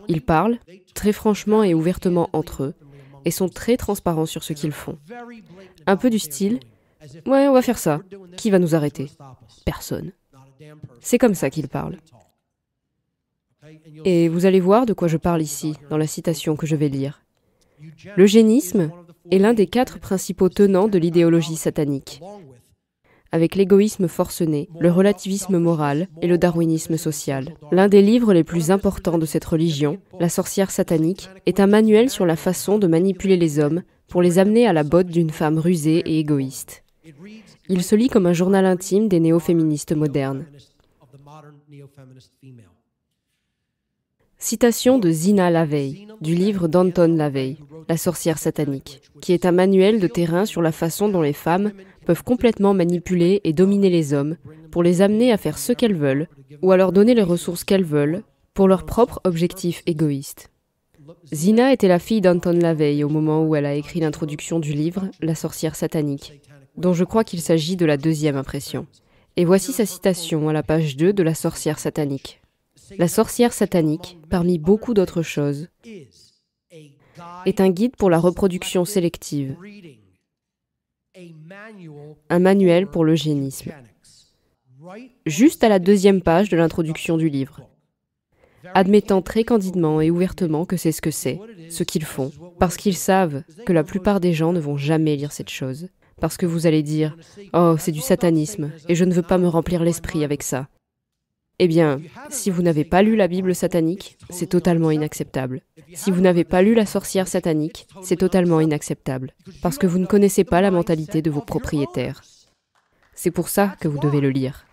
[SPEAKER 2] Ils parlent très franchement et ouvertement entre eux et sont très transparents sur ce qu'ils font. Un peu du style ⁇ Ouais, on va faire ça. Qui va nous arrêter Personne. C'est comme ça qu'ils parlent. Et vous allez voir de quoi je parle ici, dans la citation que je vais lire. L'eugénisme est l'un des quatre principaux tenants de l'idéologie satanique, avec l'égoïsme forcené, le relativisme moral et le darwinisme social. L'un des livres les plus importants de cette religion, La sorcière satanique, est un manuel sur la façon de manipuler les hommes pour les amener à la botte d'une femme rusée et égoïste. Il se lit comme un journal intime des néo-féministes modernes. Citation de Zina Laveille, du livre d'Anton Laveille, La sorcière satanique, qui est un manuel de terrain sur la façon dont les femmes peuvent complètement manipuler et dominer les hommes pour les amener à faire ce qu'elles veulent ou à leur donner les ressources qu'elles veulent pour leur propre objectif égoïste. Zina était la fille d'Anton Laveille au moment où elle a écrit l'introduction du livre La sorcière satanique, dont je crois qu'il s'agit de la deuxième impression. Et voici sa citation à la page 2 de La sorcière satanique. La sorcière satanique, parmi beaucoup d'autres choses, est un guide pour la reproduction sélective, un manuel pour l'eugénisme, juste à la deuxième page de l'introduction du livre, admettant très candidement et ouvertement que c'est ce que c'est, ce qu'ils font, parce qu'ils savent que la plupart des gens ne vont jamais lire cette chose, parce que vous allez dire ⁇ Oh, c'est du satanisme, et je ne veux pas me remplir l'esprit avec ça ⁇ eh bien, si vous n'avez pas lu la Bible satanique, c'est totalement inacceptable. Si vous n'avez pas lu la sorcière satanique, c'est totalement inacceptable, parce que vous ne connaissez pas la mentalité de vos propriétaires. C'est pour ça que vous devez le lire.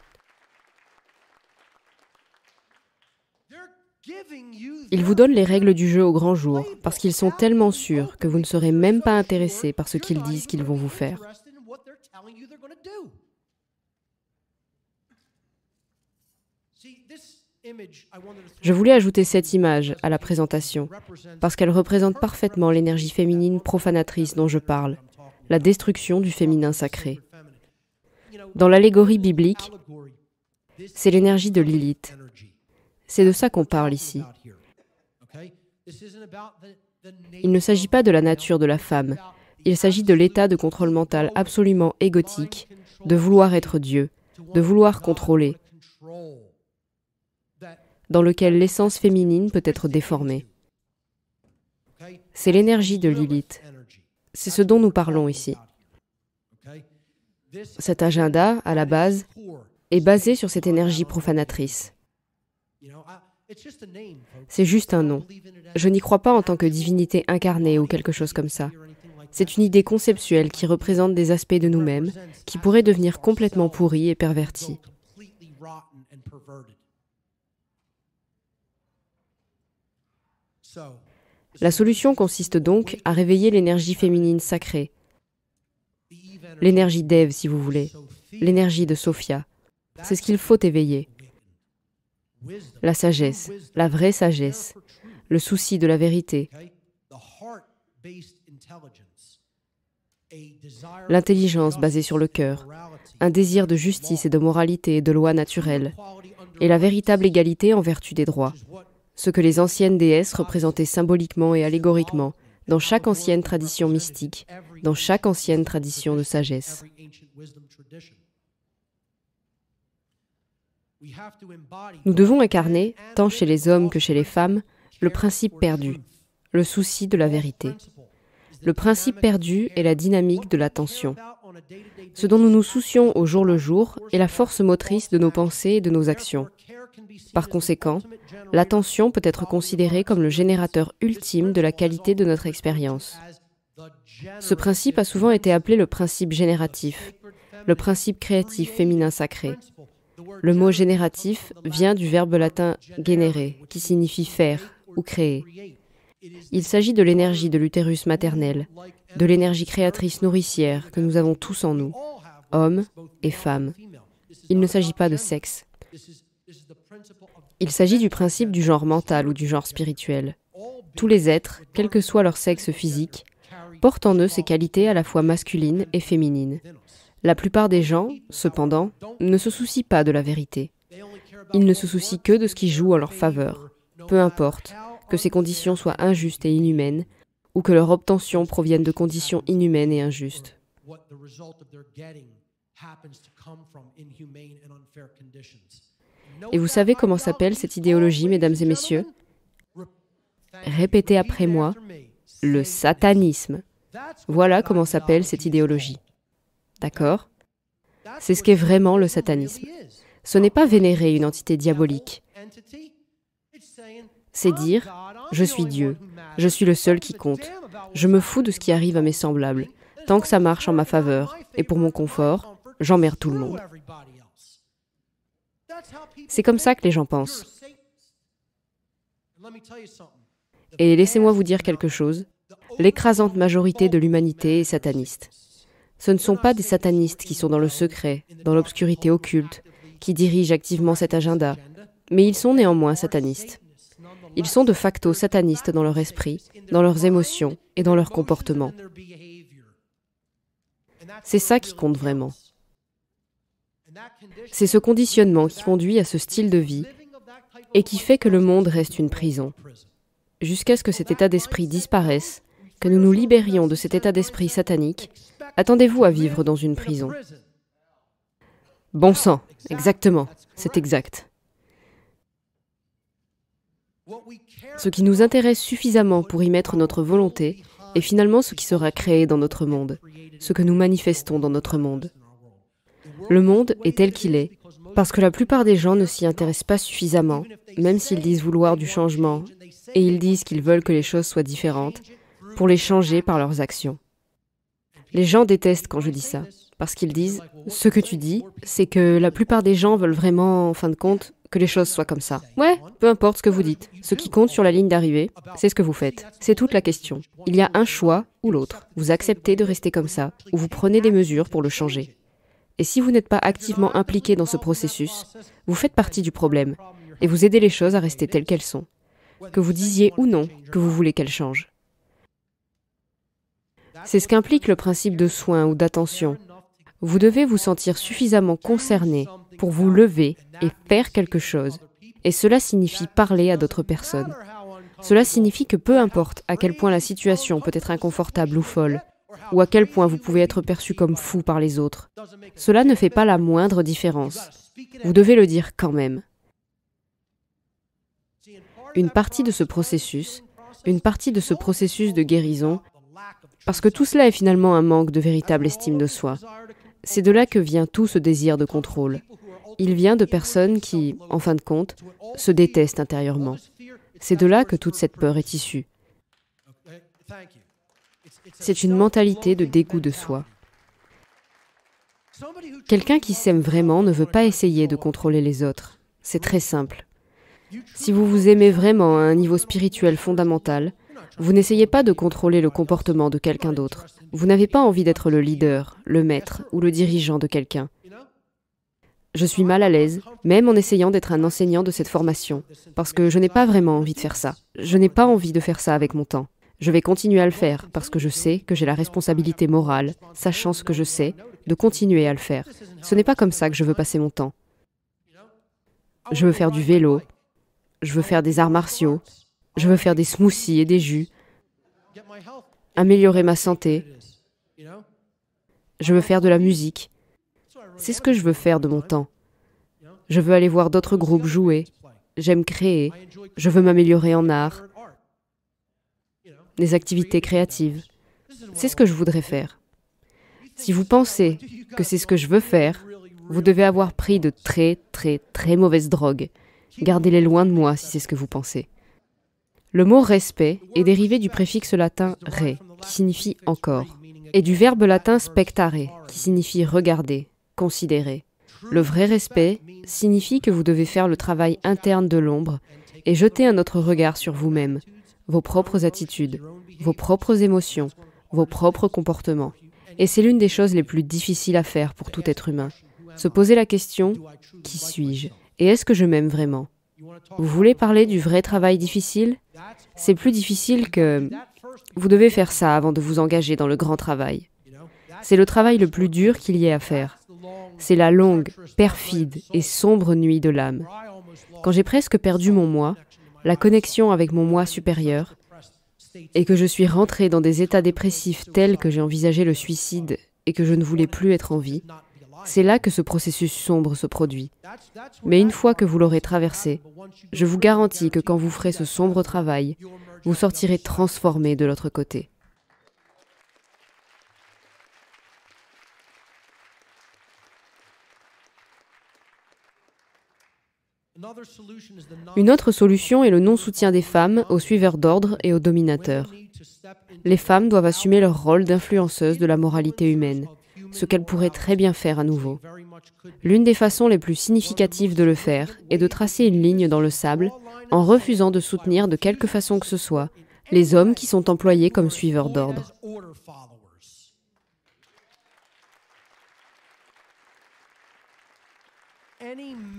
[SPEAKER 2] Ils vous donnent les règles du jeu au grand jour, parce qu'ils sont tellement sûrs que vous ne serez même pas intéressé par ce qu'ils disent qu'ils vont vous faire. Je voulais ajouter cette image à la présentation, parce qu'elle représente parfaitement l'énergie féminine profanatrice dont je parle, la destruction du féminin sacré. Dans l'allégorie biblique, c'est l'énergie de Lilith. C'est de ça qu'on parle ici. Il ne s'agit pas de la nature de la femme, il s'agit de l'état de contrôle mental absolument égotique, de vouloir être Dieu, de vouloir contrôler, dans lequel l'essence féminine peut être déformée. C'est l'énergie de Lilith. C'est ce dont nous parlons ici. Cet agenda, à la base, est basé sur cette énergie profanatrice. C'est juste un nom. Je n'y crois pas en tant que divinité incarnée ou quelque chose comme ça. C'est une idée conceptuelle qui représente des aspects de nous-mêmes qui pourraient devenir complètement pourris et pervertis. La solution consiste donc à réveiller l'énergie féminine sacrée, l'énergie d'Ève si vous voulez, l'énergie de Sophia. C'est ce qu'il faut éveiller.
[SPEAKER 3] La sagesse,
[SPEAKER 2] la vraie sagesse, le souci de la vérité,
[SPEAKER 3] l'intelligence basée sur
[SPEAKER 2] le cœur, un désir de justice et de moralité et de loi naturelle, et la véritable égalité en vertu des droits ce que les anciennes déesses représentaient symboliquement et allégoriquement dans chaque ancienne tradition mystique, dans chaque ancienne tradition de sagesse. Nous devons incarner, tant chez les hommes que chez les femmes, le principe perdu, le souci de la vérité. Le principe perdu est la dynamique de l'attention. Ce dont nous nous soucions au jour le jour est la force motrice de nos pensées et de nos actions. Par conséquent, l'attention peut être considérée comme le générateur ultime de la qualité de notre expérience. Ce principe a souvent été appelé le principe génératif, le principe créatif féminin sacré. Le mot génératif vient du verbe latin genere, qui signifie faire ou créer. Il s'agit de l'énergie de l'utérus maternel, de l'énergie créatrice nourricière que nous avons tous en nous, hommes et femmes. Il ne s'agit pas de sexe. Il s'agit du principe du genre mental ou du genre spirituel. Tous les êtres, quel que soit leur sexe physique, portent en eux ces qualités à la fois masculines et féminines. La plupart des gens, cependant, ne se soucient pas de la vérité. Ils ne se soucient que de ce qui joue en leur faveur. Peu importe que ces conditions soient injustes et inhumaines, ou que leur obtention provienne de conditions inhumaines et injustes. Et vous savez comment s'appelle cette idéologie, mesdames et messieurs Répétez après moi, le satanisme. Voilà comment s'appelle cette idéologie. D'accord C'est ce qu'est vraiment le satanisme. Ce n'est pas vénérer une entité diabolique. C'est dire ⁇ Je suis Dieu, je suis le seul qui compte, je me fous de ce qui arrive à mes semblables, tant que ça marche en ma faveur et pour mon confort, j'emmerde tout le monde. C'est comme ça que les gens pensent. Et laissez-moi vous dire quelque chose. L'écrasante majorité de l'humanité est sataniste. Ce ne sont pas des satanistes qui sont dans le secret, dans l'obscurité occulte, qui dirigent activement cet agenda, mais ils sont néanmoins satanistes. Ils sont de facto satanistes dans leur esprit, dans leurs émotions et dans leur comportement. C'est ça qui compte vraiment. C'est ce conditionnement qui conduit à ce style de vie et qui fait que le monde reste une prison. Jusqu'à ce que cet état d'esprit disparaisse, que nous nous libérions de cet état d'esprit satanique, attendez-vous à vivre dans une prison. Bon sang, exactement, c'est exact. Ce qui nous intéresse suffisamment pour y mettre notre volonté est finalement ce qui sera créé dans notre monde, ce que nous manifestons dans notre monde. Le monde est tel qu'il est, parce que la plupart des gens ne s'y intéressent pas suffisamment, même s'ils disent vouloir du changement, et ils disent qu'ils veulent que les choses soient différentes, pour les changer par leurs actions. Les gens détestent quand je dis ça, parce qu'ils disent, ce que tu dis, c'est que la plupart des gens veulent vraiment, en fin de compte, que les choses soient comme ça. Ouais, peu importe ce que vous dites. Ce qui compte sur la ligne d'arrivée, c'est ce que vous faites. C'est toute la question. Il y a un choix ou l'autre. Vous acceptez de rester comme ça, ou vous prenez des mesures pour le changer. Et si vous n'êtes pas activement impliqué dans ce processus, vous faites partie du problème et vous aidez les choses à rester telles qu'elles sont, que vous disiez ou non que vous voulez qu'elles changent. C'est ce qu'implique le principe de soin ou d'attention. Vous devez vous sentir suffisamment concerné pour vous lever et faire quelque chose. Et cela signifie parler à d'autres personnes. Cela signifie que peu importe à quel point la situation peut être inconfortable ou folle, ou à quel point vous pouvez être perçu comme fou par les autres. Cela ne fait pas la moindre différence. Vous devez le dire quand même. Une partie de ce processus, une partie de ce processus de guérison, parce que tout cela est finalement un manque de véritable estime de soi. C'est de là que vient tout ce désir de contrôle. Il vient de personnes qui, en fin de compte, se détestent intérieurement. C'est de là que toute cette peur est issue c'est une mentalité de dégoût de soi. Quelqu'un qui s'aime vraiment ne veut pas essayer de contrôler les autres. C'est très simple. Si vous vous aimez vraiment à un niveau spirituel fondamental, vous n'essayez pas de contrôler le comportement de quelqu'un d'autre. Vous n'avez pas envie d'être le leader, le maître ou le dirigeant de quelqu'un. Je suis mal à l'aise, même en essayant d'être un enseignant de cette formation, parce que je n'ai pas vraiment envie de faire ça. Je n'ai pas envie de faire ça avec mon temps. Je vais continuer à le faire parce que je sais que j'ai la responsabilité morale, sachant ce que je sais, de continuer à le faire. Ce n'est pas comme ça que je veux passer mon temps. Je veux faire du vélo, je veux faire des arts martiaux, je veux faire des smoothies et des jus, améliorer ma santé, je veux faire de la musique. C'est ce que je veux faire de mon temps. Je veux aller voir d'autres groupes jouer, j'aime créer, je veux m'améliorer en art, des activités créatives. C'est ce que je voudrais faire. Si vous pensez que c'est ce que je veux faire, vous devez avoir pris de très très très mauvaises drogues. Gardez-les loin de moi si c'est ce que vous pensez. Le mot respect est dérivé du préfixe latin re, qui signifie encore, et du verbe latin spectare, qui signifie regarder, considérer. Le vrai respect signifie que vous devez faire le travail interne de l'ombre et jeter un autre regard sur vous-même, vos propres attitudes, vos propres émotions, vos propres comportements. Et c'est l'une des choses les plus difficiles à faire pour tout être humain. Se poser la question, qui suis-je Et est-ce que je m'aime vraiment Vous voulez parler du vrai travail difficile C'est plus difficile que... Vous devez faire ça avant de vous engager dans le grand travail. C'est le travail le plus dur qu'il y ait à faire. C'est la longue, perfide et sombre nuit de l'âme. Quand j'ai presque perdu mon moi, la connexion avec mon moi supérieur, et que je suis rentré dans des états dépressifs tels que j'ai envisagé le suicide et que je ne voulais plus être en vie, c'est là que ce processus sombre se produit. Mais une fois que vous l'aurez traversé, je vous garantis que quand vous ferez ce sombre travail, vous sortirez transformé de l'autre côté. Une autre solution est le non-soutien des femmes aux suiveurs d'ordre et aux dominateurs. Les femmes doivent assumer leur rôle d'influenceuses de la moralité humaine, ce qu'elles pourraient très bien faire à nouveau. L'une des façons les plus significatives de le faire est de tracer une ligne dans le sable en refusant de soutenir de quelque façon que ce soit les hommes qui sont employés comme suiveurs d'ordre.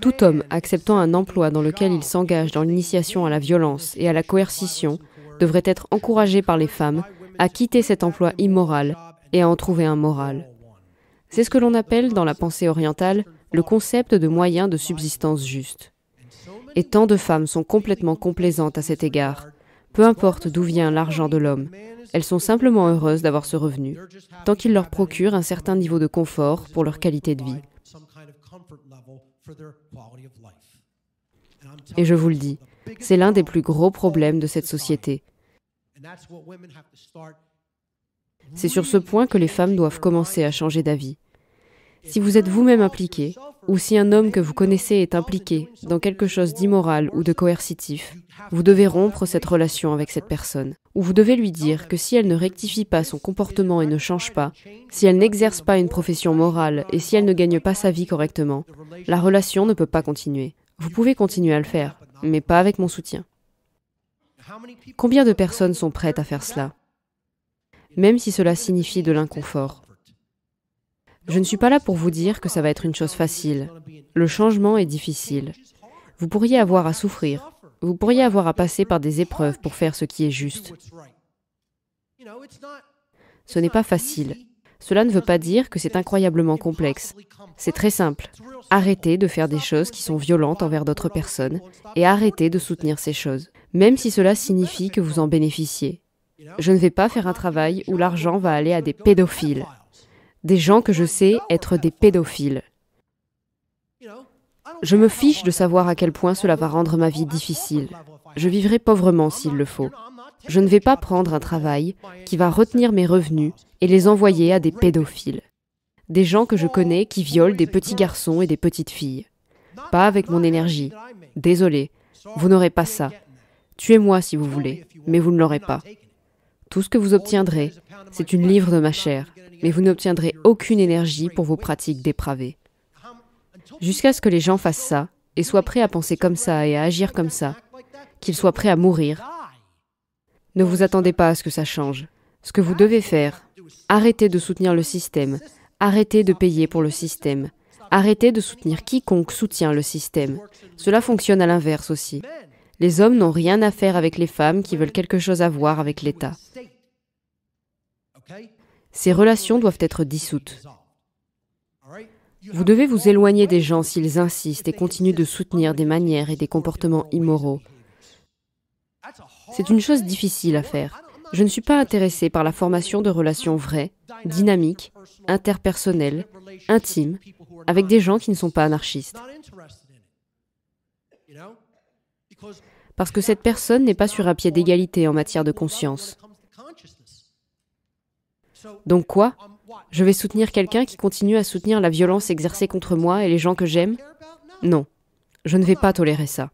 [SPEAKER 2] Tout homme acceptant un emploi dans lequel il s'engage dans l'initiation à la violence et à la coercition devrait être encouragé par les femmes à quitter cet emploi immoral et à en trouver un moral. C'est ce que l'on appelle dans la pensée orientale le concept de moyen de subsistance juste. Et tant de femmes sont complètement complaisantes à cet égard. Peu importe d'où vient l'argent de l'homme, elles sont simplement heureuses d'avoir ce revenu, tant qu'il leur procure un certain niveau de confort pour leur qualité de vie.
[SPEAKER 3] Et je vous le dis, c'est l'un des plus gros
[SPEAKER 2] problèmes de cette société. C'est sur ce point que les femmes doivent commencer à changer d'avis. Si vous êtes vous-même impliqué, ou si un homme que vous connaissez est impliqué dans quelque chose d'immoral ou de coercitif, vous devez rompre cette relation avec cette personne, ou vous devez lui dire que si elle ne rectifie pas son comportement et ne change pas, si elle n'exerce pas une profession morale et si elle ne gagne pas sa vie correctement, la relation ne peut pas continuer. Vous pouvez continuer à le faire, mais pas avec mon soutien. Combien de personnes sont prêtes à faire cela Même si cela signifie de l'inconfort. Je ne suis pas là pour vous dire que ça va être une chose facile. Le changement est difficile. Vous pourriez avoir à souffrir. Vous pourriez avoir à passer par des épreuves pour faire ce qui est juste. Ce n'est pas facile. Cela ne veut pas dire que c'est incroyablement complexe. C'est très simple. Arrêtez de faire des choses qui sont violentes envers d'autres personnes et arrêtez de soutenir ces choses, même si cela signifie que vous en bénéficiez. Je ne vais pas faire un travail où l'argent va aller à des pédophiles des gens que je sais être des pédophiles. Je me fiche de savoir à quel point cela va rendre ma vie difficile. Je vivrai pauvrement s'il le faut. Je ne vais pas prendre un travail qui va retenir mes revenus et les envoyer à des pédophiles. Des gens que je connais qui violent des petits garçons et des petites filles. Pas avec mon énergie. Désolé, vous n'aurez pas ça. Tuez-moi si vous voulez, mais vous ne l'aurez pas. Tout ce que vous obtiendrez, c'est une livre de ma chair, mais vous n'obtiendrez aucune énergie pour vos pratiques dépravées. Jusqu'à ce que les gens fassent ça, et soient prêts à penser comme ça et à agir comme ça, qu'ils soient prêts à mourir. Ne vous attendez pas à ce que ça change. Ce que vous devez faire, arrêtez de soutenir le système, arrêtez de payer pour le système, arrêtez de soutenir quiconque soutient le système. Cela fonctionne à l'inverse aussi. Les hommes n'ont rien à faire avec les femmes qui veulent quelque chose à voir avec l'État. Ces relations doivent être dissoutes. Vous devez vous éloigner des gens s'ils insistent et continuent de soutenir des manières et des comportements immoraux. C'est une chose difficile à faire. Je ne suis pas intéressé par la formation de relations vraies, dynamiques, interpersonnelles, intimes, avec des gens qui ne sont pas anarchistes. Parce que cette personne n'est pas sur un pied d'égalité en matière de conscience. Donc quoi Je vais soutenir quelqu'un qui continue à soutenir la violence exercée contre moi et les gens que j'aime Non, je ne vais pas tolérer ça.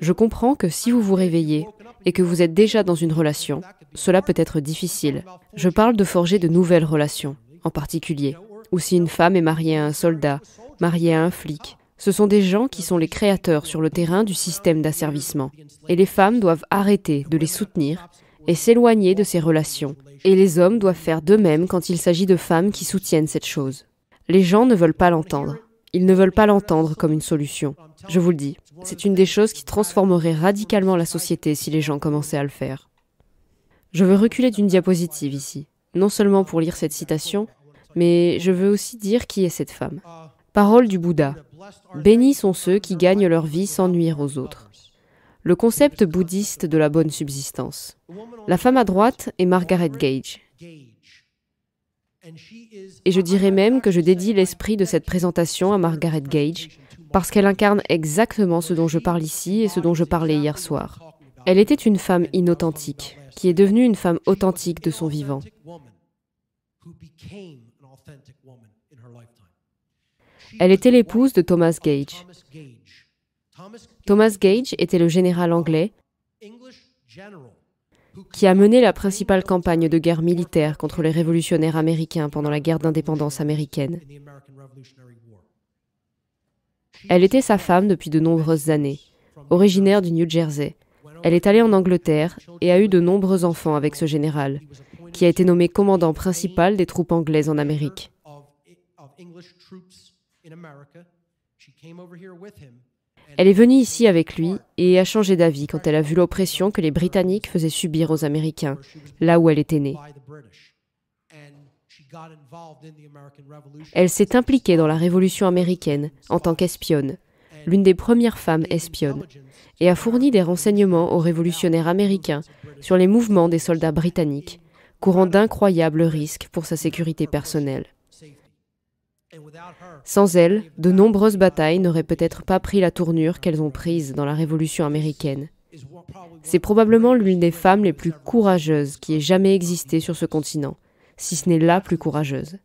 [SPEAKER 2] Je comprends que si vous vous réveillez et que vous êtes déjà dans une relation, cela peut être difficile. Je parle de forger de nouvelles relations, en particulier, ou si une femme est mariée à un soldat, mariée à un flic. Ce sont des gens qui sont les créateurs sur le terrain du système d'asservissement. Et les femmes doivent arrêter de les soutenir et s'éloigner de ces relations. Et les hommes doivent faire de même quand il s'agit de femmes qui soutiennent cette chose. Les gens ne veulent pas l'entendre. Ils ne veulent pas l'entendre comme une solution. Je vous le dis, c'est une des choses qui transformerait radicalement la société si les gens commençaient à le faire. Je veux reculer d'une diapositive ici, non seulement pour lire cette citation, mais je veux aussi dire qui est cette femme. Parole du Bouddha. Bénis sont ceux qui gagnent leur vie sans nuire aux autres le concept bouddhiste de la bonne subsistance. La femme à droite est Margaret Gage. Et je dirais même que je dédie l'esprit de cette présentation à Margaret Gage, parce qu'elle incarne exactement ce dont je parle ici et ce dont je parlais hier soir. Elle était une femme inauthentique, qui est devenue une femme authentique de son vivant. Elle était l'épouse de Thomas Gage, Thomas Gage était le général anglais qui a mené la principale campagne de guerre militaire contre les révolutionnaires américains pendant la guerre d'indépendance américaine. Elle était sa femme depuis de nombreuses années, originaire du New Jersey. Elle est allée en Angleterre et a eu de nombreux enfants avec ce général, qui a été nommé commandant principal des troupes anglaises en Amérique. Elle est venue ici avec lui et a changé d'avis quand elle a vu l'oppression que les Britanniques faisaient subir aux Américains, là où elle était née. Elle s'est impliquée dans la Révolution américaine en tant qu'espionne, l'une des premières femmes espionnes, et a fourni des renseignements aux révolutionnaires américains sur les mouvements des soldats britanniques, courant d'incroyables risques pour sa sécurité personnelle. Sans elle, de nombreuses batailles n'auraient peut-être pas pris la tournure qu'elles ont prise dans la Révolution américaine. C'est probablement l'une des femmes les plus courageuses qui ait jamais existé sur ce continent, si ce n'est la plus courageuse.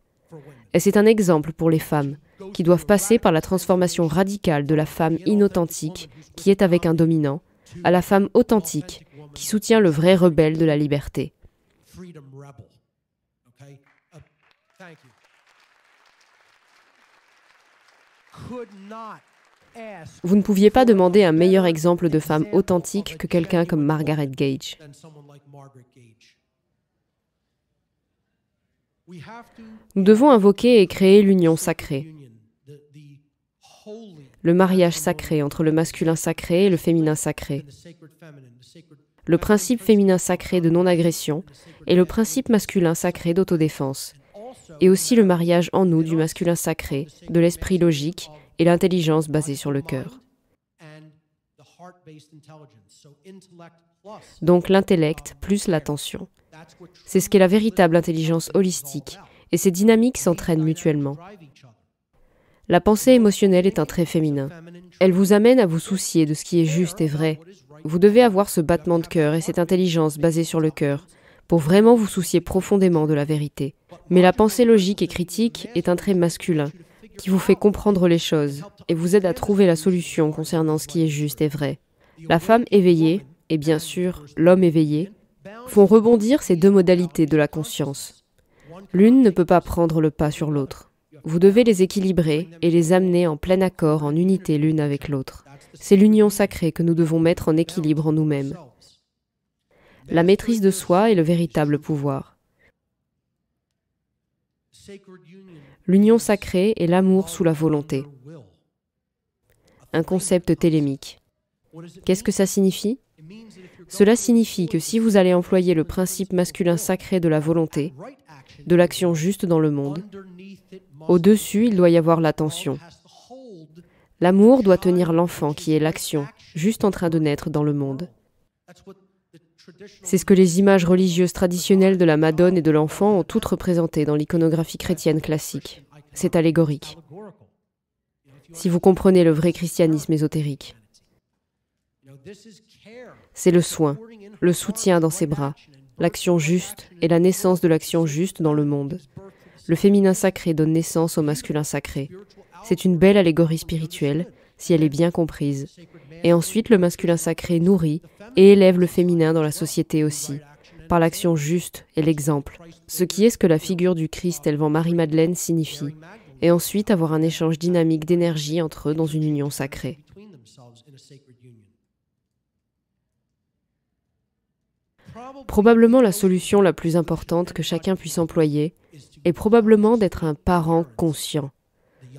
[SPEAKER 2] Et c'est un exemple pour les femmes, qui doivent passer par la transformation radicale de la femme inauthentique, qui est avec un dominant, à la femme authentique, qui soutient le vrai rebelle de la liberté. Vous ne pouviez pas demander un meilleur exemple de femme authentique que quelqu'un comme Margaret Gage. Nous devons invoquer et créer l'union sacrée, le mariage sacré entre le masculin sacré et le féminin sacré, le principe féminin sacré de non-agression et le principe masculin sacré d'autodéfense, et aussi le mariage en nous du masculin sacré, de l'esprit logique et l'intelligence basée sur le cœur. Donc l'intellect plus l'attention. C'est ce qu'est la véritable intelligence holistique, et ces dynamiques s'entraînent mutuellement. La pensée émotionnelle est un trait féminin. Elle vous amène à vous soucier de ce qui est juste et vrai. Vous devez avoir ce battement de cœur et cette intelligence basée sur le cœur, pour vraiment vous soucier profondément de la vérité. Mais la pensée logique et critique est un trait masculin qui vous fait comprendre les choses et vous aide à trouver la solution concernant ce qui est juste et vrai. La femme éveillée, et bien sûr l'homme éveillé, font rebondir ces deux modalités de la conscience. L'une ne peut pas prendre le pas sur l'autre. Vous devez les équilibrer et les amener en plein accord, en unité l'une avec l'autre. C'est l'union sacrée que nous devons mettre en équilibre en nous-mêmes. La maîtrise de soi est le véritable pouvoir. L'union sacrée est l'amour sous la volonté. Un concept télémique. Qu'est-ce que ça signifie Cela signifie que si vous allez employer le principe masculin sacré de la volonté, de l'action juste dans le monde, au-dessus, il doit y avoir l'attention. L'amour doit tenir l'enfant qui est l'action, juste en train de naître dans le monde. C'est ce que les images religieuses traditionnelles de la Madone et de l'enfant ont toutes représentées dans l'iconographie chrétienne classique. C'est allégorique. Si vous comprenez le vrai christianisme ésotérique, c'est le soin, le soutien dans ses bras, l'action juste et la naissance de l'action juste dans le monde. Le féminin sacré donne naissance au masculin sacré. C'est une belle allégorie spirituelle si elle est bien comprise. Et ensuite, le masculin sacré nourrit et élève le féminin dans la société aussi, par l'action juste et l'exemple, ce qui est ce que la figure du Christ élevant Marie-Madeleine signifie, et ensuite avoir un échange dynamique d'énergie entre eux dans une union sacrée. Probablement la solution la plus importante que chacun puisse employer est probablement d'être un parent conscient,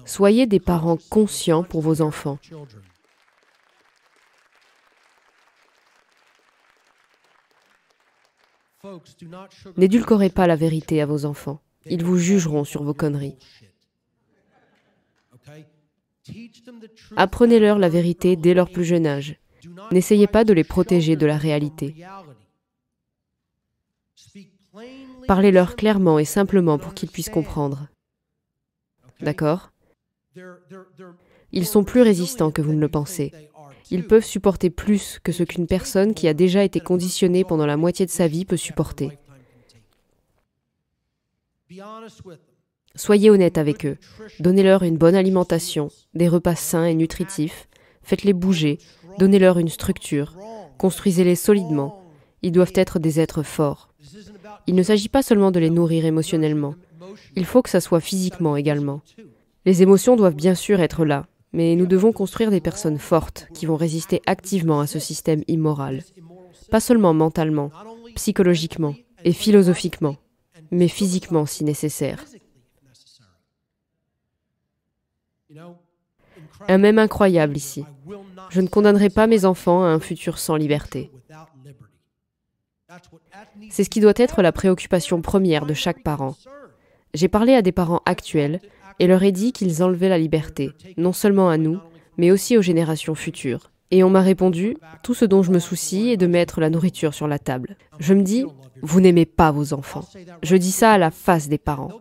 [SPEAKER 2] Soyez des parents conscients pour vos enfants. N'édulcorez pas la vérité à vos enfants. Ils vous jugeront sur vos conneries. Apprenez-leur la vérité dès leur plus jeune âge. N'essayez pas de les protéger de la réalité. Parlez-leur clairement et simplement pour qu'ils puissent comprendre. D'accord ils sont plus résistants que vous ne le pensez. Ils peuvent supporter plus que ce qu'une personne qui a déjà été conditionnée pendant la moitié de sa vie peut supporter. Soyez honnête avec eux. Donnez-leur une bonne alimentation, des repas sains et nutritifs. Faites-les bouger. Donnez-leur une structure. Construisez-les solidement. Ils doivent être des êtres forts. Il ne s'agit pas seulement de les nourrir émotionnellement. Il faut que ça soit physiquement également. Les émotions doivent bien sûr être là, mais nous devons construire des personnes fortes qui vont résister activement à ce système immoral. Pas seulement mentalement, psychologiquement et philosophiquement, mais physiquement si nécessaire. Un même incroyable ici. Je ne condamnerai pas mes enfants à un futur sans liberté. C'est ce qui doit être la préoccupation première de chaque parent. J'ai parlé à des parents actuels et leur ai dit qu'ils enlevaient la liberté, non seulement à nous, mais aussi aux générations futures. Et on m'a répondu, tout ce dont je me soucie est de mettre la nourriture sur la table. Je me dis, vous n'aimez pas vos enfants. Je dis ça à la face des parents.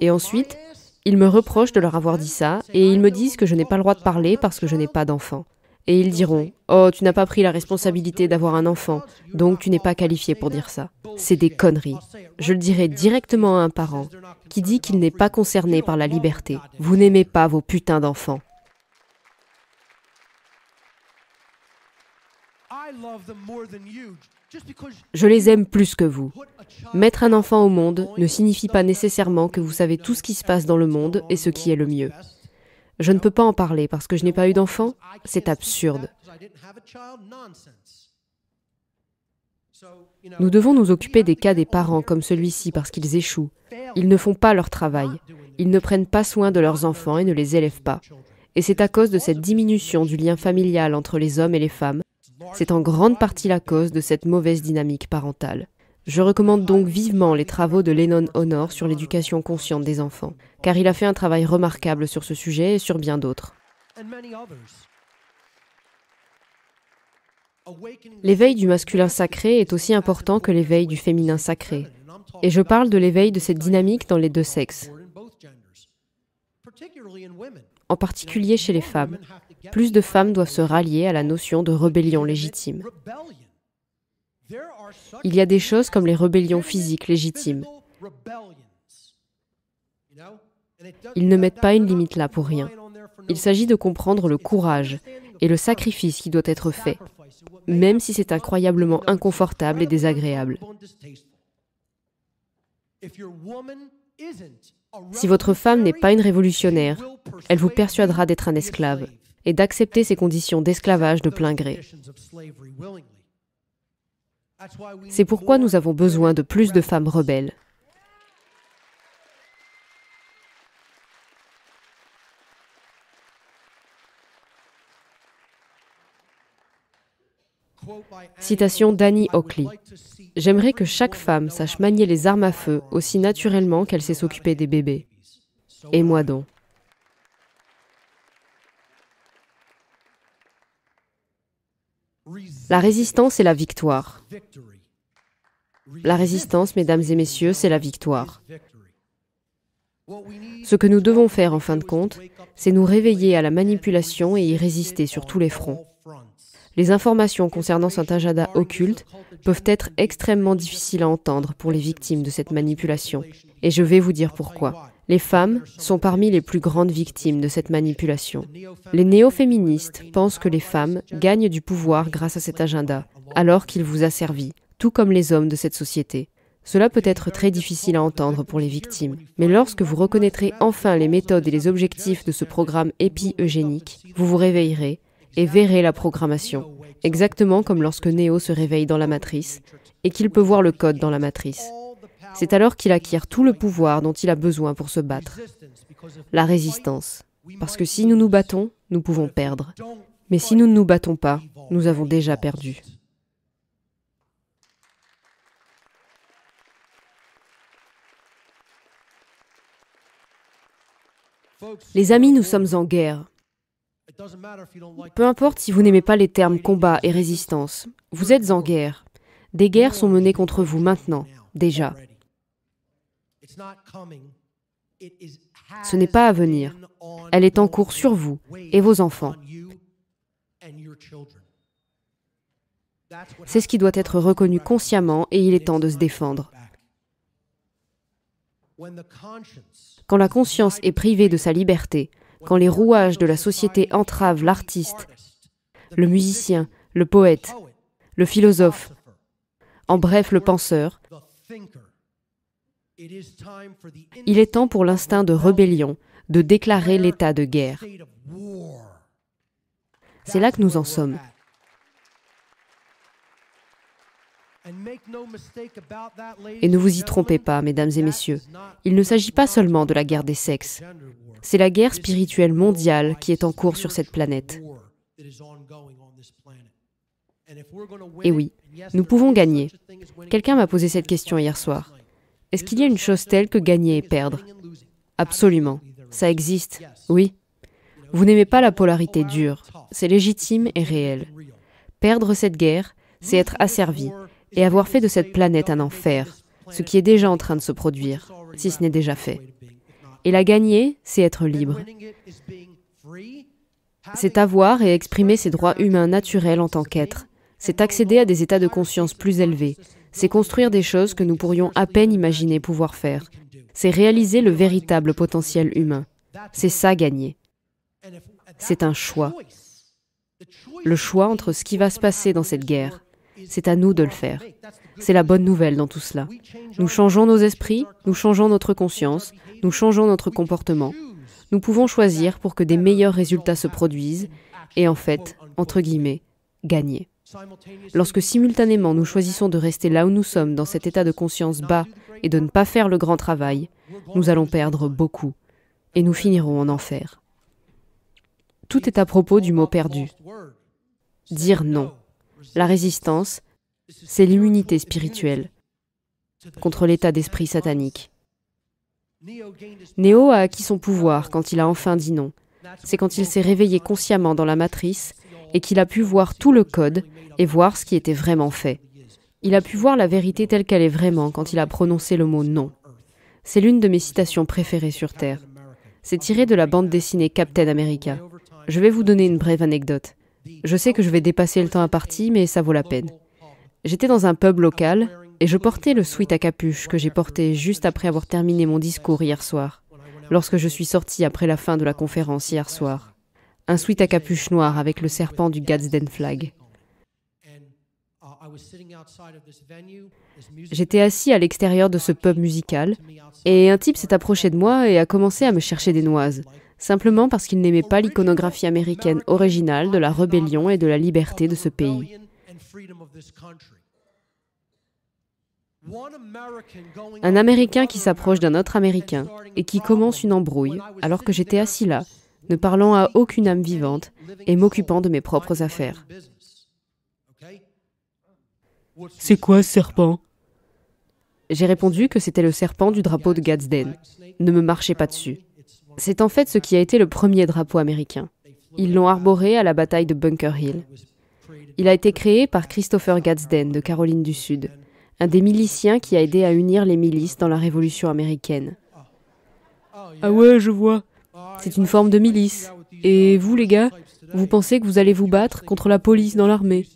[SPEAKER 2] Et ensuite, ils me reprochent de leur avoir dit ça, et ils me disent que je n'ai pas le droit de parler parce que je n'ai pas d'enfants. Et ils diront, Oh, tu n'as pas pris la responsabilité d'avoir un enfant, donc tu n'es pas qualifié pour dire ça. C'est des conneries. Je le dirai directement à un parent qui dit qu'il n'est pas concerné par la liberté. Vous n'aimez pas vos putains d'enfants. Je les aime plus que vous. Mettre un enfant au monde ne signifie pas nécessairement que vous savez tout ce qui se passe dans le monde et ce qui est le mieux. Je ne peux pas en parler parce que je n'ai pas eu d'enfant. C'est absurde. Nous devons nous occuper des cas des parents comme celui-ci parce qu'ils échouent. Ils ne font pas leur travail. Ils ne prennent pas soin de leurs enfants et ne les élèvent pas. Et c'est à cause de cette diminution du lien familial entre les hommes et les femmes. C'est en grande partie la cause de cette mauvaise dynamique parentale. Je recommande donc vivement les travaux de Lennon Honor sur l'éducation consciente des enfants car il a fait un travail remarquable sur ce sujet et sur bien d'autres. L'éveil du masculin sacré est aussi important que l'éveil du féminin sacré. Et je parle de l'éveil de cette dynamique dans les deux sexes, en particulier chez les femmes. Plus de femmes doivent se rallier à la notion de rébellion légitime. Il y a des choses comme les rébellions physiques légitimes, ils ne mettent pas une limite là pour rien. Il s'agit de comprendre le courage et le sacrifice qui doit être fait, même si c'est incroyablement inconfortable et désagréable. Si votre femme n'est pas une révolutionnaire, elle vous persuadera d'être un esclave et d'accepter ces conditions d'esclavage de plein gré.
[SPEAKER 3] C'est pourquoi nous avons besoin de plus de
[SPEAKER 2] femmes rebelles.
[SPEAKER 3] Citation d'Annie Oakley. J'aimerais que chaque
[SPEAKER 2] femme sache manier les armes à feu aussi naturellement qu'elle sait s'occuper des bébés. Et moi donc. La résistance est la victoire. La résistance, mesdames et messieurs, c'est la victoire. Ce que nous devons faire en fin de compte, c'est nous réveiller à la manipulation et y résister sur tous les fronts les informations concernant cet agenda occulte peuvent être extrêmement difficiles à entendre pour les victimes de cette manipulation. Et je vais vous dire pourquoi. Les femmes sont parmi les plus grandes victimes de cette manipulation. Les néo-féministes pensent que les femmes gagnent du pouvoir grâce à cet agenda, alors qu'il vous a servi, tout comme les hommes de cette société. Cela peut être très difficile à entendre pour les victimes, mais lorsque vous reconnaîtrez enfin les méthodes et les objectifs de ce programme épi-eugénique, vous vous réveillerez et verrez la programmation, exactement comme lorsque Neo se réveille dans la matrice et qu'il peut voir le code dans la matrice. C'est alors qu'il acquiert tout le pouvoir dont il a besoin pour se battre. La résistance. Parce que si nous nous battons, nous pouvons perdre. Mais si nous ne nous battons pas, nous avons déjà perdu. Les amis, nous sommes en guerre. Peu importe si vous n'aimez pas les termes combat et résistance, vous êtes en guerre. Des guerres sont menées contre vous maintenant, déjà. Ce n'est pas à venir. Elle est en cours sur vous et vos enfants. C'est ce qui doit être reconnu consciemment et il est temps de se défendre. Quand la conscience est privée de sa liberté, quand les rouages de la société entravent l'artiste, le musicien, le poète, le philosophe, en bref le penseur,
[SPEAKER 3] il
[SPEAKER 2] est temps pour l'instinct de rébellion de déclarer l'état de guerre. C'est là que nous en sommes. Et ne vous y trompez pas, mesdames et messieurs, il ne s'agit pas seulement de la guerre des sexes, c'est la guerre spirituelle mondiale qui est en cours sur cette planète.
[SPEAKER 3] Et oui, nous pouvons gagner.
[SPEAKER 2] Quelqu'un m'a posé cette question hier soir. Est-ce qu'il y a une chose telle que gagner et perdre Absolument. Ça existe, oui. Vous n'aimez pas la polarité dure. C'est légitime et réel. Perdre cette guerre, c'est être asservi et avoir fait de cette planète un enfer, ce qui est déjà en train de se produire, si ce n'est déjà fait. Et la gagner, c'est être libre. C'est avoir et exprimer ses droits humains naturels en tant qu'être. C'est accéder à des états de conscience plus élevés. C'est construire des choses que nous pourrions à peine imaginer pouvoir faire. C'est réaliser le véritable potentiel humain. C'est ça gagner. C'est un choix. Le choix entre ce qui va se passer dans cette guerre. C'est à nous de le faire. C'est la bonne nouvelle dans tout cela. Nous changeons nos esprits, nous changeons notre conscience, nous changeons notre comportement. Nous pouvons choisir pour que des meilleurs résultats se produisent et en fait, entre guillemets, gagner. Lorsque simultanément nous choisissons de rester là où nous sommes dans cet état de conscience bas et de ne pas faire le grand travail, nous allons perdre beaucoup et nous finirons en enfer. Tout est à propos du mot perdu. Dire non. La résistance, c'est l'immunité spirituelle contre l'état d'esprit satanique. Néo a acquis son pouvoir quand il a enfin dit non. C'est quand il s'est réveillé consciemment dans la matrice et qu'il a pu voir tout le code et voir ce qui était vraiment fait. Il a pu voir la vérité telle qu'elle est vraiment quand il a prononcé le mot non. C'est l'une de mes citations préférées sur Terre. C'est tiré de la bande dessinée Captain America. Je vais vous donner une brève anecdote. Je sais que je vais dépasser le temps partie, mais ça vaut la peine. J'étais dans un pub local et je portais le sweat à capuche que j'ai porté juste après avoir terminé mon discours hier soir, lorsque je suis sorti après la fin de la conférence hier soir. Un sweat à capuche noir avec le serpent du Gadsden Flag.
[SPEAKER 3] J'étais assis
[SPEAKER 2] à l'extérieur de ce pub musical et un type s'est approché de moi et a commencé à me chercher des noises, simplement parce qu'il n'aimait pas l'iconographie américaine originale de la rébellion et de la liberté de ce pays. Un Américain qui s'approche d'un autre Américain et qui commence une embrouille alors que j'étais assis là, ne parlant à aucune âme vivante et m'occupant de mes propres affaires. C'est quoi ce serpent J'ai répondu que c'était le serpent du drapeau de Gadsden. Ne me marchez pas dessus. C'est en fait ce qui a été le premier drapeau américain. Ils l'ont arboré à la bataille de Bunker Hill. Il a été créé par Christopher Gadsden de Caroline du Sud, un des miliciens qui a aidé à unir les milices dans la Révolution américaine. Ah ouais, je vois. C'est une forme de milice. Et vous, les gars, vous pensez que vous allez vous battre contre la police dans l'armée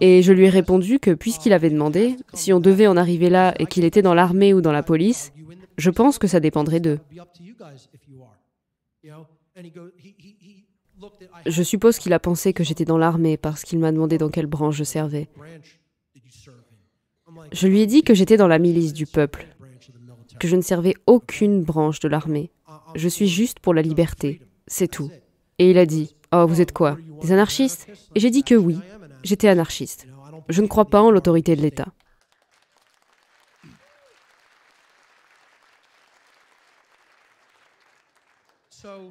[SPEAKER 2] Et je lui ai répondu que puisqu'il avait demandé, si on devait en arriver là et qu'il était dans l'armée ou dans la police, je pense que ça dépendrait d'eux. Je suppose qu'il a pensé que j'étais dans l'armée parce qu'il m'a demandé dans quelle branche je servais. Je lui ai dit que j'étais dans la milice du peuple, que je ne servais aucune branche de l'armée. Je suis juste pour la liberté, c'est tout. Et il a dit Oh, vous êtes quoi Des anarchistes Et j'ai dit que oui, j'étais anarchiste. Je ne crois pas en l'autorité de l'État.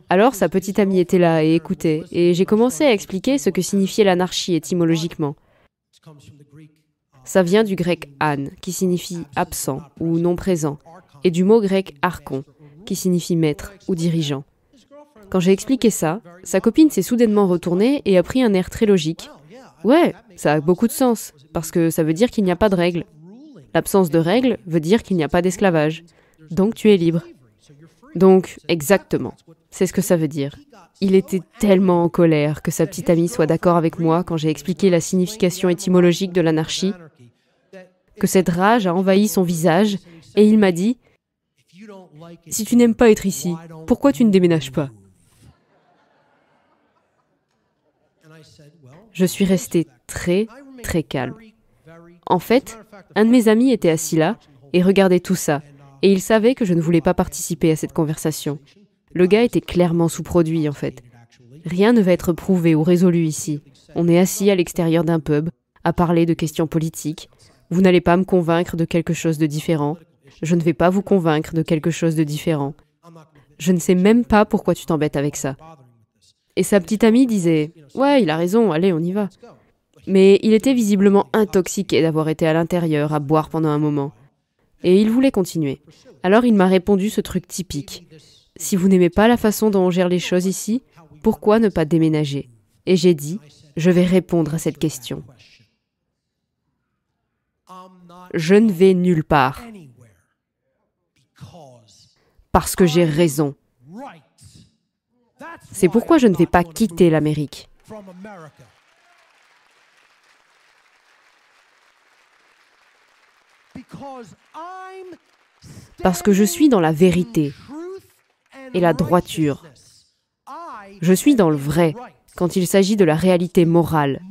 [SPEAKER 2] Alors sa petite amie était là et écoutait, et j'ai commencé à expliquer ce que signifiait l'anarchie étymologiquement. Ça vient du grec an, qui signifie absent ou non présent, et du mot grec archon, qui signifie maître ou dirigeant. Quand j'ai expliqué ça, sa copine s'est soudainement retournée et a pris un air très logique. Ouais, ça a beaucoup de sens, parce que ça veut dire qu'il n'y a pas de règles. L'absence de règles veut dire qu'il n'y a pas d'esclavage. Donc tu es libre. Donc, exactement. C'est ce que ça veut dire. Il était tellement en colère que sa petite amie soit d'accord avec moi quand j'ai expliqué la signification étymologique de l'anarchie, que cette rage a envahi son visage, et il m'a dit Si tu n'aimes pas être ici, pourquoi tu ne déménages pas Je suis resté très, très calme. En fait, un de mes amis était assis là et regardait tout ça, et il savait que je ne voulais pas participer à cette conversation. Le gars était clairement sous-produit, en fait. Rien ne va être prouvé ou résolu ici. On est assis à l'extérieur d'un pub, à parler de questions politiques. Vous n'allez pas me convaincre de quelque chose de différent. Je ne vais pas vous convaincre de quelque chose de différent. Je ne sais même pas pourquoi tu t'embêtes avec ça. Et sa petite amie disait Ouais, il a raison, allez, on y va. Mais il était visiblement intoxiqué d'avoir été à l'intérieur à boire pendant un moment. Et il voulait continuer. Alors il m'a répondu ce truc typique. Si vous n'aimez pas la façon dont on gère les choses ici, pourquoi ne pas déménager Et j'ai dit, je vais répondre à cette question. Je ne vais nulle part. Parce que j'ai raison.
[SPEAKER 3] C'est pourquoi je ne vais pas quitter l'Amérique.
[SPEAKER 2] Parce que je suis dans la vérité et la droiture. Je suis dans le vrai quand il s'agit de la réalité morale.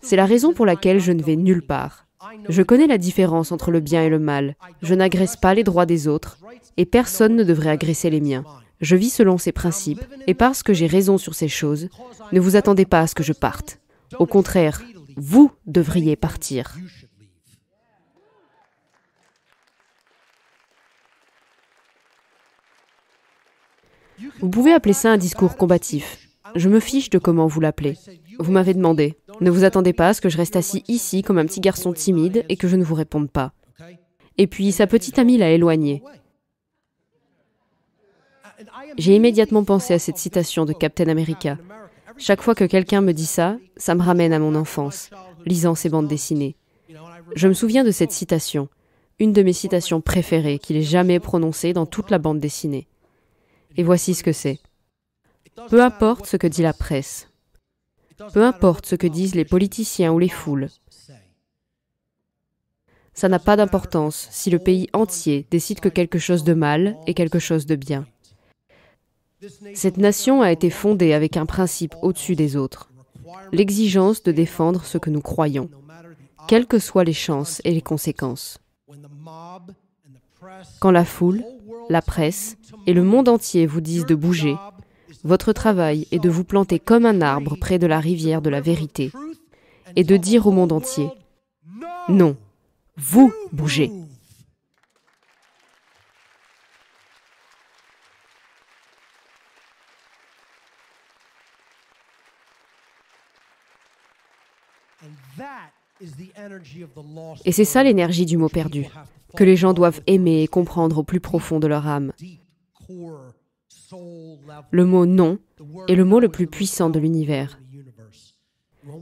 [SPEAKER 2] C'est la raison pour laquelle je ne vais nulle part. Je connais la différence entre le bien et le mal. Je n'agresse pas les droits des autres et personne ne devrait agresser les miens. Je vis selon ces principes et parce que j'ai raison sur ces choses, ne vous attendez pas à ce que je parte. Au contraire, vous devriez partir. Vous pouvez appeler ça un discours combatif. Je me fiche de comment vous l'appelez. Vous m'avez demandé. Ne vous attendez pas à ce que je reste assis ici comme un petit garçon timide et que je ne vous réponde pas. Et puis sa petite amie l'a éloigné. J'ai immédiatement pensé à cette citation de Captain America. Chaque fois que quelqu'un me dit ça, ça me ramène à mon enfance, lisant ces bandes dessinées. Je me souviens de cette citation, une de mes citations préférées qu'il ait jamais prononcée dans toute la bande dessinée. Et voici ce que c'est. Peu importe ce que dit la presse, peu importe ce que disent les politiciens ou les foules, ça n'a pas d'importance si le pays entier décide que quelque chose de mal est quelque chose de bien. Cette nation a été fondée avec un principe au-dessus des autres, l'exigence de défendre ce que nous croyons, quelles que soient les chances et les conséquences. Quand la foule, la presse et le monde entier vous disent de bouger, votre travail est de vous planter comme un arbre près de la rivière de la vérité et de dire au monde entier, non, vous bougez.
[SPEAKER 3] Et c'est ça l'énergie du mot perdu, que les
[SPEAKER 2] gens doivent aimer et comprendre au plus profond de leur âme. Le mot non est le mot le plus puissant de l'univers.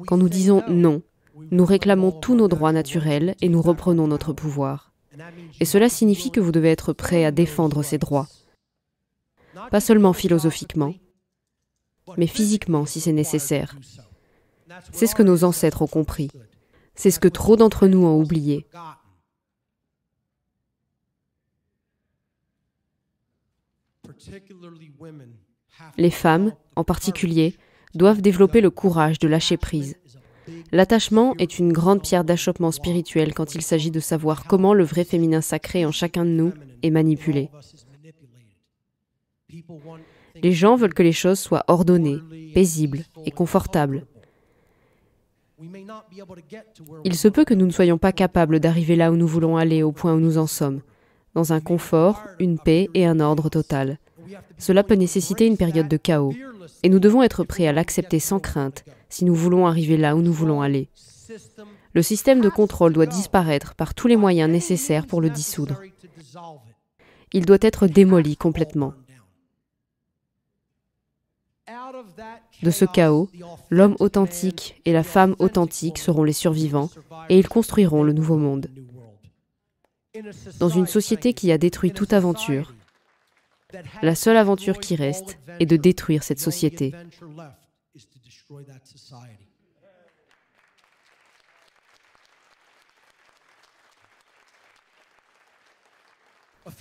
[SPEAKER 2] Quand nous disons non, nous réclamons tous nos droits naturels et nous reprenons notre pouvoir. Et cela signifie que vous devez être prêt à défendre ces droits, pas seulement philosophiquement, mais physiquement si c'est nécessaire. C'est ce que nos ancêtres ont compris, c'est ce que trop d'entre nous ont oublié. Les femmes, en particulier, doivent développer le courage de lâcher prise. L'attachement est une grande pierre d'achoppement spirituel quand il s'agit de savoir comment le vrai féminin sacré en chacun de nous est manipulé. Les gens veulent que les choses soient ordonnées, paisibles et confortables. Il se peut que nous ne soyons pas capables d'arriver là où nous voulons aller, au point où nous en sommes, dans un confort, une paix et un ordre total. Cela peut nécessiter une période de chaos, et nous devons être prêts à l'accepter sans crainte si nous voulons arriver là où nous voulons aller. Le système de contrôle doit disparaître par tous les moyens nécessaires pour le dissoudre. Il doit être démoli complètement. De ce chaos, l'homme authentique et la femme authentique seront les survivants et ils construiront le nouveau monde. Dans une société qui a détruit toute aventure,
[SPEAKER 3] la seule aventure qui reste est de détruire cette société.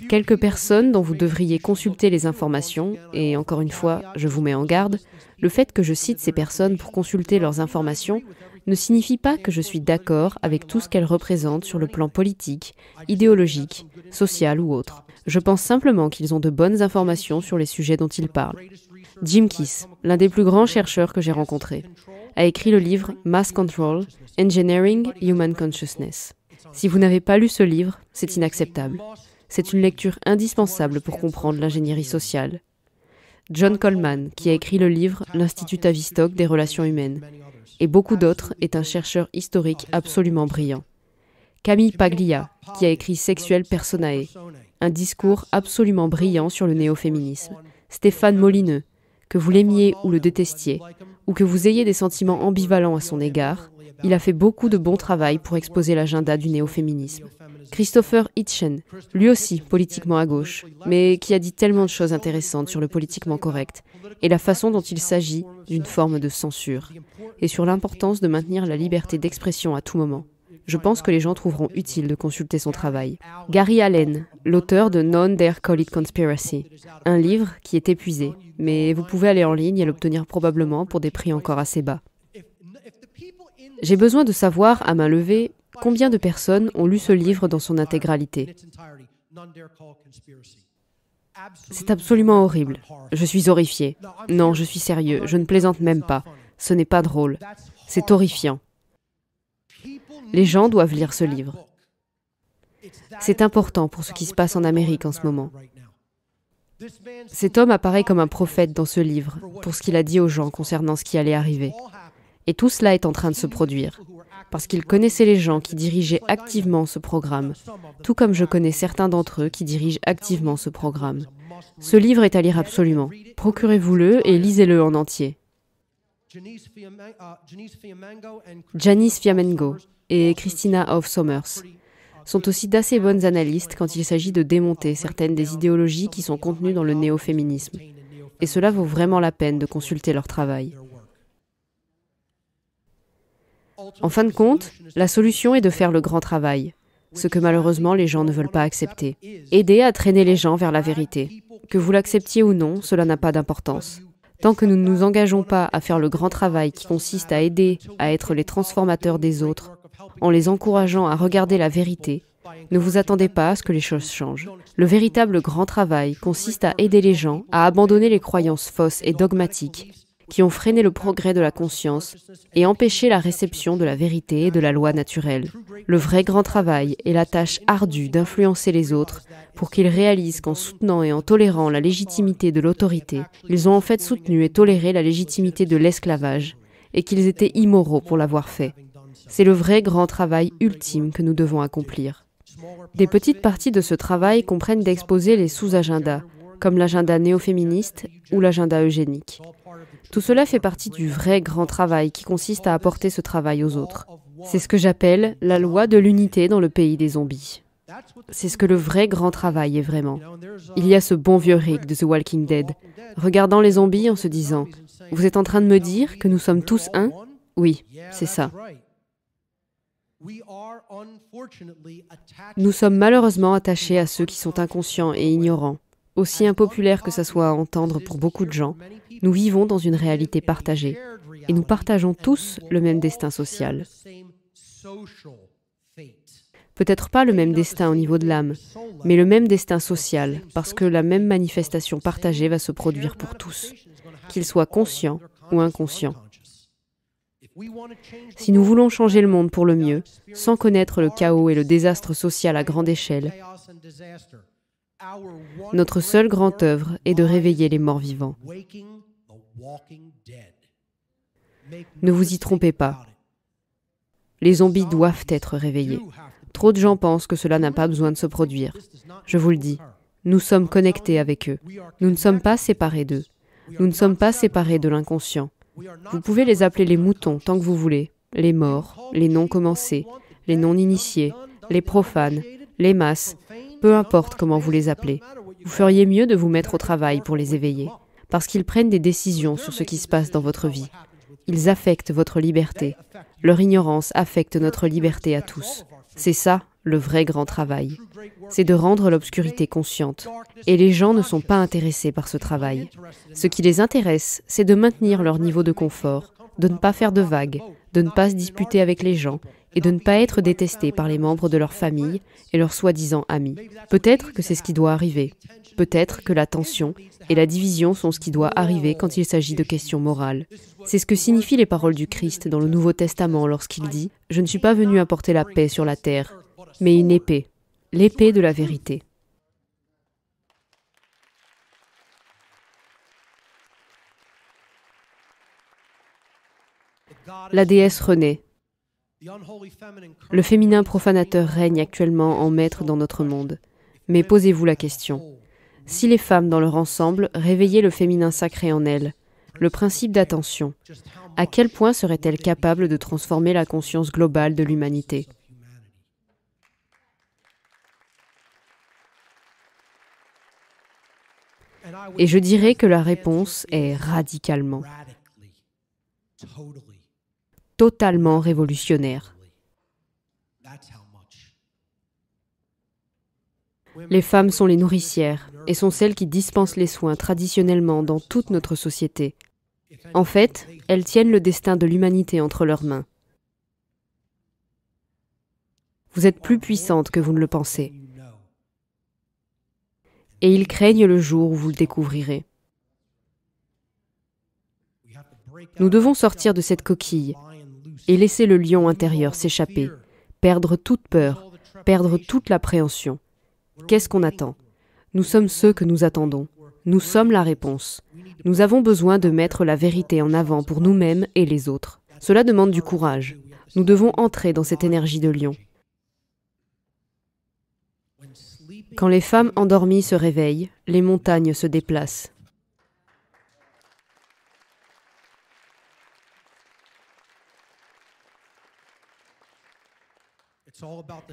[SPEAKER 2] Quelques personnes dont vous devriez consulter les informations, et encore une fois, je vous mets en garde, le fait que je cite ces personnes pour consulter leurs informations ne signifie pas que je suis d'accord avec tout ce qu'elles représentent sur le plan politique, idéologique, social ou autre. Je pense simplement qu'ils ont de bonnes informations sur les sujets dont ils parlent. Jim Kiss, l'un des plus grands chercheurs que j'ai rencontrés, a écrit le livre Mass Control, Engineering Human Consciousness. Si vous n'avez pas lu ce livre, c'est inacceptable. C'est une lecture indispensable pour comprendre l'ingénierie sociale, John Coleman, qui a écrit le livre L'Institut Tavistock des relations humaines, et beaucoup d'autres, est un chercheur historique absolument brillant. Camille Paglia, qui a écrit Sexuel Personae, un discours absolument brillant sur le néo-féminisme. Stéphane Molineux, que vous l'aimiez ou le détestiez, ou que vous ayez des sentiments ambivalents à son égard, il a fait beaucoup de bon travail pour exposer l'agenda du néo-féminisme. Christopher Hitchen, lui aussi politiquement à gauche, mais qui a dit tellement de choses intéressantes sur le politiquement correct et la façon dont il s'agit d'une forme de censure, et sur l'importance de maintenir la liberté d'expression à tout moment. Je pense que les gens trouveront utile de consulter son travail. Gary Allen, l'auteur de Non Dare Call It Conspiracy, un livre qui est épuisé, mais vous pouvez aller en ligne et l'obtenir probablement pour des prix encore assez bas. J'ai besoin de savoir, à main levée, combien de personnes ont lu ce livre dans son intégralité. C'est absolument horrible. Je suis horrifié. Non, je suis sérieux. Je ne plaisante même pas. Ce n'est pas drôle. C'est horrifiant. Les gens doivent lire ce livre. C'est important pour ce qui se passe en Amérique en ce moment. Cet homme apparaît comme un prophète dans ce livre pour ce qu'il a dit aux gens concernant ce qui allait arriver. Et tout cela est en train de se produire, parce qu'ils connaissaient les gens qui dirigeaient activement ce programme, tout comme je connais certains d'entre eux qui dirigent activement ce programme. Ce livre est à lire absolument. Procurez-vous-le et lisez-le en entier. Janice Fiamengo et Christina Hoff Sommers sont aussi d'assez bonnes analystes quand il s'agit de démonter certaines des idéologies qui sont contenues dans le néo-féminisme. Et cela vaut vraiment la peine de consulter leur travail. En fin de compte, la solution est de faire le grand travail, ce que malheureusement les gens ne veulent pas accepter. Aider à traîner les gens vers la vérité. Que vous l'acceptiez ou non, cela n'a pas d'importance. Tant que nous ne nous engageons pas à faire le grand travail qui consiste à aider à être les transformateurs des autres, en les encourageant à regarder la vérité, ne vous attendez pas à ce que les choses changent. Le véritable grand travail consiste à aider les gens à abandonner les croyances fausses et dogmatiques qui ont freiné le progrès de la conscience et empêché la réception de la vérité et de la loi naturelle. Le vrai grand travail est la tâche ardue d'influencer les autres pour qu'ils réalisent qu'en soutenant et en tolérant la légitimité de l'autorité, ils ont en fait soutenu et toléré la légitimité de l'esclavage et qu'ils étaient immoraux pour l'avoir fait. C'est le vrai grand travail ultime que nous devons accomplir. Des petites parties de ce travail comprennent d'exposer les sous-agendas, comme l'agenda néo-féministe ou l'agenda eugénique. Tout cela fait partie du vrai grand travail qui consiste à apporter ce travail aux autres. C'est ce que j'appelle la loi de l'unité dans le pays des zombies. C'est ce que le vrai grand travail est vraiment. Il y a ce bon vieux Rick de The Walking Dead, regardant les zombies en se disant ⁇ Vous êtes en train de me dire que nous sommes tous un ?⁇ Oui, c'est ça. Nous sommes malheureusement attachés à ceux qui sont inconscients et ignorants, aussi impopulaires que ça soit à entendre pour beaucoup de gens, nous vivons dans une réalité partagée et nous partageons tous le même destin social. Peut-être pas le même destin au niveau de l'âme, mais le même destin social, parce que la même manifestation partagée va se produire pour tous, qu'ils soient conscients ou inconscients. Si nous voulons changer le monde pour le mieux, sans connaître le chaos et le désastre social à grande échelle,
[SPEAKER 3] notre seule grande œuvre est de réveiller les morts vivants. Ne vous y trompez
[SPEAKER 2] pas. Les zombies doivent être réveillés. Trop de gens pensent que cela n'a pas besoin de se produire. Je vous le dis, nous sommes connectés avec eux. Nous ne sommes pas séparés d'eux. Nous ne sommes pas séparés de l'inconscient. Vous pouvez les appeler les moutons tant que vous voulez, les morts, les non commencés, les non initiés, les profanes, les masses, peu importe comment vous les appelez. Vous feriez mieux de vous mettre au travail pour les éveiller parce qu'ils prennent des décisions sur ce qui se passe dans votre vie. Ils affectent votre liberté. Leur ignorance affecte notre liberté à tous. C'est ça, le vrai grand travail. C'est de rendre l'obscurité consciente. Et les gens ne sont pas intéressés par ce travail. Ce qui les intéresse, c'est de maintenir leur niveau de confort, de ne pas faire de vagues, de ne pas se disputer avec les gens et de ne pas être détestés par les membres de leur famille et leurs soi-disant amis. Peut-être que c'est ce qui doit arriver. Peut-être que la tension et la division sont ce qui doit arriver quand il s'agit de questions morales. C'est ce que signifient les paroles du Christ dans le Nouveau Testament lorsqu'il dit ⁇ Je ne suis pas venu apporter la paix sur la terre, mais une épée, l'épée de la vérité ⁇ La déesse renaît, le féminin profanateur règne actuellement en maître dans notre monde. Mais posez-vous la question. Si les femmes dans leur ensemble réveillaient le féminin sacré en elles, le principe d'attention, à quel point seraient-elles capables de transformer la conscience globale de l'humanité
[SPEAKER 3] Et je dirais que
[SPEAKER 2] la réponse est radicalement totalement révolutionnaire. Les femmes sont les nourricières et sont celles qui dispensent les soins traditionnellement dans toute notre société. En fait, elles tiennent le destin de l'humanité entre leurs mains. Vous êtes plus puissante que vous ne le pensez. Et ils craignent le jour où vous le découvrirez. Nous devons sortir de cette coquille et laisser le lion intérieur s'échapper, perdre toute peur, perdre toute l'appréhension. Qu'est-ce qu'on attend Nous sommes ceux que nous attendons. Nous sommes la réponse. Nous avons besoin de mettre la vérité en avant pour nous-mêmes et les autres. Cela demande du courage. Nous devons entrer dans cette énergie de lion. Quand les femmes endormies se réveillent, les montagnes se déplacent.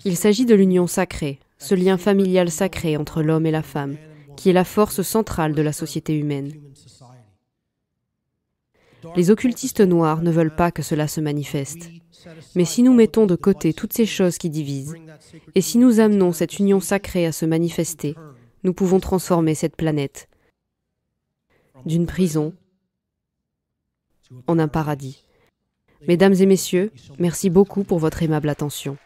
[SPEAKER 2] Il s'agit de l'union sacrée, ce lien familial sacré entre l'homme et la femme, qui est la force centrale de la société humaine. Les occultistes noirs ne veulent pas que cela se manifeste. Mais si nous mettons de côté toutes ces choses qui divisent, et si nous amenons cette union sacrée à se manifester, nous pouvons transformer cette planète d'une prison en un paradis. Mesdames et messieurs, merci beaucoup pour votre aimable attention.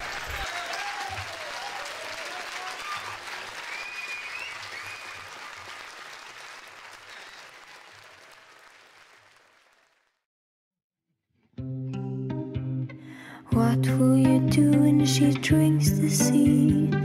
[SPEAKER 1] the sea.